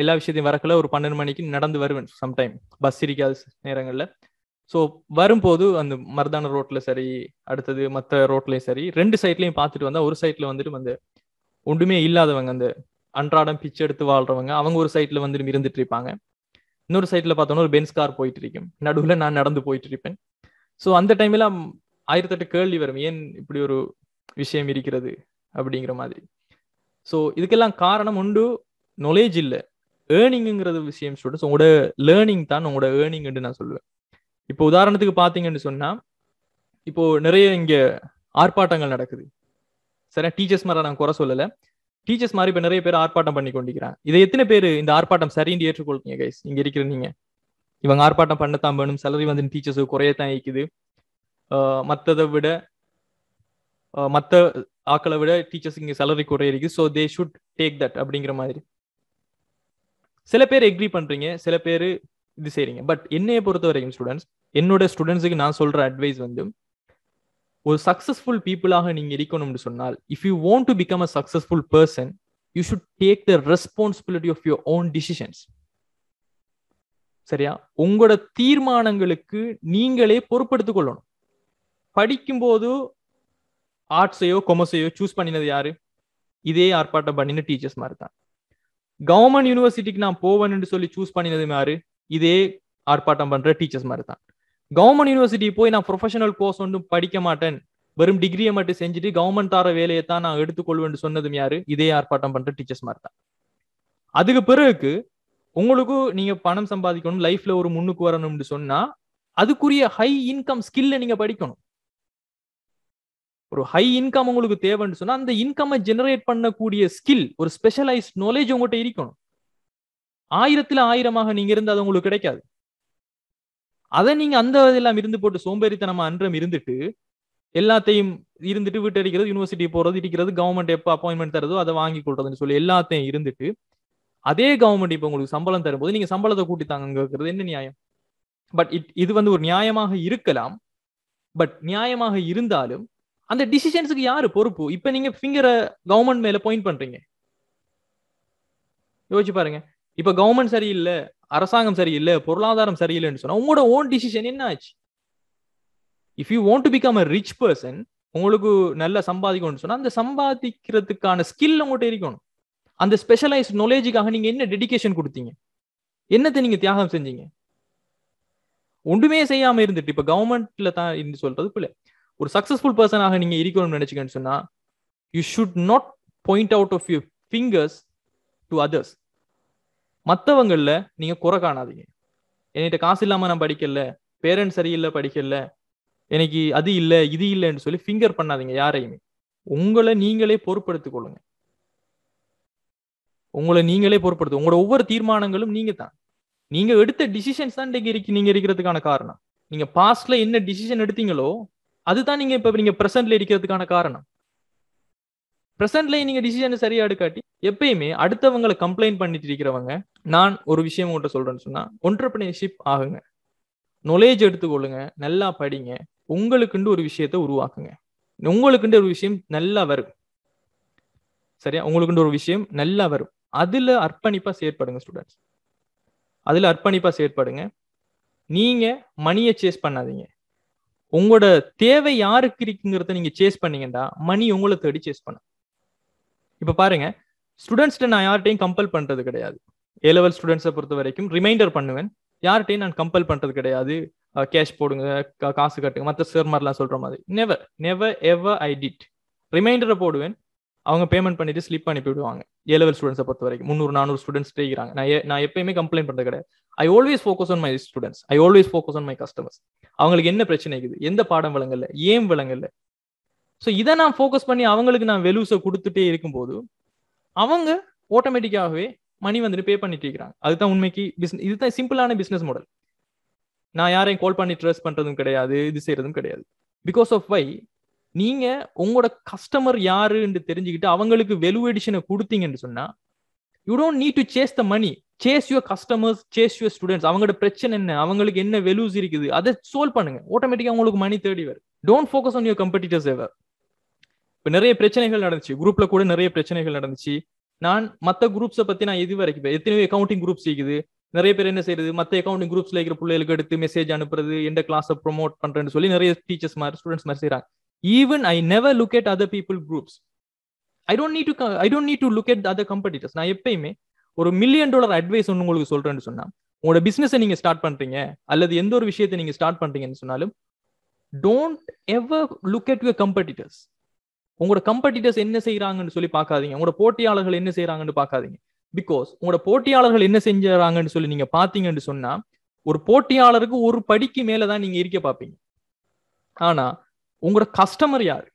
எல்லா விஷயத்தையும் வரக்குள்ள ஒரு பன்னெண்டு மணிக்கு நடந்து வருவேன் சம்டைம் பஸ் இருக்காது நேரங்களில் ஸோ வரும்போது அந்த மருதான ரோட்ல சரி அடுத்தது மற்ற ரோட்லேயும் சரி ரெண்டு சைட்லையும் பார்த்துட்டு வந்தால் ஒரு சைட்ல வந்துட்டு வந்து ஒன்றுமே இல்லாதவங்க அந்த அன்றாடம் பிச்சை எடுத்து வாழ்றவங்க அவங்க ஒரு சைட்ல வந்துட்டு இருந்துட்டு இருப்பாங்க இன்னொரு சைட்ல பார்த்தோன்னா ஒரு பென்ஸ் கார் போயிட்டு இருக்கும் நடுவில் நான் நடந்து போயிட்டு இருப்பேன் ஸோ அந்த டைம்ல ஆயிரத்தெட்டு கேள்வி வரும் ஏன் இப்படி ஒரு விஷயம் இருக்கிறது அப்படிங்கிற மாதிரி ஸோ இதுக்கெல்லாம் காரணம் உண்டு நொலேஜ் இல்லை ஏர்னிங்கிறது விஷயம் சொல்லிட்டு உங்களோட லேர்னிங் தான் உங்களோட ஏர்னிங்னு நான் சொல்லுவேன் இப்போ உதாரணத்துக்கு பார்த்தீங்கன்னு சொன்னால் இப்போ நிறைய இங்கே ஆர்ப்பாட்டங்கள் நடக்குது சரியா டீச்சர்ஸ் மாதிரி நான் குறை சொல்லலை டீச்சர்ஸ் மாதிரி இப்போ நிறைய பேர் ஆர்ப்பாட்டம் பண்ணி கொண்டிருக்கிறாங்க இதை எத்தனை பேர் இந்த ஆர்ப்பாட்டம் சரின்னு ஏற்றுக்கொள்றீங்க கைஸ் இங்கே இருக்கிற நீங்கள் இவங்க ஆர்ப்பாட்டம் பண்ணத்தான் வேணும் சேலரி வந்து டீச்சர்ஸுக்கு குறையத்தான் இருக்குது மற்றதை விட மற்ற ஆக்களை விட டீச்சர்ஸ் இங்கே சேலரி குறைய இருக்குது so they should take that அப்படிங்கிற மாதிரி சில பேர் எக்ரி பண்றீங்க சில பேர் இது செய்றீங்க பட் என்னைய பொறுத்த வரைக்கும் ஸ்டூடெண்ட்ஸ் என்னோட ஸ்டூடெண்ட்ஸுக்கு நான் சொல்ற அட்வைஸ் வந்து ஒரு சக்சஸ்ஃபுல் பீப்புளாக நீங்க இருக்கணும்னு சொன்னால் if you want to become a successful person you should take the responsibility of your own decisions சரியா உங்களோட தீர்மானங்களுக்கு நீங்களே பொறுப்படுத்திக் கொள்ளணும் போது ஆர்ட்ஸையோ கொமர்ஸையோ சூஸ் பண்ணினது யாரு இதே ஆர்ப்பாட்டம் பண்ணின டீச்சர்ஸ் மாதிரி தான் கவர்மெண்ட் யூனிவர்சிட்டிக்கு நான் போவேன்னு சொல்லி சூஸ் பண்ணினது மாதிரி இதே ஆர்ப்பாட்டம் பண்ற டீச்சர்ஸ் மாதிரி தான் கவர்மெண்ட் யூனிவர்சிட்டி போய் நான் ப்ரொஃபஷனல் கோர்ஸ் ஒன்றும் படிக்க மாட்டேன் வெறும் டிகிரியை மட்டும் செஞ்சுட்டு கவர்மெண்ட் தர வேலையை தான் நான் எடுத்துக்கொள்வேன் சொன்னதும் யாரு இதே ஆர்ப்பாட்டம் பண்ற டீச்சர்ஸ் மாதிரி தான் அதுக்கு பிறகு உங்களுக்கும் நீங்க பணம் சம்பாதிக்கணும் லைஃப்ல ஒரு முன்னுக்கு வரணும்னு சொன்னா அதுக்குரிய ஹை இன்கம் ஸ்கில்ல நீங்க படிக்கணும் ஒரு ஹை இன்கம் உங்களுக்கு தேவைன்னு சொன்னா அந்த இன்கம்மை ஜெனரேட் பண்ணக்கூடிய ஸ்கில் ஒரு ஸ்பெஷலைஸ்ட் நாலேஜ் உங்கள்கிட்ட இருக்கணும் ஆயிரத்துல ஆயிரமாக நீங்க இருந்து அது உங்களுக்கு கிடைக்காது அதை நீங்க அந்த இதெல்லாம் இருந்து போட்டு சோம்பேறித்தனமா அன்றம் இருந்துட்டு எல்லாத்தையும் இருந்துட்டு வீட்டு அடிக்கிறது யூனிவர்சிட்டி போறது இடிக்கிறது கவர்மெண்ட் எப்போ அப்பாயின்மெண்ட் தருதோ அதை வாங்கி கொள்றதுன்னு சொல்லி எல்லாத்தையும் இருந்துட்டு அதே கவர்மெண்ட் இப்போ உங்களுக்கு சம்பளம் தரும்போது நீங்க சம்பளத்தை கூட்டி தாங்க இருக்கிறது என்ன நியாயம் பட் இட் இது வந்து ஒரு நியாயமாக இருக்கலாம் பட் நியாயமாக இருந்தாலும் அந்த டிசிஷன்ஸுக்கு யாரு பொறுப்பு இப்ப நீங்க ஃபிங்கரை கவர்மெண்ட் மேல பாயிண்ட் பண்றீங்க யோசிச்சு பாருங்க இப்ப கவர்மெண்ட் சரியில்லை அரசாங்கம் சரியில்லை பொருளாதாரம் சரியில்லைன்னு சொன்னா உங்களோட ஓன் டிசிஷன் என்ன ஆச்சு if you want to become a rich person உங்களுக்கு நல்லா சம்பாதிக்கணும்னு சொன்னா அந்த சம்பாதிக்கிறதுக்கான ஸ்கில் உங்கள்கிட்ட இருக்கணும் அந்த ஸ்பெஷலைஸ்ட் நாலேஜுக்காக நீங்க என்ன டெடிக்கேஷன் கொடுத்தீங்க என்னத்தை நீங்க தியாகம் செஞ்சீங்க ஒன்றுமே செய்யாம இருந்துட்டு இப்ப கவர்மெண்ட்ல தான் இருந்து சொல்றது பிள்ளை ஒரு சக்சஸ்ஃபுல் பர்சனாக நீங்க இருக்கணும்னு நினைச்சீங்கன்னு சொன்னா you should not point out of you fingers to others மற்றவங்களில் நீங்க குறை காணாதீங்க என்கிட்ட காசு இல்லாம நான் படிக்கல பேரண்ட்ஸ் சரியில்லை படிக்கல எனக்கு அது இல்லை இது இல்லைன்னு சொல்லி ஃபிங்கர் பண்ணாதீங்க யாரையுமே உங்களை நீங்களே பொறுப்படுத்திக் கொள்ளுங்க உங்களை நீங்களே பொறுப்படுத்து உங்களோட ஒவ்வொரு தீர்மானங்களும் நீங்க தான் நீங்க எடுத்த டிசிஷன்ஸ் தான் இன்றைக்கு இருக்கு நீங்க இருக்கிறதுக்கான காரணம் நீங்க பாஸ்ட்ல என்ன டிசிஷன் எடுத்தீங்களோ அதுதான் நீங்க இப்ப நீங்க பிரசன்ட்ல இருக்கிறதுக்கான காரணம் பிரசன்ட்லயே நீங்க டிசிஷன் சரியா எடுக்காட்டி எப்பயுமே அடுத்தவங்களை கம்ப்ளைண்ட் பண்ணிட்டு இருக்கிறவங்க நான் ஒரு விஷயம் உங்கள்கிட்ட சொல்றேன்னு சொன்னா ஒன்டர்பிரினர்ஷிப் ஆகுங்க நொலேஜ் எடுத்துக்கொள்ளுங்க நல்லா படிங்க உங்களுக்குண்டு ஒரு விஷயத்த உருவாக்குங்க உங்களுக்குண்டு ஒரு விஷயம் நல்லா வரும் சரியா உங்களுக்குண்டு ஒரு விஷயம் நல்லா வரும் அதுல அர்ப்பணிப்பா செயற்படுங்க ஸ்டூடெண்ட்ஸ் அதுல அர்ப்பணிப்பா செயற்படுங்க நீங்க மணியை சேஸ் பண்ணாதீங்க உங்களோட தேவை யாருக்கு இருக்குங்கிறத நீங்க சேஸ் பண்ணீங்கன்னா மணி உங்களை தேடி சேஸ் பண்ண இப்ப பாருங்க ஸ்டூடெண்ட்ஸ்ட நான் யார்கிட்டையும் கம்பல் பண்றது கிடையாது ஏ லெவல் ஸ்டூடெண்ட்ஸை பொறுத்த வரைக்கும் ரிமைண்டர் பண்ணுவேன் யார்கிட்டையும் நான் கம்பல் பண்றது கிடையாது கேஷ் போடுங்க காசு கட்டுங்க மற்ற சிறுமாரிலாம் சொல்ற மாதிரி never never ever I did ரிமைண்டரை போடுவேன் அவங்க பேமெண்ட் பண்ணிட்டு ஸ்லிப் அனுப்பி விடுவாங்க ஏ லெவல் ஸ்டூடெண்ட்ஸை பொறுத்த வரைக்கும் முந்நூறு நானூறு ஸ்டூடெண்ட்ஸ் இருக்கிறாங்க நான் நான் எப்பயுமே கம்ப்ளைண்ட் பண்ணுறது கிடையாது I always focus on my students I always focus on my customers அவங்களுக்கு என்ன பிரச்சனை இருக்குது எந்த பாடம் விளங்கல ஏன் விளங்கல ஸோ இதை நான் ஃபோக்கஸ் பண்ணி அவங்களுக்கு நான் வெலூஸை கொடுத்துட்டே இருக்கும்போது அவங்க ஆட்டோமேட்டிக்காகவே மணி வந்துட்டு பே பண்ணிட்டு இருக்கிறாங்க அதுதான் உண்மைக்கு பிஸ்னஸ் இதுதான் சிம்பிளான பிஸ்னஸ் மாடல் நான் யாரையும் கால் பண்ணி ட்ரெஸ் பண்ணுறதும் கிடையாது இது செய்யறதும் கிடையாது பிகாஸ் ஆஃப் வை நீங்க உங்களோட கஸ்டமர் யாருன்னு தெரிஞ்சுக்கிட்டு அவங்களுக்கு வெலுவேடிஷனை கொடுத்தீங்கன்னு சொன்னா you don't need to chase the money chase your customers chase your students அவங்களோட பிரச்சனை என்ன அவங்களுக்கு என்ன வெலூஸ் இருக்குது அதை சோல்வ் பண்ணுங்க ஆட்டோமேட்டிக்கா உங்களுக்கு மணி தேடி வரும் don't focus on your competitors ever இப்போ நிறைய பிரச்சனைகள் நடந்துச்சு குரூப்ல கூட நிறைய பிரச்சனைகள் நடந்துச்சு நான் மற்ற குரூப்ஸை பத்தி நான் இது வரைக்கும் எத்தனையோ அக்கௌண்டிங் குரூப்ஸ் இருக்குது நிறைய பேர் என்ன செய்யறது மற்ற அக்கௌண்டிங் குரூப்ஸ்ல இருக்கிற பிள்ளைகளுக்கு எடுத்து மெசேஜ் அனுப்புறது எந்த கிளாஸை ப்ரொமோட் பண்றேன்னு சொல்லி நிறைய டீச்சர்ஸ் மாதிரி ஸ்டூடெண்ட்ஸ் மாதிரி செய்யறாங்க even I never look at other people groups I don't need I don't need to look at other competitors நான் எப்பயுமே ஒரு மில்லியன் டாலர் அட்வைஸ் ஒன்று உங்களுக்கு சொல்றேன்னு சொன்னா உங்களோட பிசினஸை நீங்க ஸ்டார்ட் பண்றீங்க அல்லது எந்த ஒரு விஷயத்தை நீங்க ஸ்டார்ட் பண்றீங்கன்னு சொன்னாலும் don't ever look at your competitors உங்களோட கம்பெடிட்டர்ஸ் என்ன செய்யறாங்கன்னு சொல்லி பார்க்காதீங்க உங்களோட போட்டியாளர்கள் என்ன செய்யறாங்கன்னு பார்க்காதீங்க பிகாஸ் உங்களோட போட்டியாளர்கள் என்ன செஞ்சாங்கன்னு சொல்லி நீங்க பாத்தீங்கன்னு சொன்னா ஒரு போட்டியாளருக்கு ஒரு படிக்கு மேலதான் நீங்க இருக்க பார்ப்பீங்க ஆனா உங்களோட கஸ்டமர் யாரு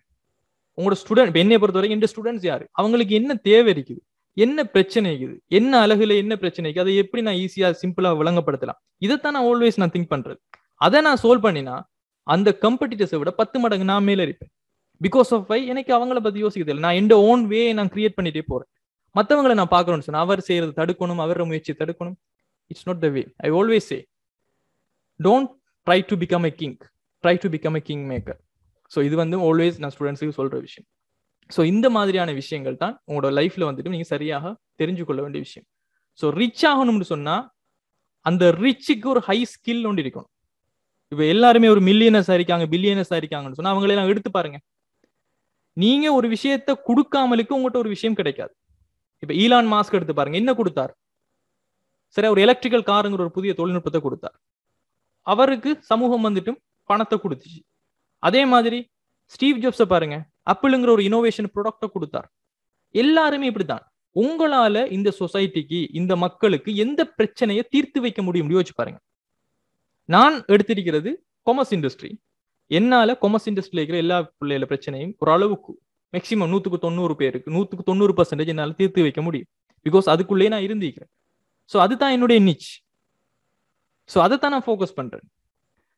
உங்களோட ஸ்டூடெண்ட் என்னை பொறுத்த வரைக்கும் எந்த ஸ்டூடெண்ட்ஸ் யாரு அவங்களுக்கு என்ன தேவை இருக்குது என்ன பிரச்சனை இருக்குது என்ன அழகுல என்ன பிரச்சனை இருக்குது அதை எப்படி நான் ஈஸியாக சிம்பிளாக விளங்கப்படுத்தலாம் இதைத்தான் நான் ஆல்வேஸ் நான் திங்க் பண்றது அதை நான் சோல்வ் பண்ணினா அந்த கம்படிட்டர்ஸை விட பத்து மடங்கு நான் மேலே இருப்பேன் பிகாஸ் ஆஃப் வை எனக்கு அவங்கள பத்தி யோசிக்கிறது இல்லை நான் எந்த ஓன் வே நான் கிரியேட் பண்ணிட்டே போறேன் மற்றவங்களை நான் பார்க்கணும்னு சொன்னேன் அவர் செய்யறது தடுக்கணும் அவரோட முயற்சியை தடுக்கணும் it's not the way I always say don't try to become a king try to become a king maker so இது வந்து ஆல்வேஸ் நான் ஸ்டூடெண்ட்ஸுக்கு சொல்கிற விஷயம் ஸோ இந்த மாதிரியான விஷயங்கள் தான் உங்களோட லைஃப்பில் வந்துட்டு நீங்கள் சரியாக தெரிஞ்சு கொள்ள வேண்டிய விஷயம் ஸோ ரிச் ஆகணும்னு சொன்னால் அந்த ரிச்சுக்கு ஒரு ஹை ஸ்கில் ஒன்று இருக்கணும் இப்போ எல்லாருமே ஒரு மில்லியனர்ஸ் ஆயிருக்காங்க பில்லியனர்ஸ் இருக்காங்கன்னு சொன்னால் அவங்களெல்லாம் எடுத்து பாருங்க நீங்க ஒரு விஷயத்த கொடுக்காமலுக்கு உங்கள்கிட்ட ஒரு விஷயம் கிடைக்காது இப்போ ஈலான் மாஸ்க் எடுத்து பாருங்க என்ன கொடுத்தார் சரி அவர் எலக்ட்ரிக்கல் காருங்கிற ஒரு புதிய தொழில்நுட்பத்தை கொடுத்தார் அவருக்கு சமூகம் வந்துட்டும் பணத்தை கொடுத்துச்சு அதே மாதிரி ஸ்டீவ் ஜாப்ஸை பாருங்க அப்பிளுங்கிற ஒரு இனோவேஷன் ப்ரொடக்டை கொடுத்தார் எல்லாருமே இப்படித்தான் உங்களால இந்த சொசைட்டிக்கு இந்த மக்களுக்கு எந்த பிரச்சனையை தீர்த்து வைக்க முடியும் யோசிச்சு பாருங்க நான் எடுத்திருக்கிறது கொமர்ஸ் இண்டஸ்ட்ரி என்னால கொமர்ஸ் இண்டஸ்ட்ரியில இருக்கிற எல்லா பிள்ளைகள பிரச்சனையும் ஓரளவுக்கு மேக்சிமம் நூத்துக்கு தொண்ணூறு பேருக்கு நூத்துக்கு தொண்ணூறு பர்சன்டேஜ் என்னால் தீர்த்து வைக்க முடியும் பிகாஸ் அதுக்குள்ளேயே நான் இருந்திருக்கிறேன் ஸோ அதுதான் என்னுடைய நிச் ஸோ அதை தான் நான் ஃபோக்கஸ் பண்றேன்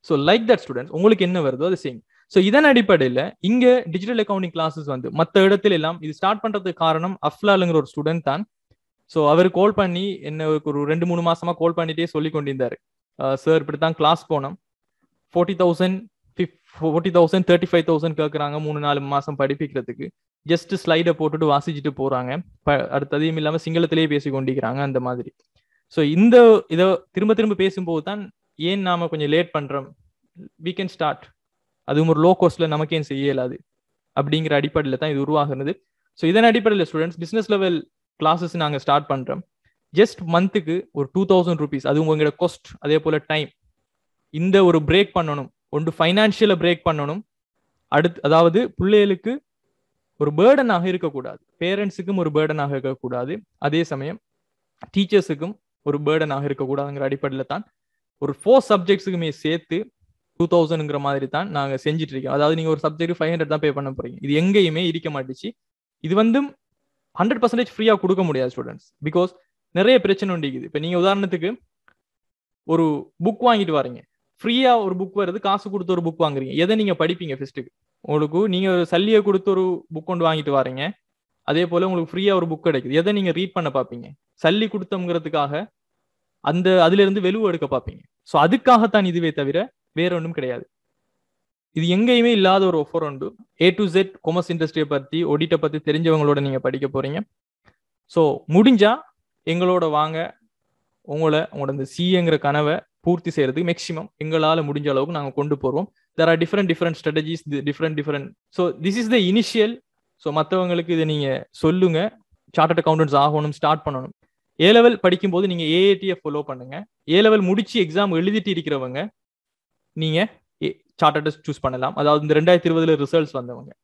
ஸோ லைக் தட் ஸ்டூடெண்ட்ஸ் உங்களுக்கு என்ன வருதோ அது சேம் ஸோ இதன் அடிப்படையில் இங்கே டிஜிட்டல் அக்கௌண்டிங் கிளாஸஸ் வந்து மற்ற இடத்துல எல்லாம் இது ஸ்டார்ட் பண்ணுறதுக்கு காரணம் அஃப்லாலுங்கிற ஒரு ஸ்டூடெண்ட் தான் ஸோ அவர் கால் பண்ணி என்ன ஒரு ரெண்டு மூணு மாசமா கால் பண்ணிட்டே சொல்லி கொண்டிருந்தார் சார் uh, இப்படி தான் கிளாஸ் போனோம் forty thousand forty thousand thirty five thousand கேட்குறாங்க மூணு நாலு மாதம் படிப்பிக்கிறதுக்கு ஜஸ்ட் ஸ்லைடை போட்டுட்டு வாசிச்சுட்டு போகிறாங்க அடுத்த அடுத்ததையும் இல்லாமல் சிங்களத்திலேயே பேசி கொண்டிருக்கிறாங்க அந்த மாதிரி ஸோ இந்த இதை திரும்ப திரும்ப பேசும்போது தான் ஏன் நாம கொஞ்சம் லேட் பண்ணுறோம் வி கேன் ஸ்டார்ட் அதுவும் ஒரு லோ கோஸ்ட்ல நமக்கே செய்ய இயலாது அப்படிங்கிற அடிப்படையில் தான் இது உருவாகிறது ஸோ இதன் அடிப்படையில் ஸ்டூடெண்ட்ஸ் பிஸ்னஸ் லெவல் கிளாஸஸ் நாங்கள் ஸ்டார்ட் பண்ணுறோம் ஜஸ்ட் மந்த்துக்கு ஒரு டூ தௌசண்ட் ருபீஸ் அது உங்களோட கோஸ்ட் அதே போல் டைம் இந்த ஒரு பிரேக் பண்ணணும் ஒன்று ஃபைனான்ஷியலை பிரேக் பண்ணணும் அடுத்து அதாவது பிள்ளைகளுக்கு ஒரு பேர்டனாக இருக்கக்கூடாது பேரண்ட்ஸுக்கும் ஒரு பேர்டனாக இருக்கக்கூடாது அதே சமயம் டீச்சர்ஸுக்கும் ஒரு பேர்டனாக இருக்கக்கூடாதுங்கிற அடிப்படையில் தான் ஒரு ஃபோர் சப்ஜெக்ட்ஸுக்குமே சேர்த்து டூ தௌசண்ட்ங்கிற மாதிரி தான் நாங்கள் செஞ்சுட்டு இருக்கோம் அதாவது நீங்கள் ஒரு சப்ஜெக்ட் ஃபைவ் ஹண்ட்ரட் தான் பே பண்ண போறீங்க இது எங்கேயுமே இருக்க மாட்டுச்சு இது வந்து ஹண்ட்ரட் பர்சன்டேஜ் ஃப்ரீயாக கொடுக்க முடியாது ஸ்டூடெண்ட்ஸ் பிகாஸ் நிறைய பிரச்சனை உண்டிக்குது இப்போ நீங்கள் உதாரணத்துக்கு ஒரு புக் வாங்கிட்டு வரீங்க ஃப்ரீயாக ஒரு புக் வருது காசு கொடுத்து ஒரு புக் வாங்குறீங்க எதை நீங்கள் படிப்பீங்க ஃபஸ்ட்டுக்கு உங்களுக்கு நீங்கள் ஒரு சல்லியை கொடுத்து ஒரு புக் கொண்டு வாங்கிட்டு வரீங்க அதே போல் உங்களுக்கு ஃப்ரீயாக ஒரு புக் கிடைக்குது எதை நீங்கள் ரீட் பண்ண பார்ப்பீங்க சல்லி கொடுத்தோங்கிறதுக்காக அந்த அதுலேருந்து வெளிவு எடுக்க பார்ப்பீங்க ஸோ அதுக்காகத்தான் இதுவே தவிர வேற ஒன்றும் கிடையாது இது எங்கேயுமே இல்லாத ஒரு ஒஃபர் உண்டு ஏ டு ஜெட் கொமர்ஸ் இண்டஸ்ட்ரியை பற்றி ஒடிட்டை பற்றி தெரிஞ்சவங்களோட நீங்கள் படிக்க போகிறீங்க ஸோ முடிஞ்சா எங்களோட வாங்க உங்களை உங்களோட இந்த சிஏங்கிற கனவை பூர்த்தி செய்கிறதுக்கு மேக்ஸிமம் எங்களால் முடிஞ்ச அளவுக்கு நாங்கள் கொண்டு போகிறோம் there are different different strategies different different so this is the initial so மற்றவங்களுக்கு இதை நீங்கள் சொல்லுங்கள் சார்ட்டர்ட் அக்கௌண்டன்ஸ் ஆகணும் ஸ்டார்ட் பண்ணணும் ஏ லெவல் படிக்கும்போது நீங்கள் ஏஏடிஎஃப் ஃபாலோ பண்ணுங்கள் ஏ லெவல் முடிச்சு எக்ஸாம் எழுதிட்டு இருக்கிறவங்க நீங்க சார்ட்டர்ஸ் சூஸ் பண்ணலாம் அதாவது இந்த ரெண்டாயிரத்தி இருபதுல ரிசல்ட்ஸ் வந்தவங்க